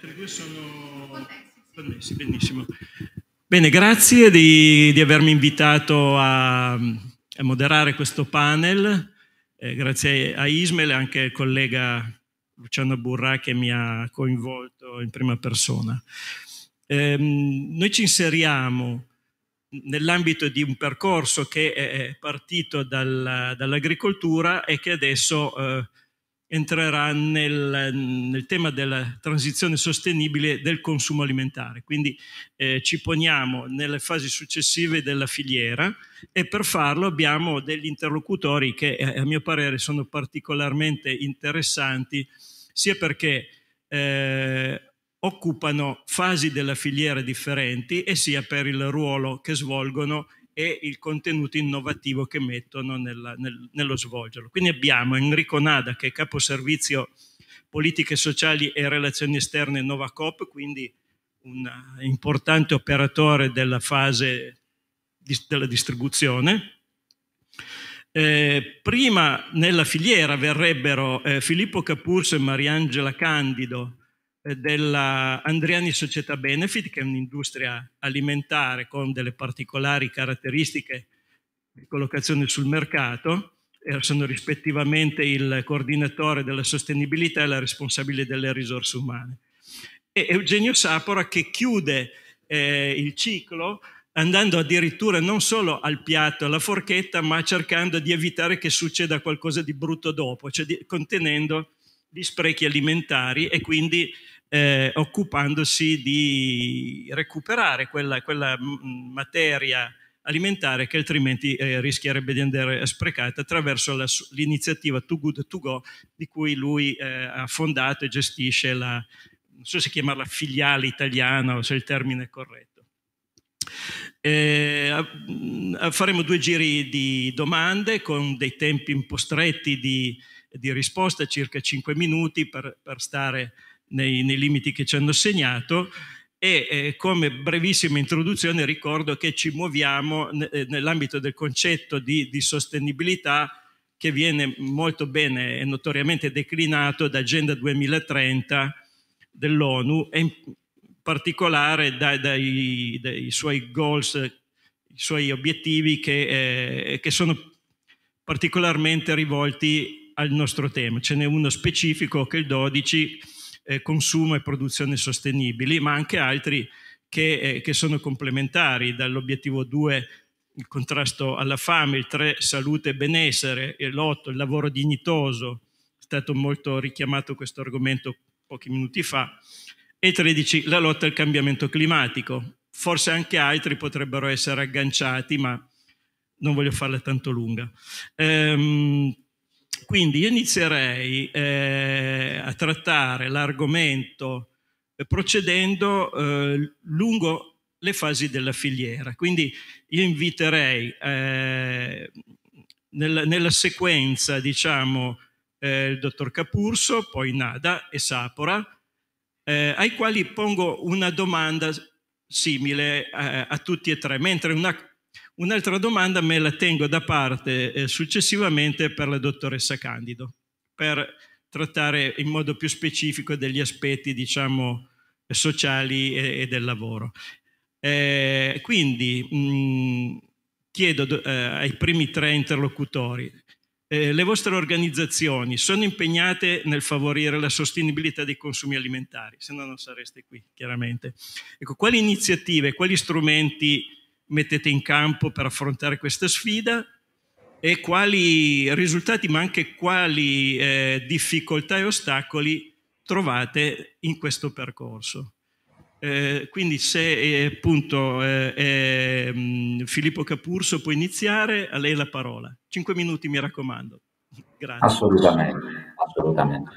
per due sono connessi, benissimo. Bene, grazie di, di avermi invitato a, a, moderare questo panel, eh, grazie a Ismel e anche al collega Luciano Burrà che mi ha coinvolto in prima persona. Eh, noi ci inseriamo nell'ambito di un percorso che è partito dal, dall'agricoltura e che adesso eh, entrerà nel, nel, tema della transizione sostenibile del consumo alimentare. Quindi eh, ci poniamo nelle fasi successive della filiera e per farlo abbiamo degli interlocutori che eh, a mio parere sono particolarmente interessanti sia perché eh, occupano fasi della filiera differenti e sia per il ruolo che svolgono e il contenuto innovativo che mettono nella, nel, nello svolgerlo. Quindi abbiamo Enrico Nada che è capo servizio politiche sociali e relazioni esterne Novacop, quindi un importante operatore della fase di, della distribuzione. Eh, prima nella filiera verrebbero eh, Filippo Capurso e Mariangela Candido, della Andriani Società Benefit, che è un'industria alimentare con delle particolari caratteristiche di collocazione sul mercato, sono rispettivamente il coordinatore della sostenibilità e la responsabile delle risorse umane. E Eugenio Sapora che chiude eh, il ciclo andando addirittura non solo al piatto, alla forchetta, ma cercando di evitare che succeda qualcosa di brutto dopo, cioè di, contenendo gli sprechi alimentari e quindi eh, occupandosi di recuperare quella, quella, materia alimentare che altrimenti eh, rischierebbe di andare sprecata attraverso la, l'iniziativa Too Good To Go di cui lui eh, ha fondato e gestisce la, non so se chiamarla filiale italiana o se il termine è corretto. Eh, mm, faremo due giri di domande con dei tempi un po' stretti di, di risposta, circa 5 minuti per, per stare nei, nei limiti che ci hanno segnato e eh, come brevissima introduzione ricordo che ci muoviamo ne, eh, nell'ambito del concetto di, di sostenibilità che viene molto bene e notoriamente declinato da Agenda 2030 dell'ONU e in particolare dai, dai, dai suoi goals, i suoi obiettivi che, eh, che, sono particolarmente rivolti al nostro tema. Ce n'è uno specifico che è il 12 eh, consumo e produzione sostenibili, ma anche altri che, eh, che sono complementari dall'obiettivo 2 il contrasto alla fame, il 3 salute e benessere, e l'8 il lavoro dignitoso, è stato molto richiamato questo argomento pochi minuti fa, e 13 la lotta al cambiamento climatico. Forse anche altri potrebbero essere agganciati, ma non voglio farla tanto lunga. Ehm, quindi io inizierei eh, a trattare l'argomento eh, procedendo eh, lungo le fasi della filiera. Quindi io inviterei eh, nella, nella, sequenza, diciamo, eh, il dottor Capurso, poi Nada e Sapora, eh, ai quali pongo una domanda simile a tutti e tre, mentre una Un'altra domanda me la tengo da parte eh, successivamente per la dottoressa Candido, per trattare in modo più specifico degli aspetti, diciamo, sociali e, e del lavoro. Eh, quindi mh, mm, chiedo eh, ai primi tre interlocutori, eh, le vostre organizzazioni sono impegnate nel favorire la sostenibilità dei consumi alimentari, se no non sareste qui, chiaramente. Ecco, quali iniziative, quali strumenti mettete in campo per affrontare questa sfida e quali risultati, ma anche quali eh, difficoltà e ostacoli trovate in questo percorso. Eh, quindi se eh, appunto eh, eh, mm, Filippo Capurso può iniziare, a lei la parola. Cinque minuti mi raccomando. Grazie. Assolutamente, assolutamente.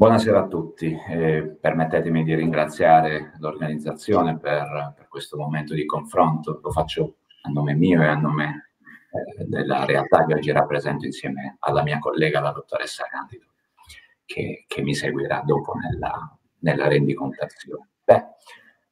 Buonasera a tutti, eh, permettetemi di ringraziare l'organizzazione per, per, questo momento di confronto, lo faccio a nome mio e a nome eh, della realtà che oggi rappresento insieme alla mia collega, la dottoressa Candido, che, che mi seguirà dopo nella, nella rendicontazione. Beh,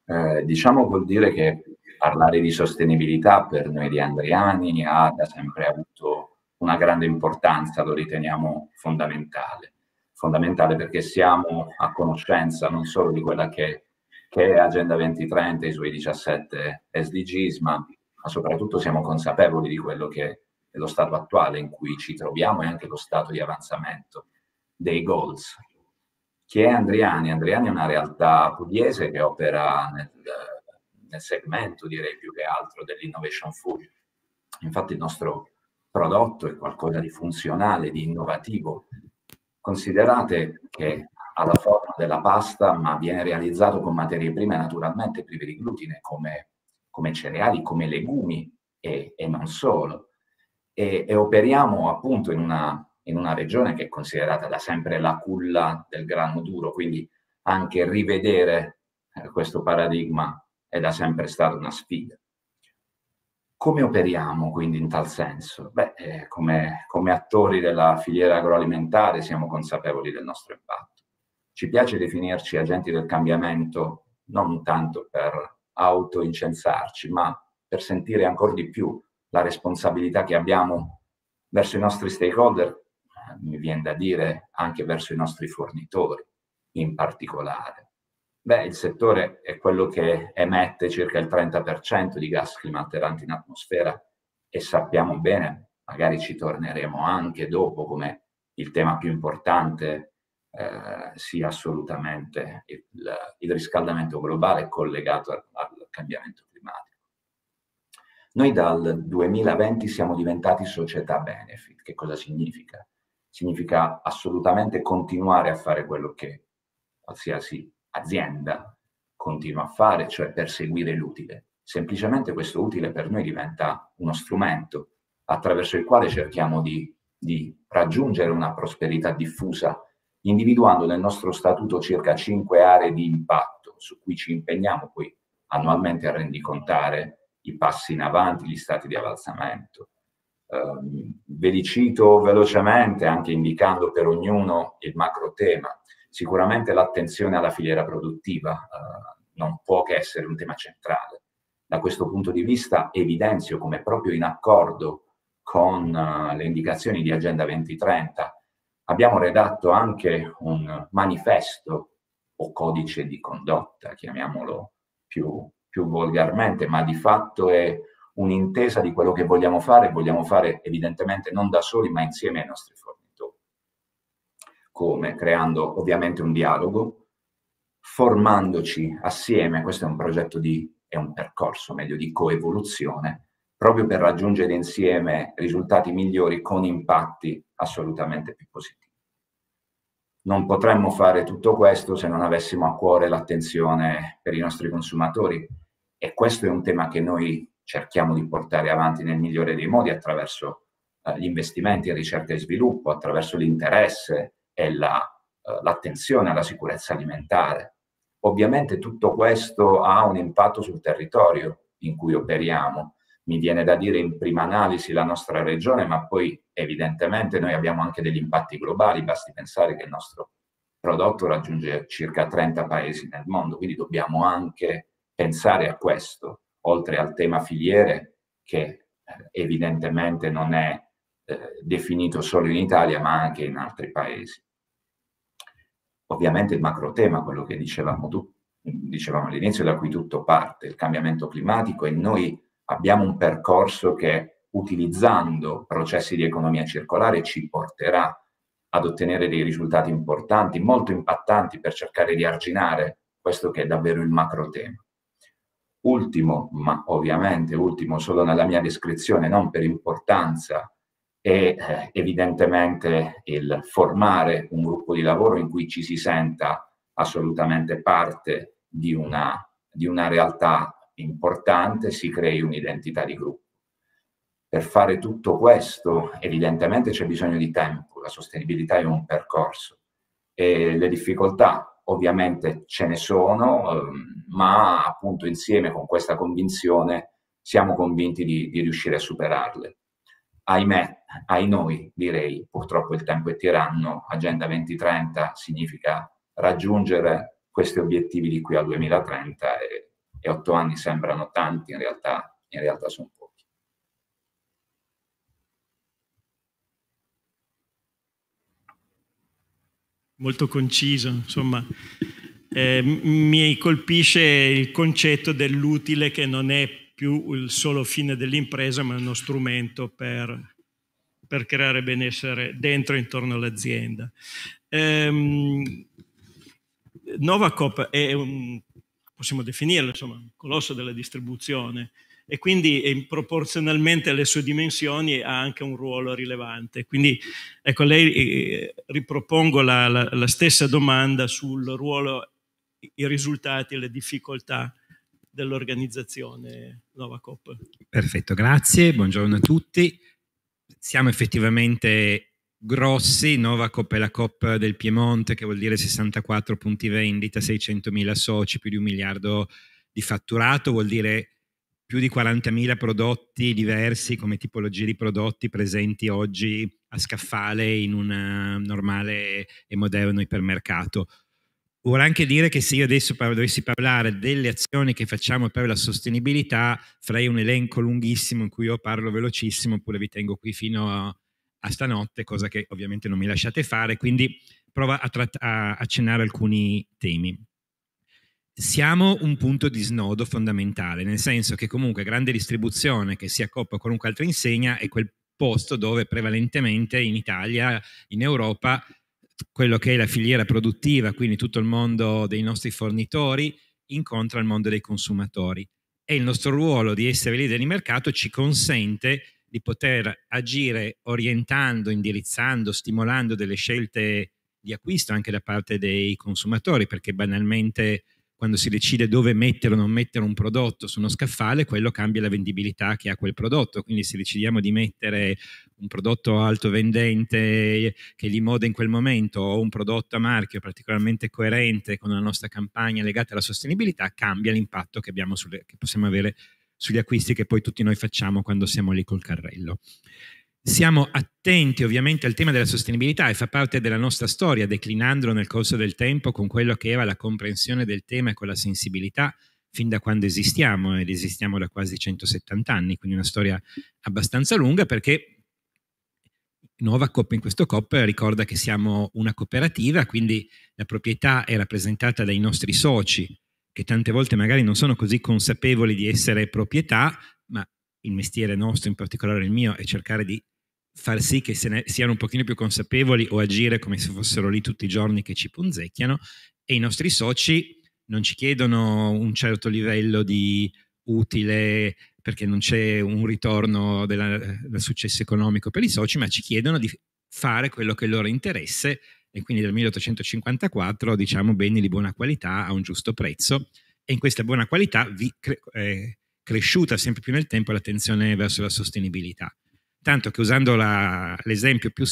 eh, diciamo vuol dire che parlare di sostenibilità per noi di Andriani ha da sempre avuto una grande importanza, lo riteniamo fondamentale fondamentale perché siamo a conoscenza non solo di quella che, che è Agenda 2030 e i suoi 17 SDGs, ma, ma soprattutto siamo consapevoli di quello che è lo stato attuale in cui ci troviamo e anche lo stato di avanzamento dei goals. Chi è Andriani? Andriani è una realtà pugliese che opera nel, nel segmento, direi più che altro, dell'innovation food. Infatti il nostro prodotto è qualcosa di funzionale, di innovativo, Considerate che ha la forma della pasta, ma viene realizzato con materie prime naturalmente prive di glutine, come, come cereali, come legumi e, e non solo. E, e, operiamo appunto in una, in una regione che è considerata da sempre la culla del grano duro, quindi anche rivedere eh, questo paradigma è da sempre stata una sfida. Come operiamo quindi in tal senso? Beh, eh, come, come attori della filiera agroalimentare siamo consapevoli del nostro impatto. Ci piace definirci agenti del cambiamento non tanto per autoincensarci, ma per sentire ancora di più la responsabilità che abbiamo verso i nostri stakeholder, eh, mi viene da dire anche verso i nostri fornitori in particolare. Beh, il settore è quello che emette circa il 30% di gas climalteranti in atmosfera e sappiamo bene, magari ci torneremo anche dopo come il tema più importante eh, sia assolutamente il, il, riscaldamento globale collegato al, al cambiamento climatico. Noi dal 2020 siamo diventati società benefit. Che cosa significa? Significa assolutamente continuare a fare quello che qualsiasi azienda continua a fare, cioè perseguire l'utile. Semplicemente questo utile per noi diventa uno strumento attraverso il quale cerchiamo di, di raggiungere una prosperità diffusa, individuando nel nostro statuto circa cinque aree di impatto su cui ci impegniamo poi annualmente a rendicontare i passi in avanti, gli stati di avanzamento. Eh, ve li cito velocemente, anche indicando per ognuno il macro tema. Sicuramente l'attenzione alla filiera produttiva eh, non può che essere un tema centrale. Da questo punto di vista evidenzio come proprio in accordo con eh, le indicazioni di Agenda 2030 abbiamo redatto anche un manifesto o codice di condotta, chiamiamolo più, più volgarmente, ma di fatto è un'intesa di quello che vogliamo fare, vogliamo fare evidentemente non da soli, ma insieme ai nostri fornitori. Come? Creando ovviamente un dialogo, formandoci assieme, questo è un progetto di, è un percorso meglio di coevoluzione, proprio per raggiungere insieme risultati migliori con impatti assolutamente più positivi. Non potremmo fare tutto questo se non avessimo a cuore l'attenzione per i nostri consumatori e questo è un tema che noi cerchiamo di portare avanti nel migliore dei modi attraverso eh, gli investimenti in ricerca e sviluppo, attraverso l'interesse, e la, eh, l'attenzione alla sicurezza alimentare. Ovviamente tutto questo ha un impatto sul territorio in cui operiamo. Mi viene da dire in prima analisi la nostra regione, ma poi evidentemente noi abbiamo anche degli impatti globali, basti pensare che il nostro prodotto raggiunge circa 30 paesi nel mondo, quindi dobbiamo anche pensare a questo, oltre al tema filiere che eh, evidentemente non è eh, definito solo in Italia ma anche in altri paesi ovviamente il macro tema, quello che dicevamo, tu, dicevamo all'inizio, da cui tutto parte, il cambiamento climatico, e noi abbiamo un percorso che utilizzando processi di economia circolare ci porterà ad ottenere dei risultati importanti, molto impattanti per cercare di arginare questo che è davvero il macro tema. Ultimo, ma ovviamente ultimo solo nella mia descrizione, non per importanza, e eh, evidentemente il formare un gruppo di lavoro in cui ci si senta assolutamente parte di una, di una realtà importante, si crei un'identità di gruppo. Per fare tutto questo evidentemente c'è bisogno di tempo, la sostenibilità è un percorso e le difficoltà ovviamente ce ne sono, ehm, ma appunto insieme con questa convinzione siamo convinti di, di riuscire a superarle. Ahimè, ai noi, direi, purtroppo il tempo è tiranno, Agenda 2030 significa raggiungere questi obiettivi di qui al 2030 e, e otto anni sembrano tanti, in realtà, in realtà sono pochi. Molto conciso, insomma. Eh, mi colpisce il concetto dell'utile che non è più il solo fine dell'impresa, ma è uno strumento per per creare benessere dentro e intorno all'azienda. Ehm, Novacop è un, possiamo definirlo, insomma, un colosso della distribuzione e quindi proporzionalmente alle sue dimensioni ha anche un ruolo rilevante. Quindi ecco, lei eh, ripropongo la, la, la stessa domanda sul ruolo, i risultati e le difficoltà dell'organizzazione Novacop. Perfetto, grazie, buongiorno a tutti siamo effettivamente grossi, Nova Coppa è la Coppa del Piemonte, che vuol dire 64 punti vendita, 600.000 soci, più di un miliardo di fatturato, vuol dire più di 40.000 prodotti diversi come tipologie di prodotti presenti oggi a scaffale in un eh, normale e moderno ipermercato. Vuol anche dire che se io adesso par- dovessi parlare delle azioni che facciamo per la sostenibilità, farei un elenco lunghissimo in cui io parlo velocissimo, oppure vi tengo qui fino a, a stanotte, cosa che ovviamente non mi lasciate fare, quindi provo a, tratt- a accennare alcuni temi. Siamo un punto di snodo fondamentale, nel senso che comunque grande distribuzione, che si accoppa a qualunque altra insegna, è quel posto dove prevalentemente in Italia, in Europa, quello che è la filiera produttiva, quindi tutto il mondo dei nostri fornitori, incontra il mondo dei consumatori. E il nostro ruolo di essere leader di mercato ci consente di poter agire orientando, indirizzando, stimolando delle scelte di acquisto anche da parte dei consumatori, perché banalmente quando si decide dove mettere o non mettere un prodotto su uno scaffale, quello cambia la vendibilità che ha quel prodotto. Quindi se decidiamo di mettere un prodotto alto vendente che li moda in quel momento o un prodotto a marchio particolarmente coerente con la nostra campagna legata alla sostenibilità, cambia l'impatto che, sulle, che possiamo avere sugli acquisti che poi tutti noi facciamo quando siamo lì col carrello. Siamo attenti ovviamente al tema della sostenibilità e fa parte della nostra storia, declinandolo nel corso del tempo con quello che era la comprensione del tema e con la sensibilità fin da quando esistiamo ed esistiamo da quasi 170 anni, quindi una storia abbastanza lunga perché Nuova Coppa in questo COP ricorda che siamo una cooperativa, quindi la proprietà è rappresentata dai nostri soci che tante volte magari non sono così consapevoli di essere proprietà, ma il mestiere nostro, in particolare il mio, è cercare di far sì che se ne siano un pochino più consapevoli o agire come se fossero lì tutti i giorni che ci punzecchiano e i nostri soci non ci chiedono un certo livello di utile perché non c'è un ritorno del successo economico per i soci, ma ci chiedono di fare quello che loro interesse e quindi dal 1854 diciamo beni di buona qualità a un giusto prezzo e in questa buona qualità vi, eh, cresciuta sempre più nel tempo l'attenzione verso la sostenibilità. Tanto che usando l'esempio più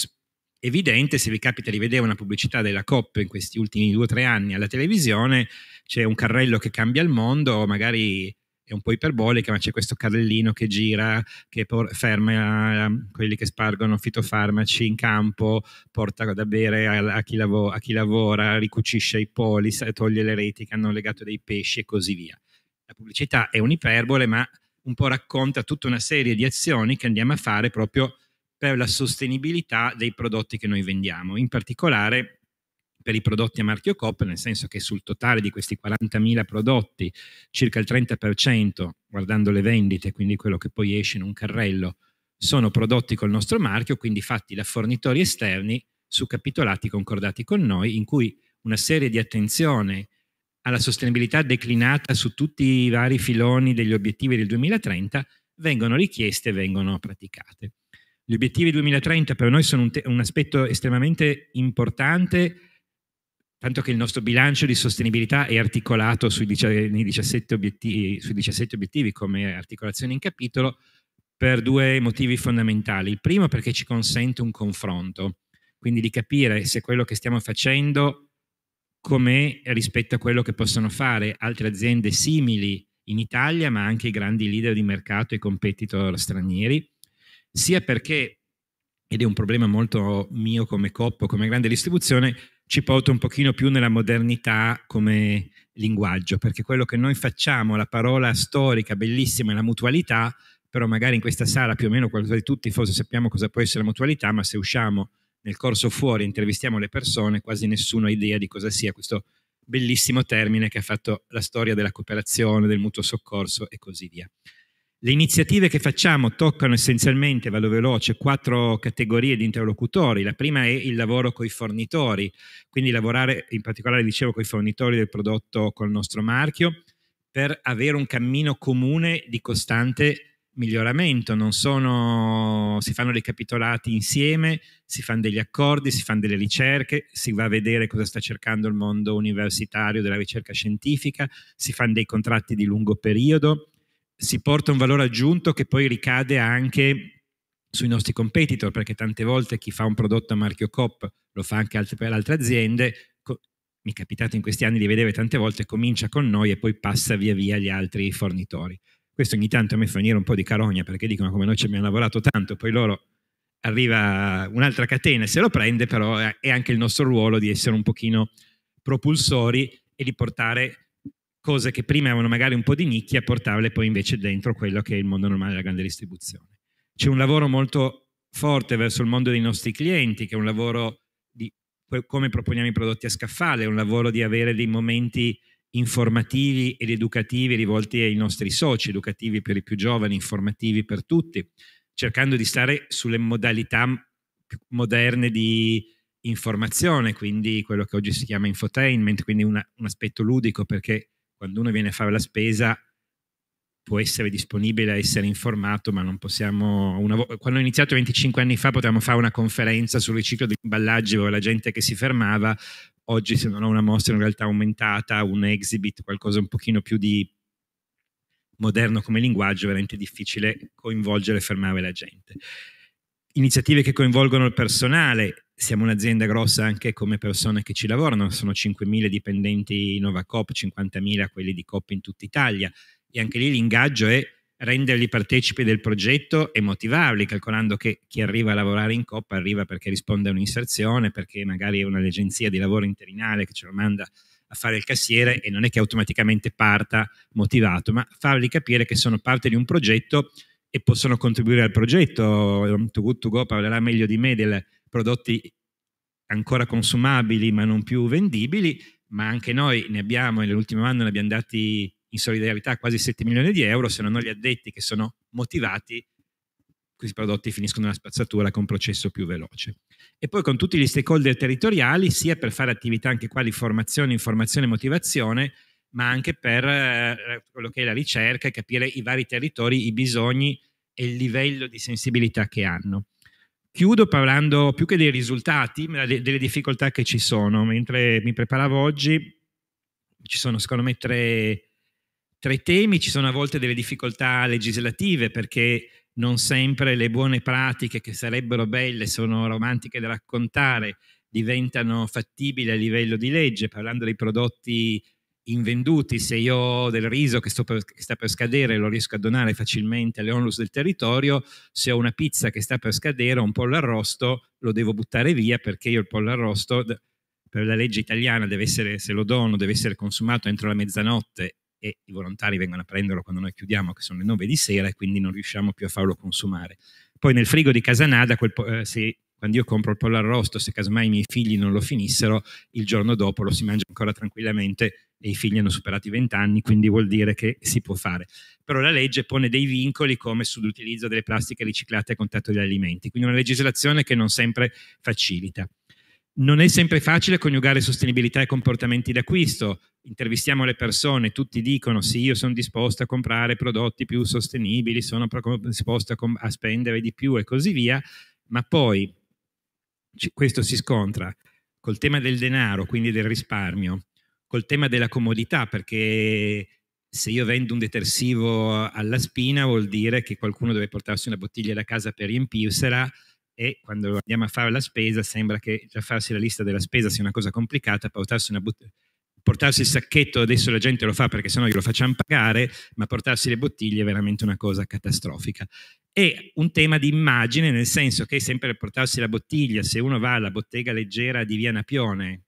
evidente, se vi capita di vedere una pubblicità della COP in questi ultimi due o tre anni alla televisione, c'è un carrello che cambia il mondo, magari è un po' iperbolica, ma c'è questo carrellino che gira, che ferma ehm, quelli che spargono fitofarmaci in campo, porta da bere a, a, chi, lav a chi lavora, ricucisce i poli, toglie le reti che hanno legato dei pesci e così via la pubblicità è un'iperbole, ma un po' racconta tutta una serie di azioni che andiamo a fare proprio per la sostenibilità dei prodotti che noi vendiamo, in particolare per i prodotti a marchio COP, nel senso che sul totale di questi 40.000 prodotti, circa il 30%, guardando le vendite, quindi quello che poi esce in un carrello, sono prodotti col nostro marchio, quindi fatti da fornitori esterni su capitolati concordati con noi, in cui una serie di attenzione alla sostenibilità declinata su tutti i vari filoni degli obiettivi del 2030 vengono richieste e vengono praticate. Gli obiettivi 2030 per noi sono un, te- un aspetto estremamente importante, tanto che il nostro bilancio di sostenibilità è articolato sui, dic- 17, obiettivi, sui 17 obiettivi come articolazione in capitolo per due motivi fondamentali. Il primo perché ci consente un confronto, quindi di capire se quello che stiamo facendo com'è rispetto a quello che possono fare altre aziende simili in Italia, ma anche i grandi leader di mercato e competitor stranieri, sia perché, ed è un problema molto mio come coppo, come grande distribuzione, ci porta un pochino più nella modernità come linguaggio, perché quello che noi facciamo, la parola storica bellissima è la mutualità, però magari in questa sala più o meno qualcosa di tutti forse sappiamo cosa può essere la mutualità, ma se usciamo nel corso fuori intervistiamo le persone, quasi nessuno ha idea di cosa sia questo bellissimo termine che ha fatto la storia della cooperazione, del mutuo soccorso e così via. Le iniziative che facciamo toccano essenzialmente, vado veloce, quattro categorie di interlocutori. La prima è il lavoro con i fornitori, quindi lavorare in particolare, dicevo, con i fornitori del prodotto col nostro marchio per avere un cammino comune di costante miglioramento, non sono, si fanno dei capitolati insieme, si fanno degli accordi, si fanno delle ricerche, si va a vedere cosa sta cercando il mondo universitario della ricerca scientifica, si fanno dei contratti di lungo periodo, si porta un valore aggiunto che poi ricade anche sui nostri competitor, perché tante volte chi fa un prodotto a marchio COP lo fa anche per altre aziende, mi è capitato in questi anni di vedere tante volte comincia con noi e poi passa via via agli altri fornitori. Questo ogni tanto a me fa venire un po' di carogna perché dicono come noi ci abbiamo lavorato tanto, poi loro arriva un'altra catena e se lo prende, però è anche il nostro ruolo di essere un pochino propulsori e di portare cose che prima erano magari un po' di nicchia, portarle poi invece dentro quello che è il mondo normale della grande distribuzione. C'è un lavoro molto forte verso il mondo dei nostri clienti, che è un lavoro di come proponiamo i prodotti a scaffale, è un lavoro di avere dei momenti informativi ed educativi rivolti ai nostri soci, educativi per i più giovani, informativi per tutti, cercando di stare sulle modalità moderne di informazione, quindi quello che oggi si chiama infotainment, quindi una, un aspetto ludico, perché quando uno viene a fare la spesa può essere disponibile a essere informato, ma non possiamo... Vo- quando ho iniziato 25 anni fa potevamo fare una conferenza sul riciclo degli imballaggi dove la gente che si fermava, oggi se non ho una mostra in realtà aumentata, un exhibit, qualcosa un pochino più di moderno come linguaggio, è veramente difficile coinvolgere e fermare la gente. Iniziative che coinvolgono il personale, siamo un'azienda grossa anche come persone che ci lavorano, sono 5.000 dipendenti Nova Novacop, 50.000 quelli di Cop in tutta Italia, e anche lì l'ingaggio è renderli partecipi del progetto e motivarli, calcolando che chi arriva a lavorare in coppa arriva perché risponde a un'inserzione, perché magari è un'agenzia di lavoro interinale che ce lo manda a fare il cassiere e non è che automaticamente parta motivato, ma fargli capire che sono parte di un progetto e possono contribuire al progetto. Too Good To Go parlerà meglio di me dei prodotti ancora consumabili ma non più vendibili, ma anche noi ne abbiamo, nell'ultimo anno ne abbiamo dati in solidarietà quasi 7 milioni di euro, se non ho gli addetti che sono motivati, questi prodotti finiscono nella spazzatura con un processo più veloce. E poi con tutti gli stakeholder territoriali, sia per fare attività anche qua di formazione, informazione e motivazione, ma anche per eh, quello che è la ricerca e capire i vari territori, i bisogni e il livello di sensibilità che hanno. Chiudo parlando più che dei risultati, ma delle difficoltà che ci sono. Mentre mi preparavo oggi, ci sono secondo me tre tra i temi ci sono a volte delle difficoltà legislative perché non sempre le buone pratiche che sarebbero belle, sono romantiche da raccontare, diventano fattibili a livello di legge, parlando dei prodotti invenduti, se io ho del riso che, per, che sta per scadere lo riesco a donare facilmente alle onlus del territorio, se ho una pizza che sta per scadere o un pollo arrosto lo devo buttare via perché io il pollo arrosto per la legge italiana deve essere, se lo dono, deve essere consumato entro la mezzanotte e i volontari vengono a prenderlo quando noi chiudiamo, che sono le 9 di sera, e quindi non riusciamo più a farlo consumare. Poi nel frigo di Casanada, po- eh, se, quando io compro il pollo arrosto, se casomai i miei figli non lo finissero, il giorno dopo lo si mangia ancora tranquillamente e i figli hanno superato i 20 anni, quindi vuol dire che si può fare. Però la legge pone dei vincoli come sull'utilizzo delle plastiche riciclate a contatto degli alimenti, quindi una legislazione che non sempre facilita. Non è sempre facile coniugare sostenibilità e comportamenti d'acquisto. Intervistiamo le persone, tutti dicono sì, io sono disposto a comprare prodotti più sostenibili, sono disposto a, a spendere di più e così via, ma poi questo si scontra col tema del denaro, quindi del risparmio, col tema della comodità, perché se io vendo un detersivo alla spina vuol dire che qualcuno deve portarsi una bottiglia da casa per riempirsela e quando andiamo a fare la spesa sembra che già farsi la lista della spesa sia una cosa complicata, portarsi, una but- portarsi il sacchetto, adesso la gente lo fa perché sennò glielo facciamo pagare, ma portarsi le bottiglie è veramente una cosa catastrofica. È un tema di immagine, nel senso che sempre portarsi la bottiglia, se uno va alla bottega leggera di via Napione,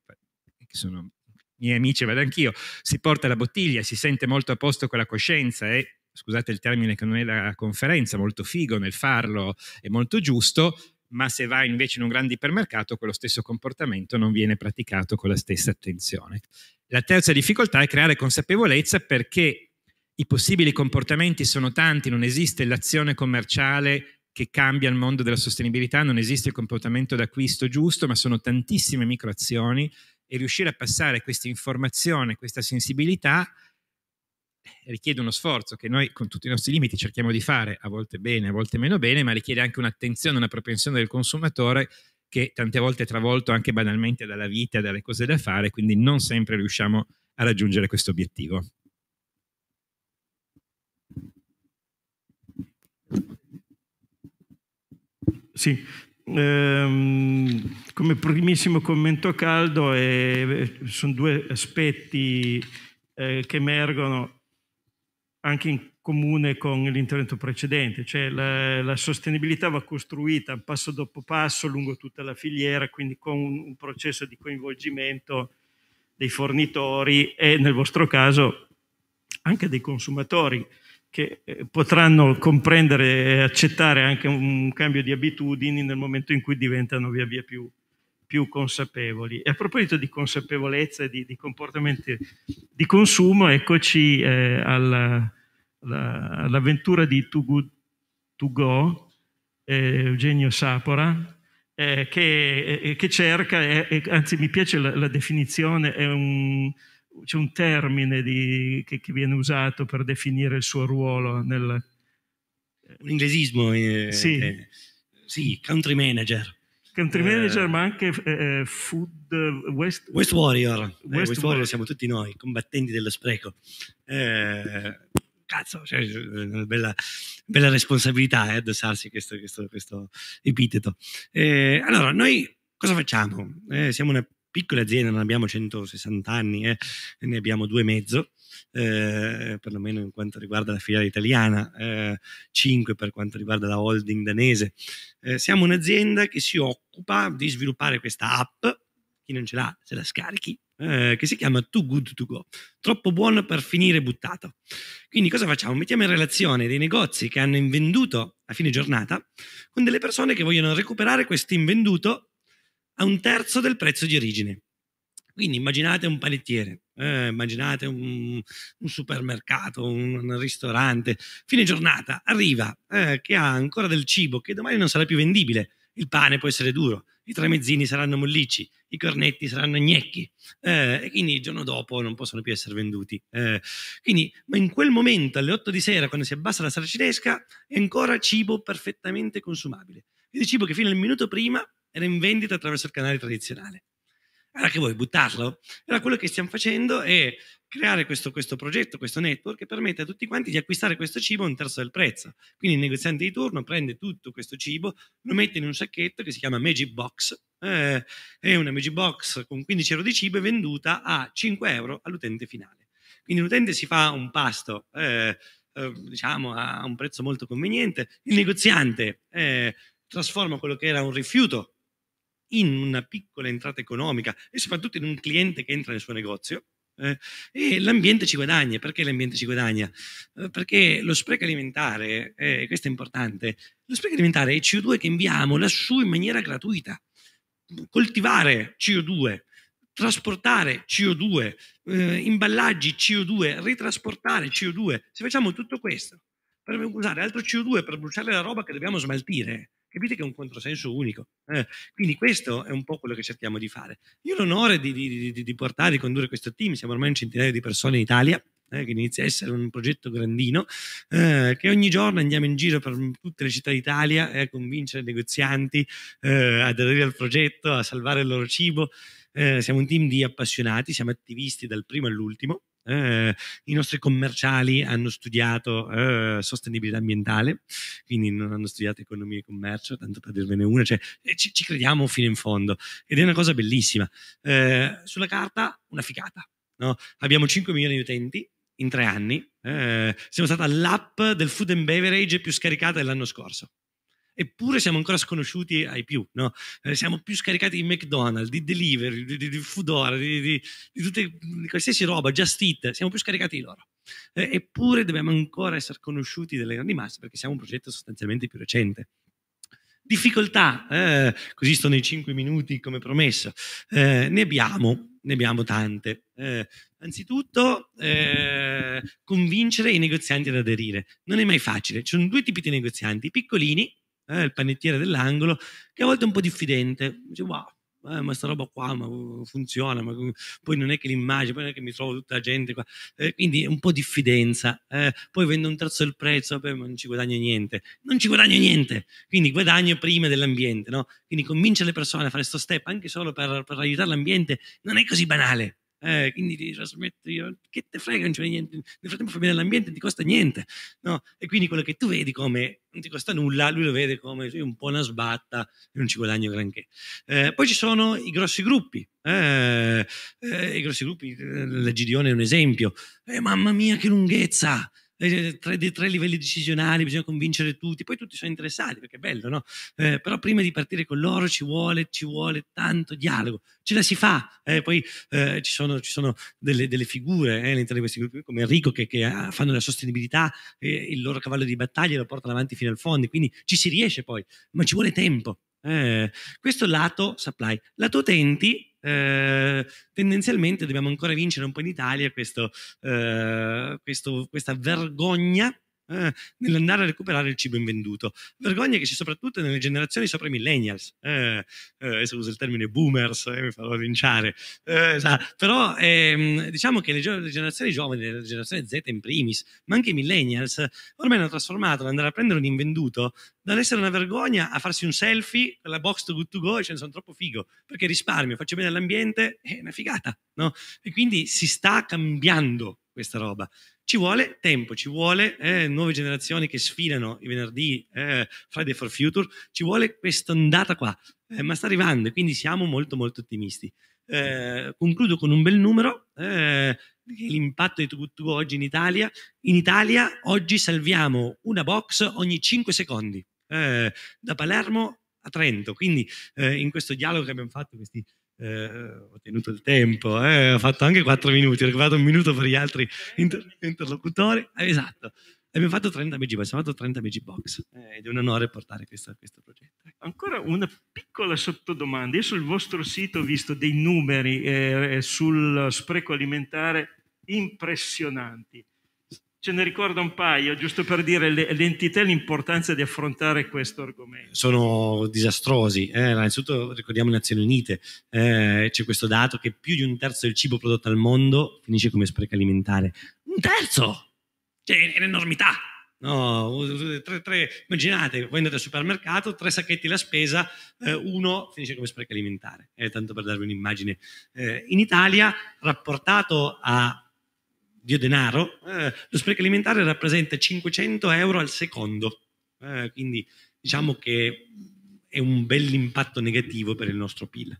che sono miei amici, vado anch'io, si porta la bottiglia, si sente molto a posto con la coscienza e, scusate il termine che non è la conferenza, molto figo nel farlo, è molto giusto, ma se vai invece in un grande ipermercato quello stesso comportamento non viene praticato con la stessa attenzione. La terza difficoltà è creare consapevolezza perché i possibili comportamenti sono tanti, non esiste l'azione commerciale che cambia il mondo della sostenibilità, non esiste il comportamento d'acquisto giusto, ma sono tantissime microazioni e riuscire a passare questa informazione, questa sensibilità richiede uno sforzo che noi con tutti i nostri limiti cerchiamo di fare, a volte bene, a volte meno bene, ma richiede anche un'attenzione, una propensione del consumatore che tante volte è travolto anche banalmente dalla vita, dalle cose da fare, quindi non sempre riusciamo a raggiungere questo obiettivo. Sì, ehm, come primissimo commento caldo eh, sono due aspetti eh, che emergono anche in comune con l'intervento precedente, cioè la, la, sostenibilità va costruita passo dopo passo lungo tutta la filiera, quindi con un, un processo di coinvolgimento dei fornitori e nel vostro caso anche dei consumatori che eh, potranno comprendere e accettare anche un cambio di abitudini nel momento in cui diventano via via più, più consapevoli. E a proposito di consapevolezza e di, di comportamenti di consumo, eccoci eh, all'avventura alla, di Too Good To Go, eh, Eugenio Sapora, eh, che, eh, che, cerca, eh, anzi mi piace la, la definizione, un, c'è un termine di, che, che viene usato per definire il suo ruolo nel, un inglesismo. Eh, sì. Eh, sì. country manager. Countryman eh, ma anche eh, eh Food eh, West, West Warrior. West, eh, West Warrior siamo tutti noi, combattenti dello spreco. Eh, cazzo, cioè, una eh, bella, bella responsabilità eh, addossarsi questo, questo, questo epiteto. allora, noi cosa facciamo? siamo una piccole aziende, non abbiamo 160 anni, eh, ne abbiamo due e mezzo, eh, perlomeno in quanto riguarda la filiale italiana, eh, 5 per quanto riguarda la holding danese. Eh, siamo un'azienda che si occupa di sviluppare questa app, chi non ce l'ha se la scarichi, eh, che si chiama Too Good To Go, troppo buono per finire buttato. Quindi cosa facciamo? Mettiamo in relazione dei negozi che hanno invenduto a fine giornata con delle persone che vogliono recuperare questo invenduto a un terzo del prezzo di origine. Quindi immaginate un panettiere, eh, immaginate un, un, supermercato, un, ristorante. Fine giornata arriva eh, che ha ancora del cibo che domani non sarà più vendibile. Il pane può essere duro, i tramezzini saranno mollicci, i cornetti saranno gnecchi eh, e quindi il giorno dopo non possono più essere venduti. Eh. quindi, ma in quel momento, alle 8 di sera, quando si abbassa la saracinesca, è ancora cibo perfettamente consumabile. Il cibo che fino al minuto prima era in vendita attraverso il canale tradizionale. Allora che vuoi, buttarlo? Allora quello che stiamo facendo è creare questo, questo, progetto, questo network che permette a tutti quanti di acquistare questo cibo a un terzo del prezzo. Quindi il negoziante di turno prende tutto questo cibo, lo mette in un sacchetto che si chiama Magic Box, eh, è una Magic Box con 15 euro di cibo e venduta a 5 euro all'utente finale. Quindi l'utente si fa un pasto, eh, eh, diciamo, a un prezzo molto conveniente, il negoziante eh, trasforma quello che era un rifiuto in una piccola entrata economica e soprattutto in un cliente che entra nel suo negozio. Eh, e l'ambiente ci guadagna. Perché l'ambiente ci guadagna? Eh, perché lo spreco alimentare, eh, questo è importante, lo spreco alimentare è il CO2 che inviamo lassù in maniera gratuita. Coltivare CO2, trasportare CO2, eh, imballaggi CO2, ritrasportare CO2. Se facciamo tutto questo per usare altro CO2 per bruciare la roba che dobbiamo smaltire, Capite che è un controsenso unico. Eh? Quindi questo è un po' quello che cerchiamo di fare. Io ho l'onore di, di, di, di portare, di condurre questo team, siamo ormai un centinaio di persone in Italia, eh, che inizia a essere un progetto grandino, eh, che ogni giorno andiamo in giro per tutte le città d'Italia eh, a convincere i negozianti eh, ad aderire al progetto, a salvare il loro cibo. Eh, siamo un team di appassionati, siamo attivisti dal primo all'ultimo, eh, i nostri commerciali hanno studiato eh, sostenibilità ambientale, quindi non hanno studiato economia e commercio, tanto per dirvene una, cioè, eh, ci, ci, crediamo fino in fondo ed è una cosa bellissima. Eh, sulla carta una figata, no? abbiamo 5 milioni di utenti in tre anni, eh, siamo stata l'app del food and beverage più scaricata dell'anno scorso eppure siamo ancora sconosciuti ai più, no? eh, siamo più scaricati di McDonald's, di Delivery, di, di, di Foodora, di, di, di, tutte, di qualsiasi roba, Just Eat, siamo più scaricati di loro. Eh, eppure dobbiamo ancora essere conosciuti dalle grandi masse perché siamo un progetto sostanzialmente più recente difficoltà, eh, così sto nei 5 minuti come promesso, eh, ne abbiamo, ne abbiamo tante. Eh, anzitutto, eh, convincere i negozianti ad aderire. Non è mai facile, ci sono due tipi di negozianti, i piccolini eh, il panettiere dell'angolo, che a volte è un po' diffidente. Dice, wow, eh, ma sta roba qua ma uh, funziona, ma uh, poi non è che l'immagine, poi non è che mi trovo tutta la gente qua. Eh, quindi è un po' diffidenza. Eh, poi vendo un terzo del prezzo, vabbè, ma non ci guadagno niente. Non ci guadagno niente, quindi guadagno prima dell'ambiente, no? Quindi convincere le persone a fare questo step anche solo per, per aiutare l'ambiente non è così banale eh, quindi ti trasmetto io, eh, che te frega, non c'è niente, nel frattempo fai bene all'ambiente, non ti costa niente, no? E quindi quello che tu vedi come non ti costa nulla, lui lo vede come un po' una sbatta e non ci guadagno granché. Eh, poi ci sono i grossi gruppi, eh, eh i grossi gruppi, eh, la Gideone è un esempio, mamma mia che lunghezza, dei tre, dei tre livelli decisionali, bisogna convincere tutti, poi tutti sono interessati perché è bello, no? Eh, però prima di partire con loro ci vuole, ci vuole tanto dialogo, ce la si fa, eh, poi eh, ci, sono, ci sono delle, delle figure eh, all'interno di questi gruppi come Enrico che, che ah, fanno la sostenibilità, eh, il loro cavallo di battaglia lo portano avanti fino al fondo, quindi ci si riesce poi, ma ci vuole tempo. Eh, questo lato supply, lato utenti eh, tendenzialmente dobbiamo ancora vincere un po' in Italia questo, eh, questo, questa vergogna eh, nell'andare a recuperare il cibo invenduto. Vergogna che c'è soprattutto nelle generazioni sopra i millennials. Eh, eh, adesso uso il termine boomers, eh, mi farò rinciare. Eh, però ehm, diciamo che le, le, generazioni giovani, la generazione Z in primis, ma anche i millennials, ormai hanno trasformato l'andare a prendere un invenduto dall'essere una vergogna a farsi un selfie con la box to good to go e ce ne sono troppo figo, perché risparmio, faccio bene all'ambiente, è una figata. No? E quindi si sta cambiando questa roba. Ci vuole tempo, ci vuole eh, nuove generazioni che sfidano i venerdì, eh, Friday for Future, ci vuole questa ondata qua, eh, ma sta arrivando e quindi siamo molto molto ottimisti. Eh, concludo con un bel numero, eh, l'impatto di Tugutu oggi in Italia. In Italia oggi salviamo una box ogni 5 secondi, eh, da Palermo a Trento, quindi in questo dialogo che abbiamo fatto questi eh, ho tenuto il tempo, eh, ho fatto anche quattro minuti, ho recuperato un minuto per gli altri inter- interlocutori, eh, esatto. Abbiamo fatto 30 BG box, abbiamo fatto 30 BG box eh, ed è un onore portare questo, questo progetto. Ecco. Ancora una piccola sottodomanda, io sul vostro sito ho visto dei numeri eh, sul spreco alimentare impressionanti ce ne ricorda un paio, giusto per dire l'entità e l'importanza di affrontare questo argomento. Sono disastrosi. Eh, innanzitutto ricordiamo le Nazioni Unite, eh, c'è questo dato che più di un terzo del cibo prodotto al mondo finisce come spreco alimentare. Un terzo! Cioè, è un'enormità. No, tre, tre, immaginate, voi andate al supermercato, tre sacchetti la spesa, eh, uno finisce come spreco alimentare. Eh, tanto per darvi un'immagine. Eh, in Italia, rapportato a di denaro, eh, lo spreco alimentare rappresenta 500 euro al secondo. Eh, quindi diciamo che è un bel impatto negativo per il nostro PIL.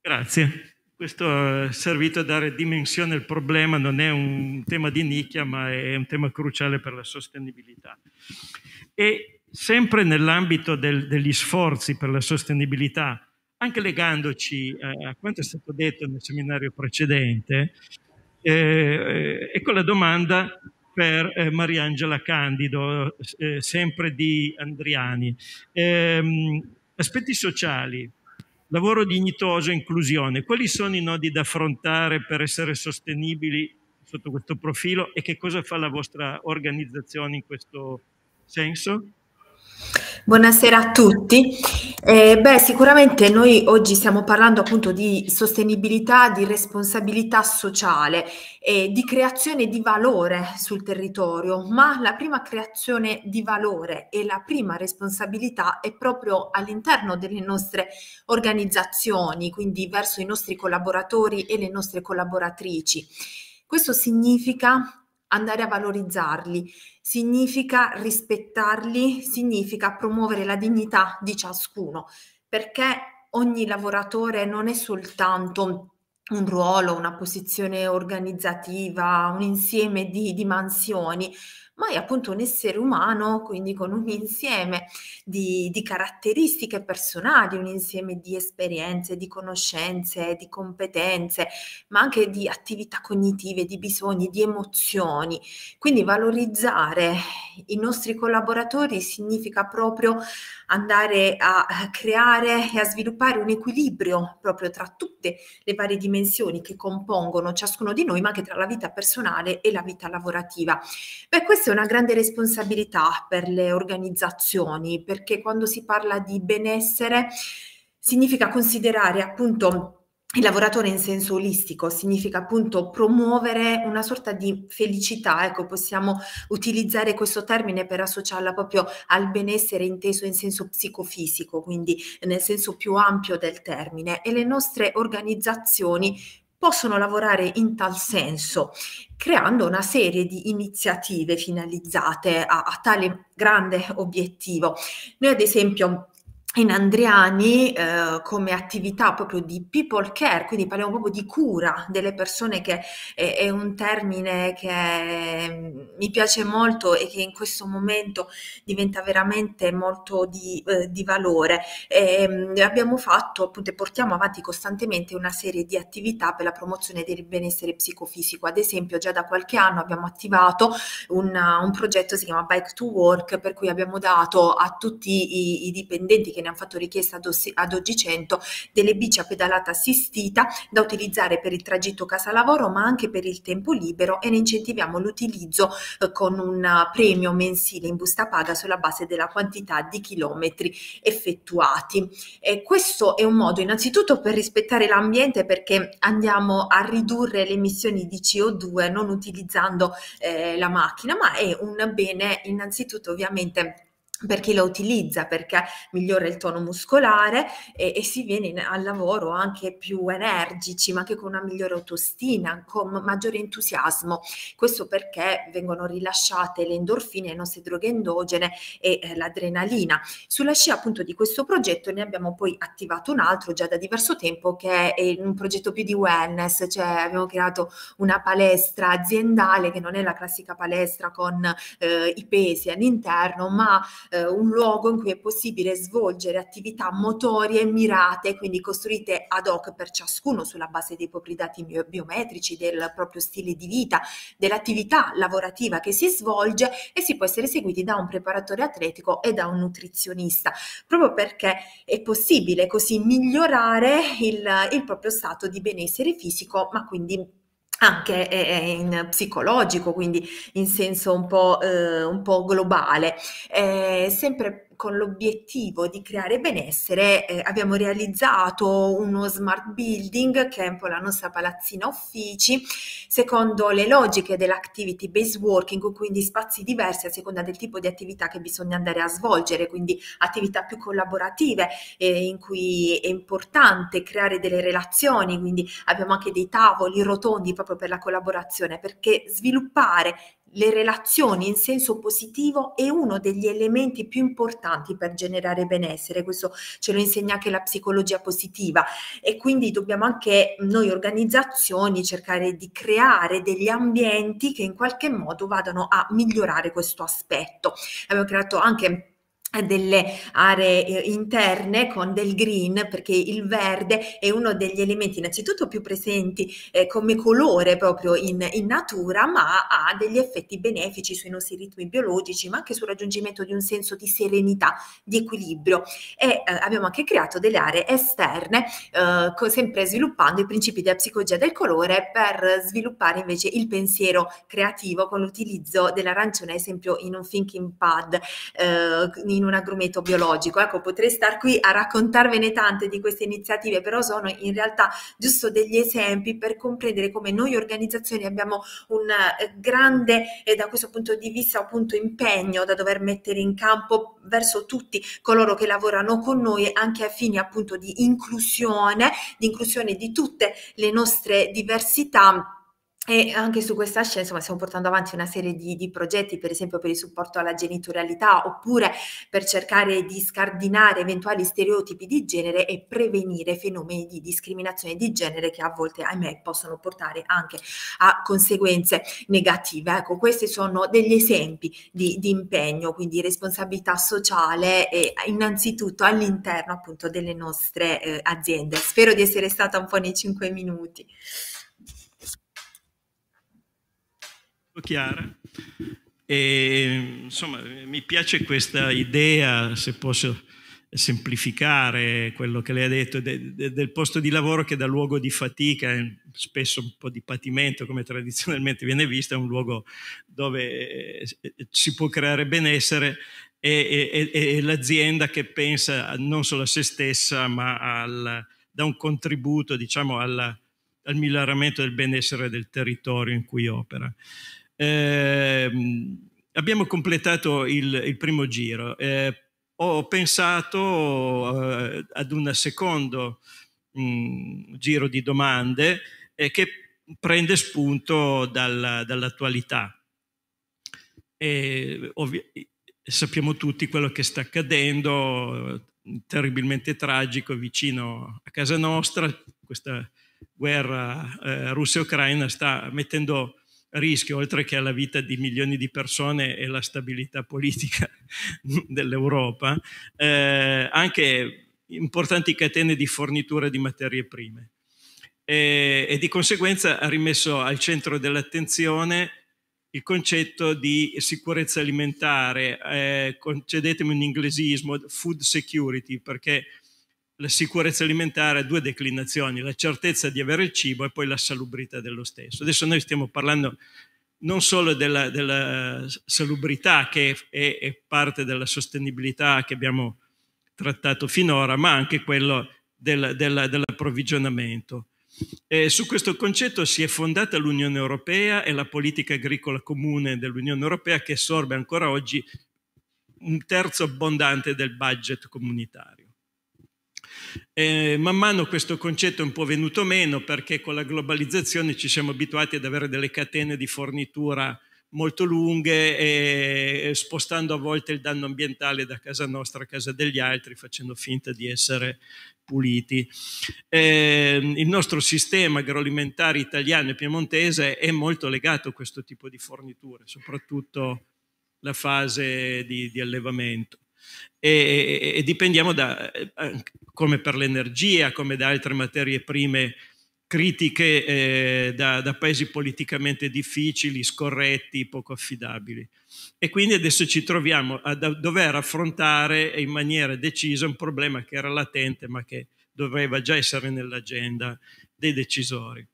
Grazie. Questo è servito a dare dimensione al problema, non è un tema di nicchia, ma è un tema cruciale per la sostenibilità. E sempre nell'ambito del, degli sforzi per la sostenibilità, anche legandoci a, eh, a quanto è stato detto nel seminario precedente, eh, eh, ecco la domanda per eh, Mariangela Candido, eh, sempre di Andriani. Ehm, aspetti sociali, lavoro dignitoso e inclusione, quali sono i nodi da affrontare per essere sostenibili sotto questo profilo e che cosa fa la vostra organizzazione in questo senso? Buonasera a tutti. Eh, beh, sicuramente noi oggi stiamo parlando appunto di sostenibilità, di responsabilità sociale, e di creazione di valore sul territorio, ma la prima creazione di valore e la prima responsabilità è proprio all'interno delle nostre organizzazioni, quindi verso i nostri collaboratori e le nostre collaboratrici. Questo significa andare a valorizzarli, significa rispettarli, significa promuovere la dignità di ciascuno, perché ogni lavoratore non è soltanto un ruolo, una posizione organizzativa, un insieme di dimensioni, ma è appunto un essere umano, quindi con un insieme di, di caratteristiche personali, un insieme di esperienze, di conoscenze, di competenze, ma anche di attività cognitive, di bisogni, di emozioni. Quindi valorizzare i nostri collaboratori significa proprio andare a creare e a sviluppare un equilibrio proprio tra tutte le varie dimensioni che compongono ciascuno di noi, ma anche tra la vita personale e la vita lavorativa. Beh, questa è una grande responsabilità per le organizzazioni, perché quando si parla di benessere significa considerare appunto il lavoratore in senso olistico significa appunto promuovere una sorta di felicità, ecco possiamo utilizzare questo termine per associarla proprio al benessere inteso in senso psicofisico, quindi nel senso più ampio del termine e le nostre organizzazioni possono lavorare in tal senso, creando una serie di iniziative finalizzate a, a tale grande obiettivo. Noi ad esempio in Andriani eh, come attività proprio di people care, quindi parliamo proprio di cura delle persone che è, è un termine che mm, mi piace molto e che in questo momento diventa veramente molto di, eh, di valore. E, ehm, abbiamo fatto appunto e portiamo avanti costantemente una serie di attività per la promozione del benessere psicofisico, ad esempio già da qualche anno abbiamo attivato un, un progetto che si chiama Bike to Work per cui abbiamo dato a tutti i, i dipendenti che che ne hanno fatto richiesta ad, ossi, ad oggi 100 delle bici a pedalata assistita da utilizzare per il tragitto casa lavoro ma anche per il tempo libero e ne incentiviamo l'utilizzo eh, con un premio mensile in busta paga sulla base della quantità di chilometri effettuati. E questo è un modo innanzitutto per rispettare l'ambiente perché andiamo a ridurre le emissioni di CO2 non utilizzando eh, la macchina, ma è un bene innanzitutto ovviamente per chi lo utilizza perché migliora il tono muscolare e, e si viene al lavoro anche più energici, ma anche con una migliore autostima, con maggiore entusiasmo. Questo perché vengono rilasciate le endorfine, le nostre droghe endogene e eh, l'adrenalina. Sulla scia appunto di questo progetto ne abbiamo poi attivato un altro già da diverso tempo che è un progetto più di wellness, cioè abbiamo creato una palestra aziendale che non è la classica palestra con eh, i pesi all'interno, ma eh, un luogo in cui è possibile svolgere attività motorie mirate, quindi costruite ad hoc per ciascuno sulla base dei propri dati biometrici, del proprio stile di vita, dell'attività lavorativa che si svolge e si può essere seguiti da un preparatore atletico e da un nutrizionista, proprio perché è possibile così migliorare il, il proprio stato di benessere fisico, ma quindi anche eh, eh, in psicologico, quindi in senso un po', eh, un po globale. Eh, sempre con l'obiettivo di creare benessere eh, abbiamo realizzato uno smart building che è un po' la nostra palazzina uffici secondo le logiche dell'activity based working, quindi spazi diversi a seconda del tipo di attività che bisogna andare a svolgere, quindi attività più collaborative eh, in cui è importante creare delle relazioni, quindi abbiamo anche dei tavoli rotondi proprio per la collaborazione perché sviluppare le relazioni in senso positivo è uno degli elementi più importanti per generare benessere, questo ce lo insegna anche la psicologia positiva e quindi dobbiamo anche noi organizzazioni cercare di creare degli ambienti che in qualche modo vadano a migliorare questo aspetto. Abbiamo creato anche delle aree eh, interne con del green perché il verde è uno degli elementi innanzitutto più presenti eh, come colore proprio in, in, natura ma ha degli effetti benefici sui nostri ritmi biologici ma anche sul raggiungimento di un senso di serenità di equilibrio e eh, abbiamo anche creato delle aree esterne eh, co- sempre sviluppando i principi della psicologia del colore per sviluppare invece il pensiero creativo con l'utilizzo dell'arancione ad esempio in un thinking pad eh, in in un agrumeto biologico. Ecco, potrei star qui a raccontarvene tante di queste iniziative, però sono in realtà giusto degli esempi per comprendere come noi organizzazioni abbiamo un eh, grande, e eh, da questo punto di vista, appunto impegno da dover mettere in campo verso tutti coloro che lavorano con noi anche a fini appunto di inclusione, di inclusione di tutte le nostre diversità e anche su questa scena, insomma, stiamo portando avanti una serie di, di, progetti, per esempio per il supporto alla genitorialità, oppure per cercare di scardinare eventuali stereotipi di genere e prevenire fenomeni di discriminazione di genere che a volte, ahimè, possono portare anche a conseguenze negative. Ecco, questi sono degli esempi di, di impegno, quindi responsabilità sociale e innanzitutto all'interno appunto delle nostre eh, aziende. Spero di essere stata un po' nei cinque minuti. chiara. E, insomma, mi piace questa idea, se posso semplificare quello che lei ha detto, de, de, del posto di lavoro che da luogo di fatica, eh, spesso un po' di patimento come tradizionalmente viene vista, è un luogo dove eh, si può creare benessere e, e, e l'azienda che pensa non solo a se stessa, ma al, dà un contributo diciamo, alla, al miglioramento del benessere del territorio in cui opera. Eh, abbiamo completato il, il primo giro. Eh, ho pensato eh, ad un secondo mh, mm, giro di domande eh, che prende spunto dalla, dall'attualità. E, ovvi- sappiamo tutti quello che sta accadendo, terribilmente tragico vicino a casa nostra, questa guerra eh, Russia-Ucraina sta mettendo rischio, oltre che alla vita di milioni di persone e alla stabilità politica dell'Europa, eh, anche importanti catene di fornitura di materie prime. E, e di conseguenza ha rimesso al centro dell'attenzione il concetto di sicurezza alimentare, eh, concedetemi un inglesismo, food security, perché la sicurezza alimentare ha due declinazioni, la certezza di avere il cibo e poi la salubrità dello stesso. Adesso noi stiamo parlando non solo della, della salubrità che è, è, parte della sostenibilità che abbiamo trattato finora, ma anche quello del, della, dell'approvvigionamento. E su questo concetto si è fondata l'Unione Europea e la politica agricola comune dell'Unione Europea che assorbe ancora oggi un terzo abbondante del budget comunitario. E man mano questo concetto è un po' venuto meno perché con la globalizzazione ci siamo abituati ad avere delle catene di fornitura molto lunghe e spostando a volte il danno ambientale da casa nostra a casa degli altri facendo finta di essere puliti. Eh, il nostro sistema agroalimentare italiano e piemontese è molto legato a questo tipo di forniture, soprattutto la fase di, di allevamento e, e, e dipendiamo da, eh, come per l'energia, come da altre materie prime critiche eh, da, da, paesi politicamente difficili, scorretti, poco affidabili. E quindi adesso ci troviamo a dover affrontare in maniera decisa un problema che era latente ma che doveva già essere nell'agenda dei decisori.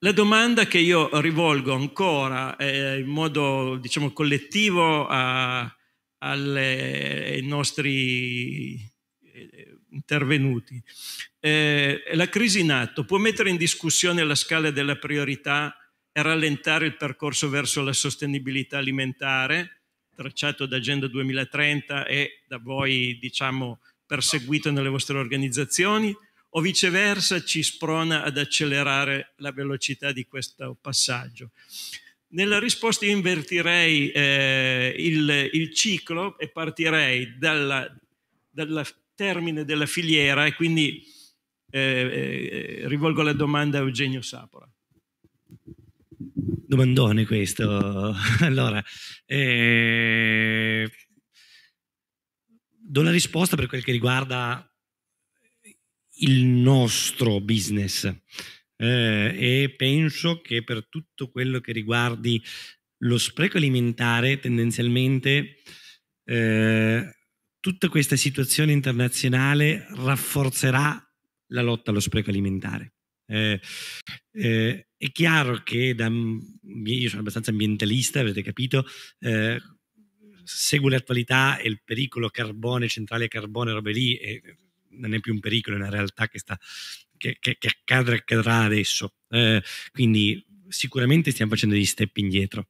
La domanda che io rivolgo ancora eh, in modo diciamo, collettivo a, ai nostri eh, intervenuti. Eh, la crisi in atto può mettere in discussione la scala della priorità e rallentare il percorso verso la sostenibilità alimentare, tracciato da Agenda 2030 e da voi, diciamo, perseguito nelle vostre organizzazioni, o viceversa ci sprona ad accelerare la velocità di questo passaggio. Nella risposta io invertirei eh, il, il, ciclo e partirei dal termine della filiera e quindi eh, eh, rivolgo la domanda a Eugenio Sapora. Domandone questo. allora, eh, do la risposta per quel che riguarda il nostro business eh, e penso che per tutto quello che riguardi lo spreco alimentare, tendenzialmente eh, tutta questa situazione internazionale rafforzerà la lotta allo spreco alimentare. Eh, eh, è chiaro che da, io sono abbastanza ambientalista, avete capito, eh, seguo l'attualità e il pericolo carbone, centrale carbone, robe lì, non è più un pericolo, è una realtà che sta che, che, che accadrà adesso. Eh, quindi sicuramente stiamo facendo degli step indietro.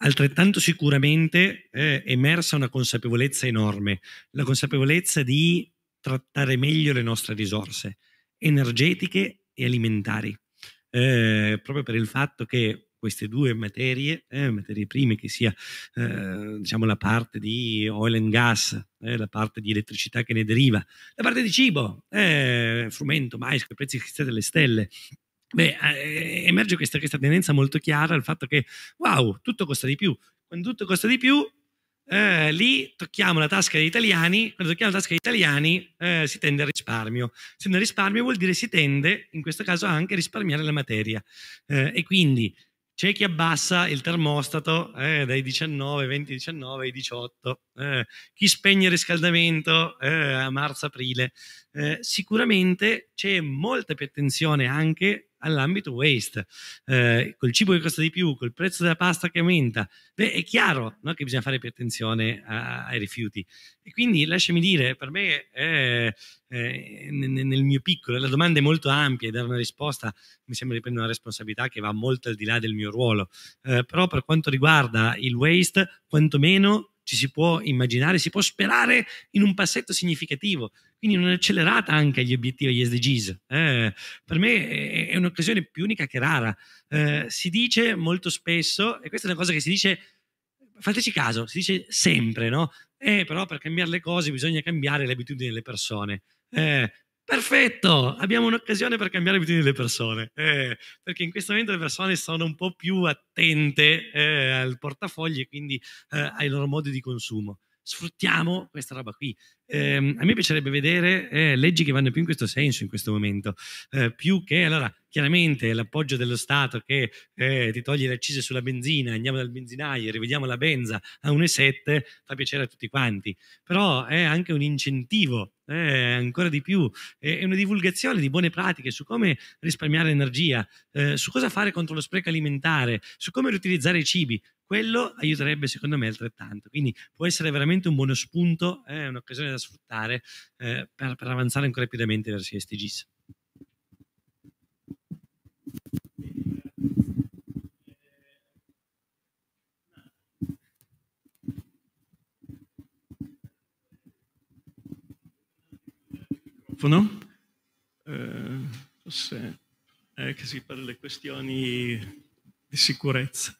Altrettanto sicuramente eh, è emersa una consapevolezza enorme, la consapevolezza di trattare meglio le nostre risorse energetiche e alimentari, eh, proprio per il fatto che queste due materie, eh, materie prime, che sia eh, diciamo la parte di oil and gas, eh, la parte di elettricità che ne deriva, la parte di cibo, eh, frumento, mais, che prezzi fissati alle stelle. Beh, eh, emerge questa, questa tendenza molto chiara al fatto che, wow, tutto costa di più. Quando tutto costa di più, eh, lì tocchiamo la tasca degli italiani, quando tocchiamo la tasca degli italiani eh, si tende al risparmio. Se non risparmio vuol dire si tende, in questo caso, anche a risparmiare la materia. Eh, e quindi c'è chi abbassa il termostato eh, dai 19, 20, 19 ai 18, eh, chi spegne il riscaldamento eh, a marzo-aprile. Eh, sicuramente c'è molta più attenzione anche all'ambito waste, eh, col cibo che costa di più, col prezzo della pasta che aumenta, beh, è chiaro no, che bisogna fare più attenzione a, ai rifiuti. E quindi lasciami dire, per me è, è, nel mio piccolo, la domanda è molto ampia e dare una risposta mi sembra di prendere una responsabilità che va molto al di là del mio ruolo, eh, però per quanto riguarda il waste, quantomeno ci si può immaginare, si può sperare in un passetto significativo, quindi in un'accelerata anche agli obiettivi agli SDGs. Eh, per me è un'occasione più unica che rara. Eh, si dice molto spesso, e questa è una cosa che si dice, fateci caso, si dice sempre, no? Eh, però per cambiare le cose bisogna cambiare le abitudini delle persone. Eh, Perfetto, abbiamo un'occasione per cambiare le abitudini delle persone, eh, perché in questo momento le persone sono un po' più attente eh, al portafoglio e quindi eh, ai loro modi di consumo. Sfruttiamo questa roba qui. Ehm, a me piacerebbe vedere eh, leggi che vanno più in questo senso in questo momento, eh, più che allora chiaramente l'appoggio dello Stato che eh, ti toglie le accise sulla benzina, andiamo dal benzinaio, e rivediamo la benza a 1,7, fa piacere a tutti quanti, però è anche un incentivo eh, ancora di più, è una divulgazione di buone pratiche su come risparmiare energia, eh, su cosa fare contro lo spreco alimentare, su come riutilizzare i cibi. Quello aiuterebbe secondo me altrettanto. Quindi può essere veramente un buono spunto, eh, un'occasione da sfruttare eh, per, per, avanzare ancora rapidamente verso gli STGs microfono, eh, forse è che si parla delle questioni di sicurezza.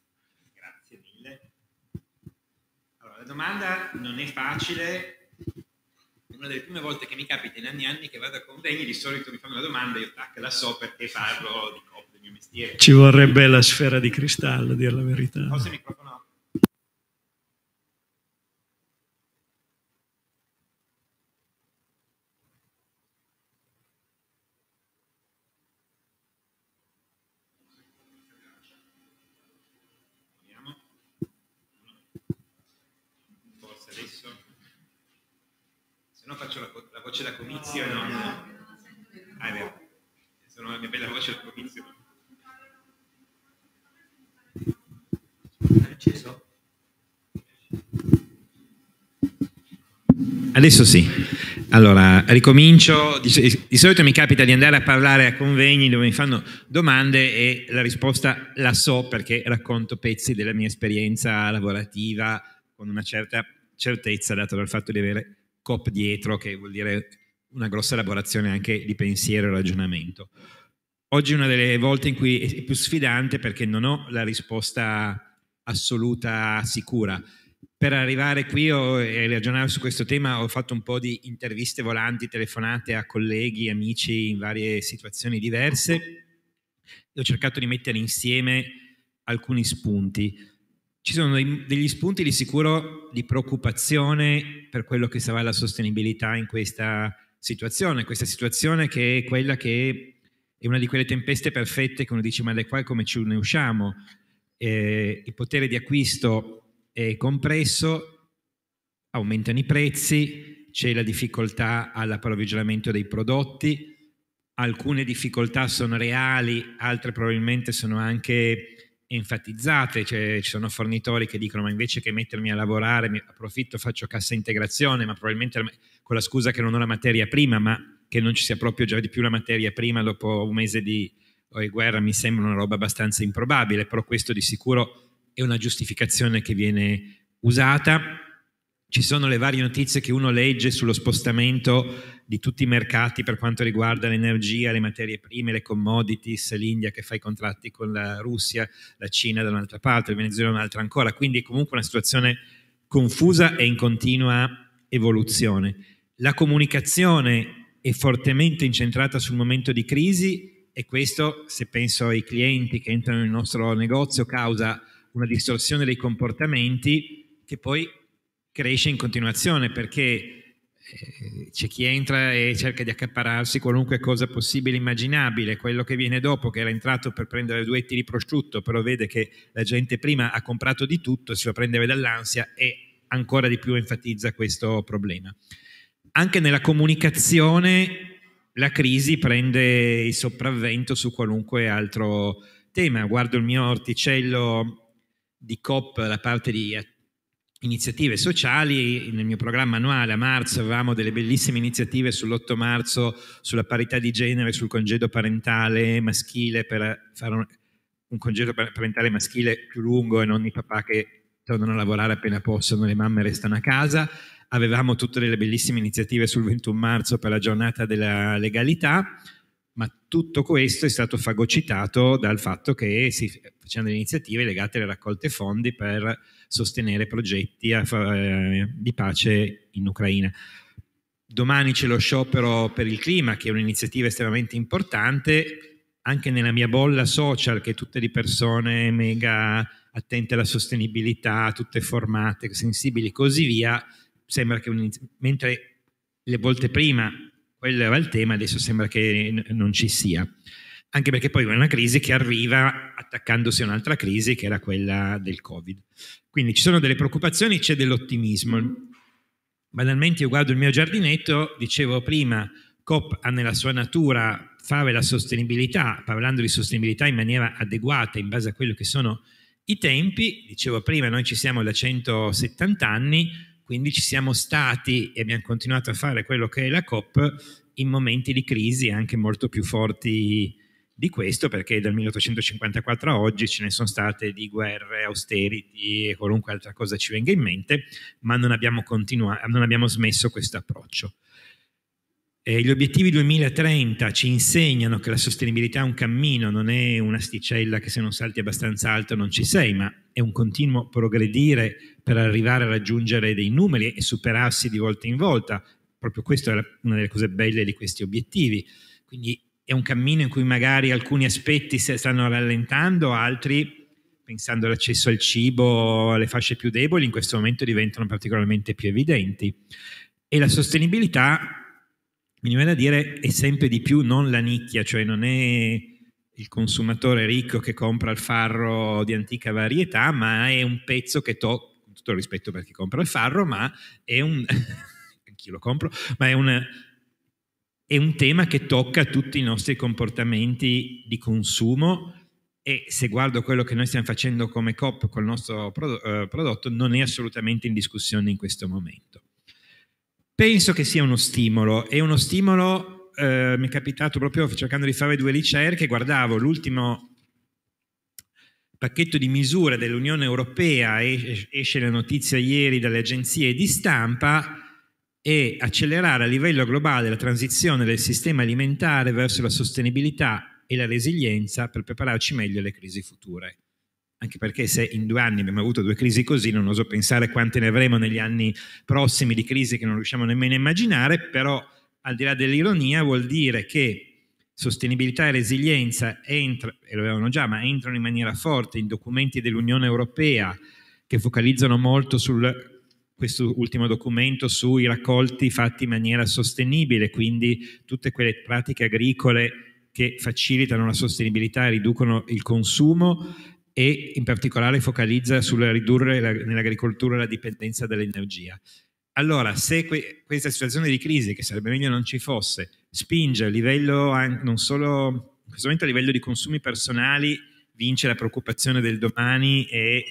Grazie mille. Allora, la domanda non è facile, una delle prime volte che mi capita in anni e anni che vado a convegni, di solito mi fanno una domanda e io tac, la so perché parlo di cop, del mio mestiere. Ci vorrebbe la sfera di cristallo, a dire la verità. Forse il microfono voce da comizio no. Ah, è vero. Sono la mia bella voce da comizio. Acceso? Adesso sì. Allora, ricomincio. Di, di, solito mi capita di andare a parlare a convegni dove mi fanno domande e la risposta la so perché racconto pezzi della mia esperienza lavorativa con una certa certezza, dato dal fatto di avere COP dietro, che vuol dire una grossa elaborazione anche di pensiero e ragionamento. Oggi è una delle volte in cui è più sfidante perché non ho la risposta assoluta sicura. Per arrivare qui e ragionare su questo tema ho fatto un po' di interviste volanti, telefonate a colleghi, amici in varie situazioni diverse e ho cercato di mettere insieme alcuni spunti ci sono degli spunti di sicuro di preoccupazione per quello che sarà la sostenibilità in questa situazione, questa situazione che è quella che è una di quelle tempeste perfette che uno dice ma da qua come ci ne usciamo? Eh, il potere di acquisto è compresso, aumentano i prezzi, c'è la difficoltà all'approvvigionamento dei prodotti, alcune difficoltà sono reali, altre probabilmente sono anche enfatizzate, cioè, ci sono fornitori che dicono ma invece che mettermi a lavorare mi approfitto, faccio cassa integrazione, ma probabilmente con la scusa che non ho la materia prima, ma che non ci sia proprio già di più la materia prima dopo un mese oh, di guerra mi sembra una roba abbastanza improbabile, però questo di sicuro è una giustificazione che viene usata. Ci sono le varie notizie che uno legge sullo spostamento di tutti i mercati per quanto riguarda l'energia, le materie prime, le commodities, l'India che fa i contratti con la Russia, la Cina da un'altra parte, il Venezuela da un'altra ancora, quindi è comunque una situazione confusa e in continua evoluzione. La comunicazione è fortemente incentrata sul momento di crisi e questo, se penso ai clienti che entrano nel nostro negozio, causa una distorsione dei comportamenti che poi cresce in continuazione perché eh, c'è chi entra e cerca di accapararsi qualunque cosa possibile e immaginabile, quello che viene dopo che era entrato per prendere due etti di prosciutto, però vede che la gente prima ha comprato di tutto, si fa prendere dall'ansia e ancora di più enfatizza questo problema. Anche nella comunicazione la crisi prende il sopravvento su qualunque altro tema. Guardo il mio orticello di COP, la parte di iniziative sociali, nel mio programma annuale a marzo avevamo delle bellissime iniziative sull'8 marzo sulla parità di genere, sul congedo parentale maschile per fare un, un congedo parentale maschile più lungo e non i papà che tornano a lavorare appena possono, le mamme restano a casa. Avevamo tutte delle bellissime iniziative sul 21 marzo per la giornata della legalità, ma tutto questo è stato fagocitato dal fatto che si facevano delle iniziative legate alle raccolte fondi per sostenere progetti a, eh, di pace in Ucraina. Domani c'è lo sciopero per il clima, che è un'iniziativa estremamente importante. Anche nella mia bolla social, che è tutta di persone mega attente alla sostenibilità, tutte formate, sensibili e così via, sembra che mentre le volte prima quello era il tema, adesso sembra che non ci sia anche perché poi è una crisi che arriva attaccandosi a un'altra crisi che era quella del Covid. Quindi ci sono delle preoccupazioni, c'è dell'ottimismo. Banalmente io guardo il mio giardinetto, dicevo prima, COP ha nella sua natura fare la sostenibilità, parlando di sostenibilità in maniera adeguata in base a quello che sono i tempi, dicevo prima, noi ci siamo da 170 anni, quindi ci siamo stati e abbiamo continuato a fare quello che è la COP in momenti di crisi anche molto più forti di questo perché dal 1854 a oggi ce ne sono state di guerre, austerity e qualunque altra cosa ci venga in mente, ma non abbiamo, continua- non abbiamo smesso questo approccio. Eh, gli obiettivi 2030 ci insegnano che la sostenibilità è un cammino, non è un'asticella che se non salti abbastanza alto non ci sei, ma è un continuo progredire per arrivare a raggiungere dei numeri e superarsi di volta in volta. Proprio questa è una delle cose belle di questi obiettivi. Quindi è un cammino in cui magari alcuni aspetti si stanno rallentando, altri, pensando all'accesso al cibo, alle fasce più deboli, in questo momento diventano particolarmente più evidenti. E la sostenibilità, mi viene da dire, è sempre di più non la nicchia, cioè non è il consumatore ricco che compra il farro di antica varietà, ma è un pezzo che tocca, tutto il rispetto per chi compra il farro, ma è un... anch'io lo compro, ma è un è un tema che tocca tutti i nostri comportamenti di consumo e se guardo quello che noi stiamo facendo come COP col nostro eh, prodotto non è assolutamente in discussione in questo momento. Penso che sia uno stimolo, è uno stimolo, eh, mi è capitato proprio cercando di fare due ricerche, guardavo l'ultimo pacchetto di misure dell'Unione Europea, esce la notizia ieri dalle agenzie di stampa, e accelerare a livello globale la transizione del sistema alimentare verso la sostenibilità e la resilienza per prepararci meglio alle crisi future. Anche perché se in due anni abbiamo avuto due crisi così, non oso pensare quante ne avremo negli anni prossimi di crisi che non riusciamo nemmeno a immaginare, però al di là dell'ironia vuol dire che sostenibilità e resilienza entra, e lo avevano già, ma entrano in maniera forte in documenti dell'Unione Europea che focalizzano molto sul questo ultimo documento sui raccolti fatti in maniera sostenibile, quindi tutte quelle pratiche agricole che facilitano la sostenibilità e riducono il consumo e in particolare focalizza sul ridurre la, nell'agricoltura la dipendenza dall'energia. Allora, se que questa situazione di crisi, che sarebbe meglio non ci fosse, spinge a livello non solo in questo momento a livello di consumi personali vince la preoccupazione del domani e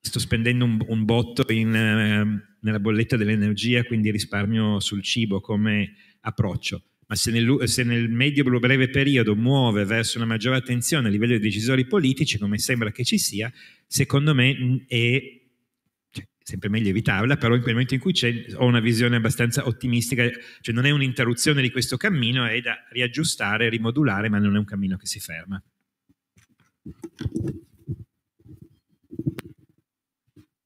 sto spendendo un, un botto in, ehm, nella bolletta dell'energia, quindi risparmio sul cibo come approccio. Ma se nel, se nel medio-breve periodo muove verso una maggiore attenzione a livello dei decisori politici, come sembra che ci sia, secondo me mm, cioè, è sempre meglio evitarla, però quel momento in cui ho una visione abbastanza ottimistica, cioè non è un'interruzione di questo cammino, è da riaggiustare, rimodulare, ma non è un cammino che si ferma.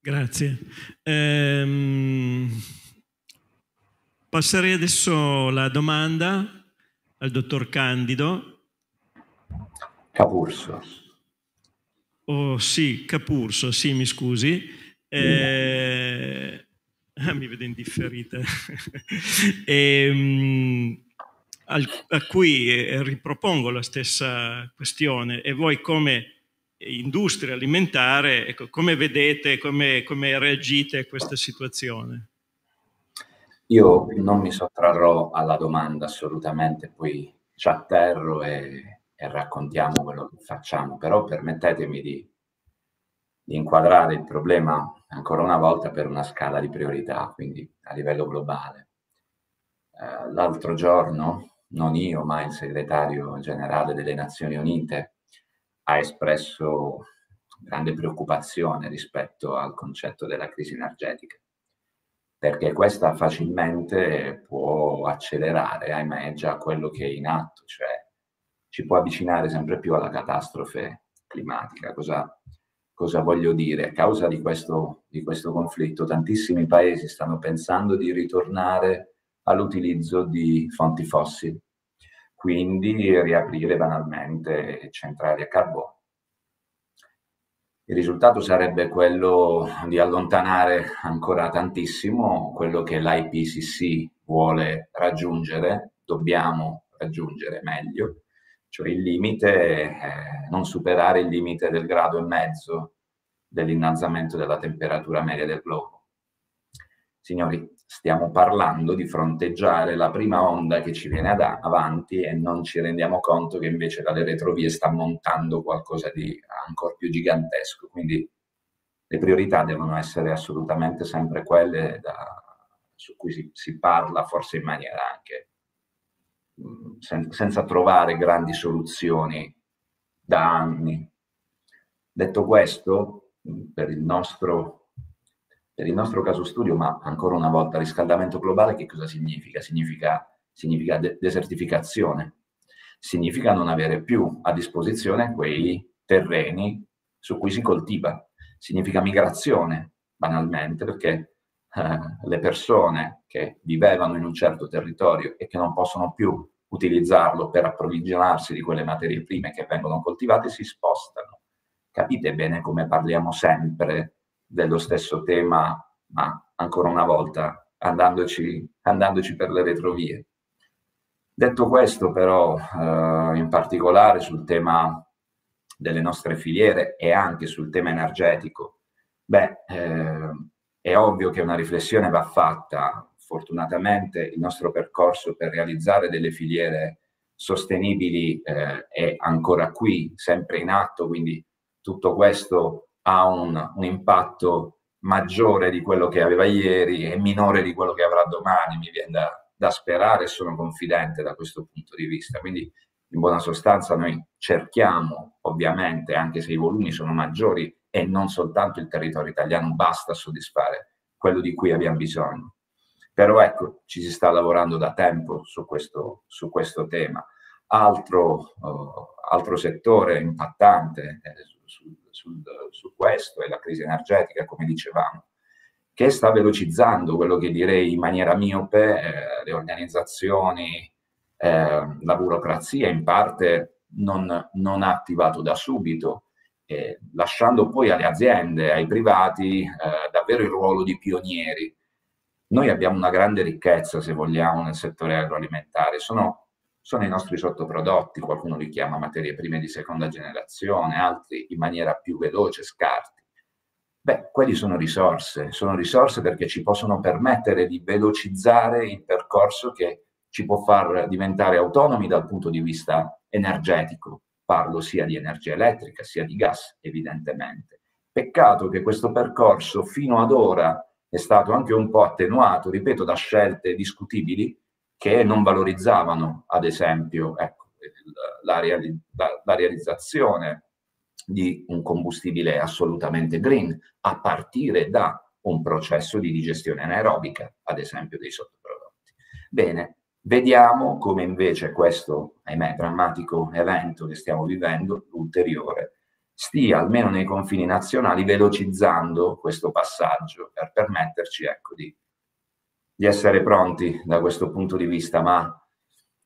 Grazie. Ehm, passerei adesso la domanda al dottor Candido. Capurso. Oh sì, Capurso, sì, mi scusi. Eh, mi vedo indifferita. ehm, al, a cui eh, ripropongo la stessa questione e voi come industria alimentare, ecco, come vedete, come, come reagite a questa situazione? Io non mi sottrarrò alla domanda assolutamente, poi ci atterro e, e raccontiamo quello che facciamo, però permettetemi di, di, inquadrare il problema ancora una volta per una scala di priorità, quindi a livello globale. Eh, l'altro giorno, non io, ma il segretario generale delle Nazioni Unite ha espresso grande preoccupazione rispetto al concetto della crisi energetica, perché questa facilmente può accelerare, ahimè, già quello che è in atto, cioè ci può avvicinare sempre più alla catastrofe climatica. Cosa, cosa voglio dire? A causa di questo, di questo conflitto tantissimi paesi stanno pensando di ritornare all'utilizzo di fonti fossili quindi riaprire banalmente centrali a carbone. Il risultato sarebbe quello di allontanare ancora tantissimo quello che l'IPCC vuole raggiungere, dobbiamo raggiungere meglio, cioè il limite, eh, non superare il limite del grado e mezzo dell'innalzamento della temperatura media del globo. Signori, stiamo parlando di fronteggiare la prima onda che ci viene da- avanti e non ci rendiamo conto che invece dalle retrovie sta montando qualcosa di ancora più gigantesco. Quindi le priorità devono essere assolutamente sempre quelle da, su cui si, si, parla forse in maniera anche mm, sen- senza trovare grandi soluzioni da anni. Detto questo, mm, per il nostro per il nostro caso studio, ma ancora una volta riscaldamento globale che cosa significa? Significa, significa de- desertificazione, significa non avere più a disposizione quei terreni su cui si coltiva, significa migrazione banalmente perché eh, le persone che vivevano in un certo territorio e che non possono più utilizzarlo per approvvigionarsi di quelle materie prime che vengono coltivate si spostano. Capite bene come parliamo sempre dello stesso tema, ma ancora una volta andandoci, andandoci per le retrovie. Detto questo però, eh, in particolare sul tema delle nostre filiere e anche sul tema energetico, beh, eh, è ovvio che una riflessione va fatta. Fortunatamente il nostro percorso per realizzare delle filiere sostenibili eh, è ancora qui, sempre in atto, quindi tutto questo ha un, un impatto maggiore di quello che aveva ieri e minore di quello che avrà domani, mi viene da, da sperare e sono confidente da questo punto di vista. Quindi in buona sostanza noi cerchiamo, ovviamente, anche se i volumi sono maggiori e non soltanto il territorio italiano basta soddisfare quello di cui abbiamo bisogno. Però ecco, ci si sta lavorando da tempo su questo, su questo tema. Altro, uh, altro settore impattante eh, su, sul, su questo e la crisi energetica, come dicevamo, che sta velocizzando quello che direi in maniera miope eh, le organizzazioni, eh, la burocrazia in parte non, non ha attivato da subito, eh, lasciando poi alle aziende, ai privati eh, davvero il ruolo di pionieri. Noi abbiamo una grande ricchezza, se vogliamo, nel settore agroalimentare. Sono sono i nostri sottoprodotti, qualcuno li chiama materie prime di seconda generazione, altri in maniera più veloce scarti. Beh, quelli sono risorse, sono risorse perché ci possono permettere di velocizzare il percorso che ci può far diventare autonomi dal punto di vista energetico. Parlo sia di energia elettrica sia di gas, evidentemente. Peccato che questo percorso fino ad ora è stato anche un po' attenuato, ripeto, da scelte discutibili che non valorizzavano, ad esempio, ecco, la, reali- la, la realizzazione di un combustibile assolutamente green, a partire da un processo di digestione anaerobica, ad esempio dei sottoprodotti. Bene, vediamo come invece questo, ahimè, drammatico evento che stiamo vivendo, ulteriore, stia, almeno nei confini nazionali, velocizzando questo passaggio per permetterci ecco, di di essere pronti da questo punto di vista, ma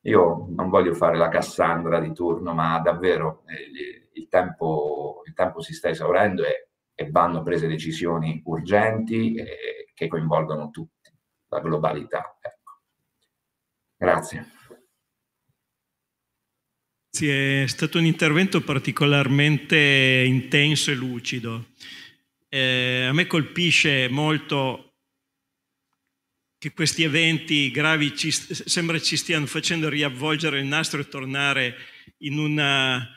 io non voglio fare la Cassandra di turno, ma davvero eh, il, tempo, il, tempo, si sta esaurendo e, e vanno prese decisioni urgenti e, che coinvolgono tutti, la globalità. Ecco. Grazie. Sì, è stato un intervento particolarmente intenso e lucido. Eh, a me colpisce molto che questi eventi gravi ci, sembra ci stiano facendo riavvolgere il nastro e tornare in una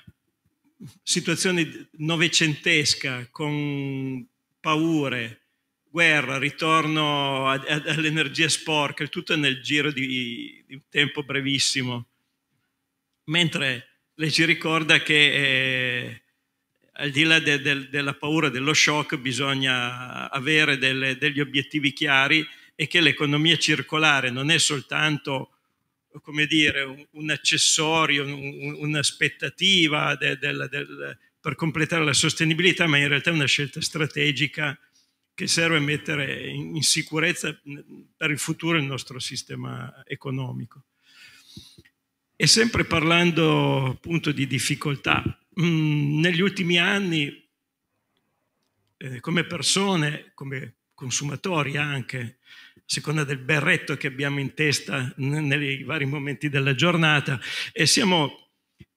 situazione novecentesca con paure, guerra, ritorno all'energia sporca, il tutto nel giro di, di, un tempo brevissimo. Mentre lei ci ricorda che eh, al di là de, de, della paura, dello shock, bisogna avere delle, degli obiettivi chiari e che l'economia circolare non è soltanto come dire, un, accessorio, un'aspettativa del, del, del, per completare la sostenibilità, ma in realtà è una scelta strategica che serve a mettere in, sicurezza per il futuro il nostro sistema economico. E sempre parlando appunto di difficoltà, mm, negli ultimi anni eh, come persone, come consumatori anche, a seconda del berretto che abbiamo in testa nei vari momenti della giornata, e siamo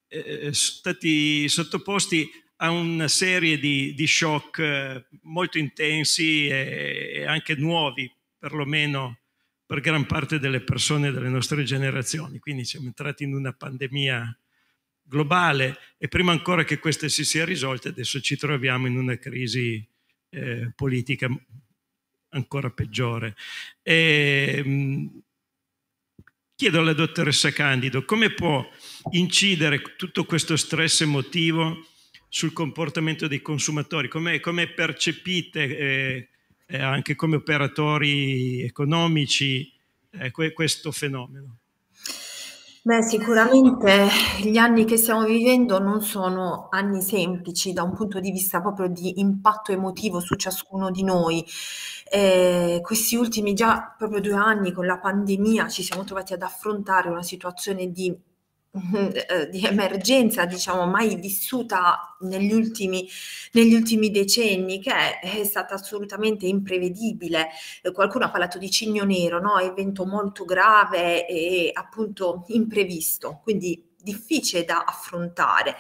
eh, eh, stati sottoposti a una serie di, di shock eh, molto intensi e, e anche nuovi, perlomeno per gran parte delle persone delle nostre generazioni. Quindi siamo entrati in una pandemia globale e prima ancora che questa si sia risolta adesso ci troviamo in una crisi eh, politica ancora peggiore. E, ehm, chiedo alla dottoressa Candido come può incidere tutto questo stress emotivo sul comportamento dei consumatori, come, come percepite eh, eh, anche come operatori economici eh, que- questo fenomeno? Beh, sicuramente gli anni che stiamo vivendo non sono anni semplici da un punto di vista proprio di impatto emotivo su ciascuno di noi eh, questi ultimi già proprio due anni con la pandemia ci siamo trovati ad affrontare una situazione di, eh, di emergenza, diciamo, mai vissuta negli ultimi, negli ultimi decenni, che è, stata assolutamente imprevedibile. Eh, qualcuno ha parlato di cigno nero, no? evento molto grave e appunto imprevisto, quindi difficile da affrontare.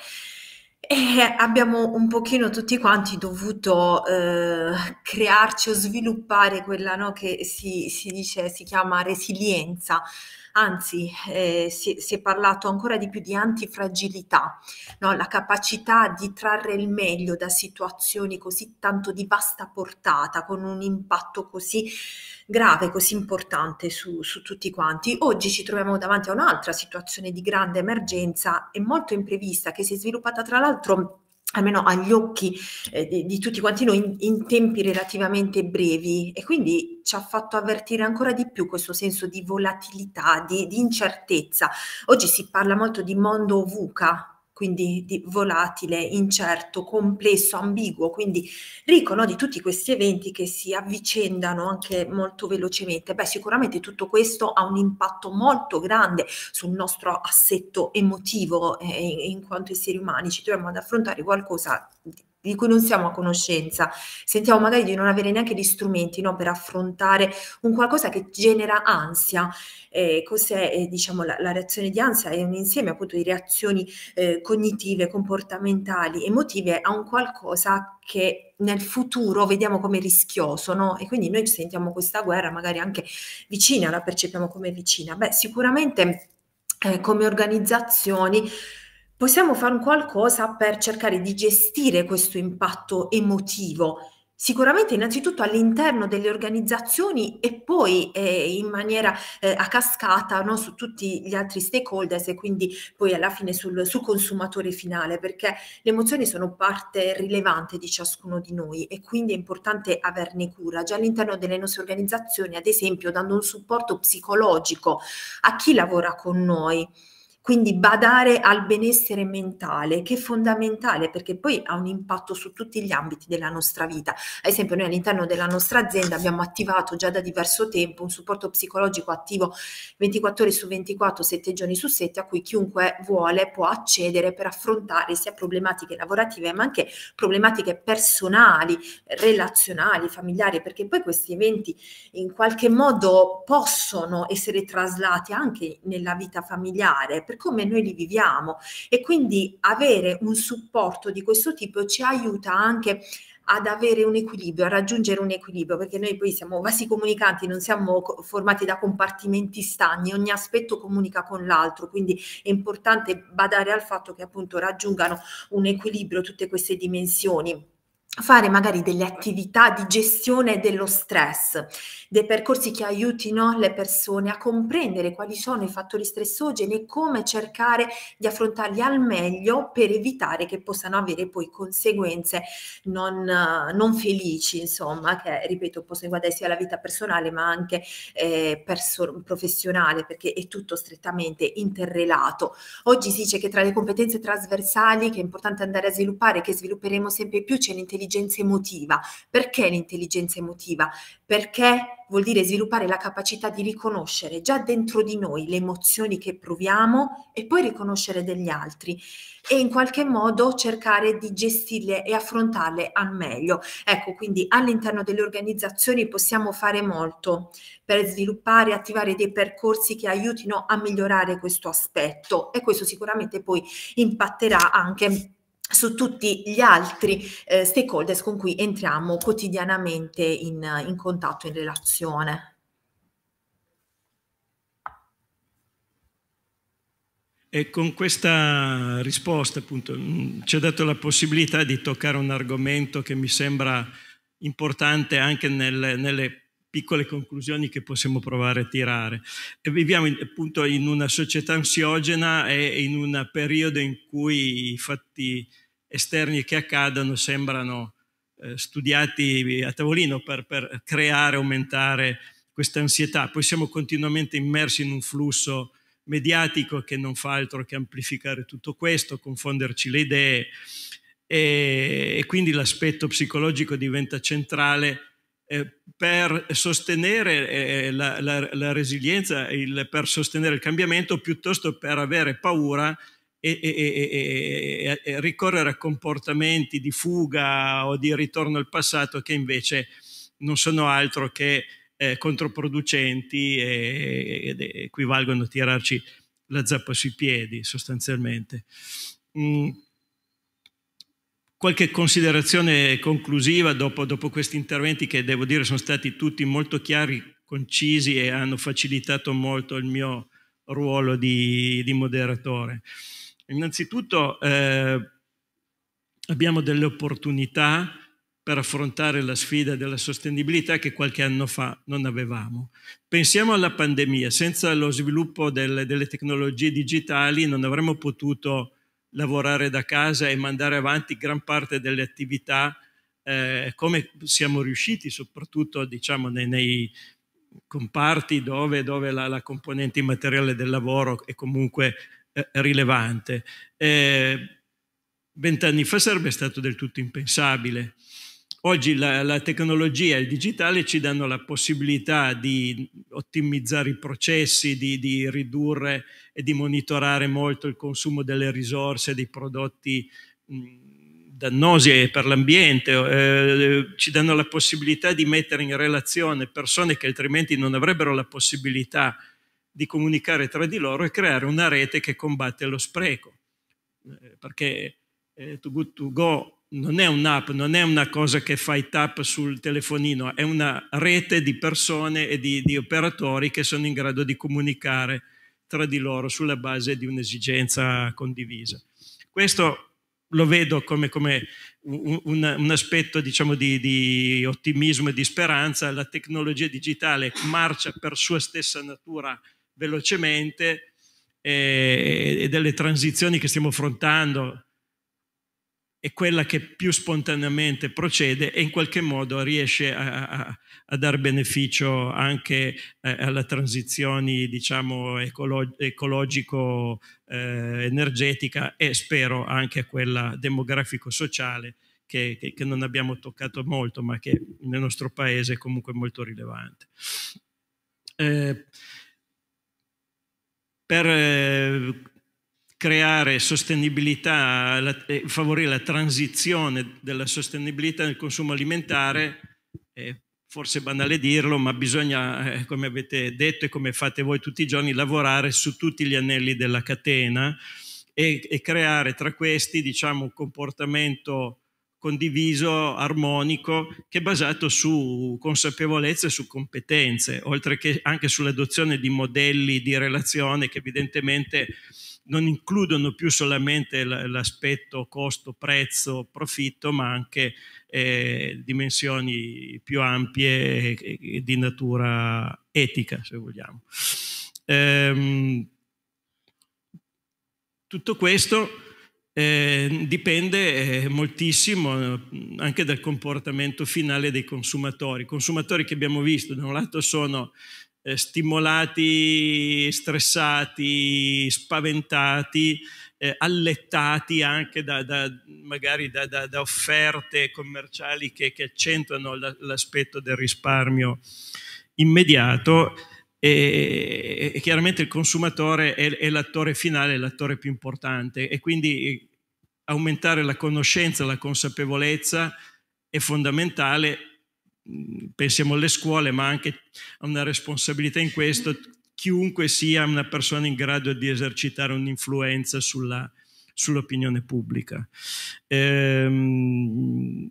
E abbiamo un pochino tutti quanti dovuto eh, crearci o sviluppare quella no, che si, si dice, si chiama resilienza, anzi eh, si, si, è parlato ancora di più di antifragilità, no? la capacità di trarre il meglio da situazioni così tanto di vasta portata, con un impatto così grave, così importante su, su tutti quanti. Oggi ci troviamo davanti a un'altra situazione di grande emergenza e molto imprevista che si è sviluppata tra l'altro almeno agli occhi eh, di, di, tutti quanti noi in, in, tempi relativamente brevi e quindi ci ha fatto avvertire ancora di più questo senso di volatilità, di, di incertezza. Oggi si parla molto di mondo VUCA, quindi di volatile, incerto, complesso, ambiguo, quindi ricco no, di tutti questi eventi che si avvicendano anche molto velocemente. Beh, sicuramente tutto questo ha un impatto molto grande sul nostro assetto emotivo eh, in quanto esseri umani, ci troviamo ad affrontare qualcosa di di cui non siamo a conoscenza, sentiamo magari di non avere neanche gli strumenti no, per affrontare un qualcosa che genera ansia. Eh, cos'è eh, diciamo, la, la, reazione di ansia? È un insieme appunto di reazioni eh, cognitive, comportamentali, emotive a un qualcosa che nel futuro vediamo come rischioso, no? E quindi noi sentiamo questa guerra magari anche vicina, la percepiamo come vicina. Beh, sicuramente eh, come organizzazioni possiamo fare qualcosa per cercare di gestire questo impatto emotivo. Sicuramente innanzitutto all'interno delle organizzazioni e poi eh, in maniera eh, a cascata no, su tutti gli altri stakeholders e quindi poi alla fine sul, sul, consumatore finale perché le emozioni sono parte rilevante di ciascuno di noi e quindi è importante averne cura già all'interno delle nostre organizzazioni ad esempio dando un supporto psicologico a chi lavora con noi quindi badare al benessere mentale, che è fondamentale perché poi ha un impatto su tutti gli ambiti della nostra vita. Ad esempio, noi all'interno della nostra azienda abbiamo attivato già da diverso tempo un supporto psicologico attivo 24 ore su 24, 7 giorni su 7, a cui chiunque vuole può accedere per affrontare sia problematiche lavorative ma anche problematiche personali, relazionali, familiari, perché poi questi eventi in qualche modo possono essere traslati anche nella vita familiare per come noi li viviamo e quindi avere un supporto di questo tipo ci aiuta anche ad avere un equilibrio, a raggiungere un equilibrio, perché noi poi siamo vasi comunicanti, non siamo formati da compartimenti stagni, ogni aspetto comunica con l'altro, quindi è importante badare al fatto che appunto raggiungano un equilibrio tutte queste dimensioni fare magari delle attività di gestione dello stress, dei percorsi che aiutino le persone a comprendere quali sono i fattori stressogeni e come cercare di affrontarli al meglio per evitare che possano avere poi conseguenze non, non felici, insomma, che ripeto possono riguardare sia la vita personale ma anche eh, perso- professionale perché è tutto strettamente interrelato. Oggi si dice che tra le competenze trasversali che è importante andare a sviluppare, che svilupperemo sempre più, c'è l'intelligenza l'intelligenza emotiva. Perché l'intelligenza emotiva? Perché vuol dire sviluppare la capacità di riconoscere già dentro di noi le emozioni che proviamo e poi riconoscere degli altri e in qualche modo cercare di gestirle e affrontarle al meglio. Ecco, quindi all'interno delle organizzazioni possiamo fare molto per sviluppare e attivare dei percorsi che aiutino a migliorare questo aspetto e questo sicuramente poi impatterà anche su tutti gli altri eh, stakeholders con cui entriamo quotidianamente in, in contatto, in relazione. E con questa risposta appunto mm, ci ha dato la possibilità di toccare un argomento che mi sembra importante anche nel, nelle piccole conclusioni che possiamo provare a tirare. E viviamo in, appunto in una società ansiogena e in un periodo in cui i fatti esterni che accadano sembrano eh, studiati a tavolino per, per creare, aumentare questa ansietà. Poi siamo continuamente immersi in un flusso mediatico che non fa altro che amplificare tutto questo, confonderci le idee e, e quindi l'aspetto psicologico diventa centrale eh, per sostenere eh, la, la, la, resilienza, il, per sostenere il cambiamento, piuttosto per avere paura e, e, e, ricorrere a comportamenti di fuga o di ritorno al passato che invece non sono altro che eh, controproducenti e equivalgono a tirarci la zappa sui piedi sostanzialmente. Mm. Qualche considerazione conclusiva dopo, dopo questi interventi che devo dire sono stati tutti molto chiari, concisi e hanno facilitato molto il mio ruolo di, di moderatore. Innanzitutto eh, abbiamo delle opportunità per affrontare la sfida della sostenibilità che qualche anno fa non avevamo. Pensiamo alla pandemia, senza lo sviluppo delle, delle tecnologie digitali non avremmo potuto lavorare da casa e mandare avanti gran parte delle attività eh, come siamo riusciti, soprattutto diciamo, nei, nei comparti dove, dove la, la, componente immateriale del lavoro è comunque eh, rilevante. Eh, vent'anni eh, fa sarebbe stato del tutto impensabile. Oggi la, la, tecnologia e il digitale ci danno la possibilità di ottimizzare i processi, di, di ridurre e di monitorare molto il consumo delle risorse, dei prodotti mm, dannosi per l'ambiente, eh, ci danno la possibilità di mettere in relazione persone che altrimenti non avrebbero la possibilità di di comunicare tra di loro e creare una rete che combatte lo spreco. Eh, perché eh, Too Good To Go non è un'app, non è una cosa che fai tap sul telefonino, è una rete di persone e di, di operatori che sono in grado di comunicare tra di loro sulla base di un'esigenza condivisa. Questo lo vedo come, come un, un, un, aspetto diciamo, di, di, ottimismo e di speranza. La tecnologia digitale marcia per sua stessa natura velocemente eh, e, delle transizioni che stiamo affrontando è quella che più spontaneamente procede e in qualche modo riesce a, a, a dar beneficio anche eh, alla transizione diciamo, ecolo- ecologico-energetica eh, e spero anche a quella demografico-sociale che, che, che, non abbiamo toccato molto ma che nel nostro paese è comunque molto rilevante. Eh, per eh, creare sostenibilità e eh, favorire la transizione della sostenibilità nel consumo alimentare, è forse banale dirlo, ma bisogna, eh, come avete detto e come fate voi tutti i giorni, lavorare su tutti gli anelli della catena e, e creare tra questi diciamo, un comportamento condiviso, armonico, che è basato su consapevolezze e su competenze, oltre che anche sull'adozione di modelli di relazione che evidentemente non includono più solamente l'aspetto costo, prezzo, profitto, ma anche eh, dimensioni più ampie di natura etica, se vogliamo. Ehm, tutto questo eh, dipende eh, moltissimo eh, anche dal comportamento finale dei consumatori. I Consumatori che abbiamo visto, da un lato sono eh, stimolati, stressati, spaventati, eh, allettati anche da, da magari da, da, da, offerte commerciali che, che accentuano l'aspetto del risparmio immediato e, e chiaramente il consumatore è, è l'attore finale, l'attore più importante e quindi eh, aumentare la conoscenza, la consapevolezza è fondamentale, mm, pensiamo alle scuole, ma anche a una responsabilità in questo, chiunque sia una persona in grado di esercitare un'influenza sulla, sull'opinione pubblica. Ehm,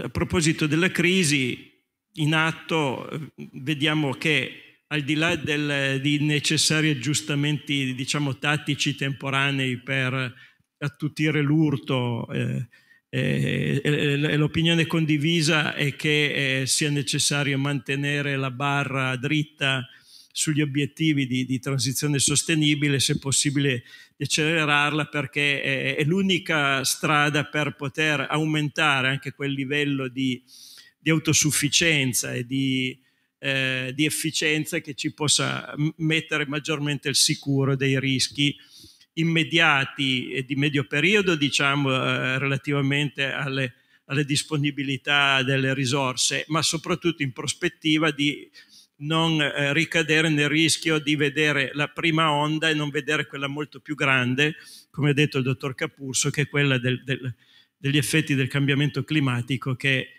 a proposito della crisi, in atto eh, vediamo che al di là del, di necessari aggiustamenti diciamo tattici temporanei per attutire l'urto eh, eh, eh, l'opinione condivisa è che eh, sia necessario mantenere la barra dritta sugli obiettivi di, di transizione sostenibile, se possibile decelerarla, perché è, eh, è l'unica strada per poter aumentare anche quel livello di di autosufficienza e di, eh, di efficienza che ci possa mettere maggiormente al sicuro dei rischi immediati e di medio periodo, diciamo, eh, relativamente alle, alle, disponibilità delle risorse, ma soprattutto in prospettiva di non eh, ricadere nel rischio di vedere la prima onda e non vedere quella molto più grande, come ha detto il dottor Capurso, che è quella del, del, degli effetti del cambiamento climatico che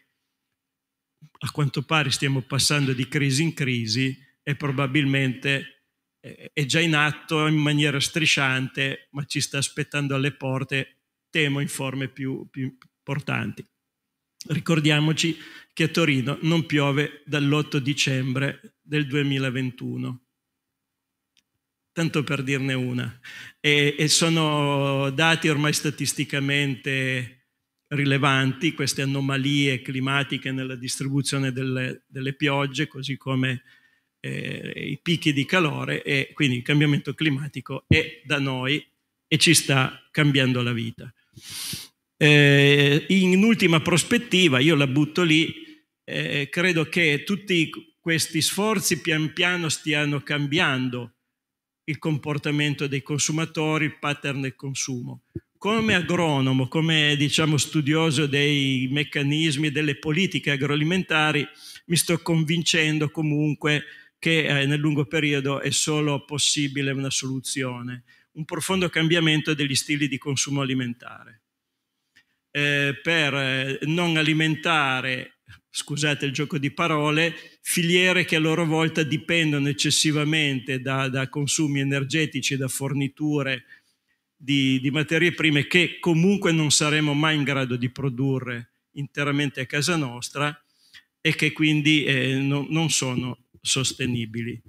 a quanto pare stiamo passando di crisi in crisi e probabilmente è già in atto in maniera strisciante, ma ci sta aspettando alle porte, temo, in forme più, più importanti. Ricordiamoci che a Torino non piove dall'8 dicembre del 2021 tanto per dirne una, e, e, sono dati ormai statisticamente rilevanti queste anomalie climatiche nella distribuzione delle, delle piogge, così come eh, i picchi di calore e quindi il cambiamento climatico è da noi e ci sta cambiando la vita. Eh, in ultima prospettiva, io la butto lì, eh, credo che tutti questi sforzi pian piano stiano cambiando il comportamento dei consumatori, il pattern del consumo come agronomo, come diciamo, studioso dei meccanismi e delle politiche agroalimentari, mi sto convincendo comunque che eh, nel lungo periodo è solo possibile una soluzione, un profondo cambiamento degli stili di consumo alimentare. Eh, per eh, non alimentare, scusate il gioco di parole, filiere che a loro volta dipendono eccessivamente da, da consumi energetici, da forniture di, di materie prime che comunque non saremo mai in grado di produrre interamente a casa nostra e che quindi eh, non, non sono sostenibili.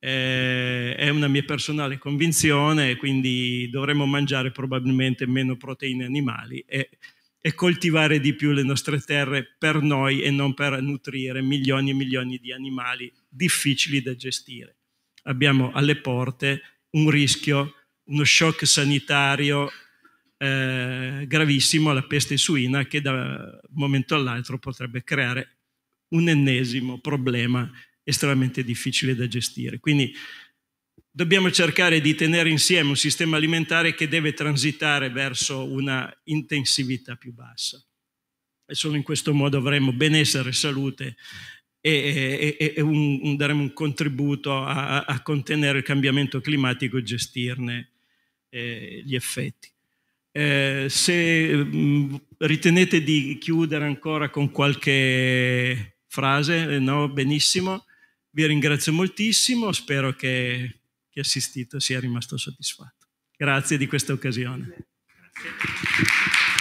Eh, è una mia personale convinzione, quindi dovremmo mangiare probabilmente meno proteine animali e, e, coltivare di più le nostre terre per noi e non per nutrire milioni e milioni di animali difficili da gestire. Abbiamo alle porte un rischio uno shock sanitario eh, gravissimo alla peste suina che da un momento all'altro potrebbe creare un ennesimo problema estremamente difficile da gestire. Quindi dobbiamo cercare di tenere insieme un sistema alimentare che deve transitare verso una intensività più bassa. E solo in questo modo avremo benessere, salute e, e, e un, daremo un contributo a, a, contenere il cambiamento climatico e gestirne eh, gli effetti. Eh, se mh, mm, ritenete di chiudere ancora con qualche frase, eh, no? benissimo, vi ringrazio moltissimo, spero che chi ha assistito sia rimasto soddisfatto. Grazie di questa occasione. Grazie.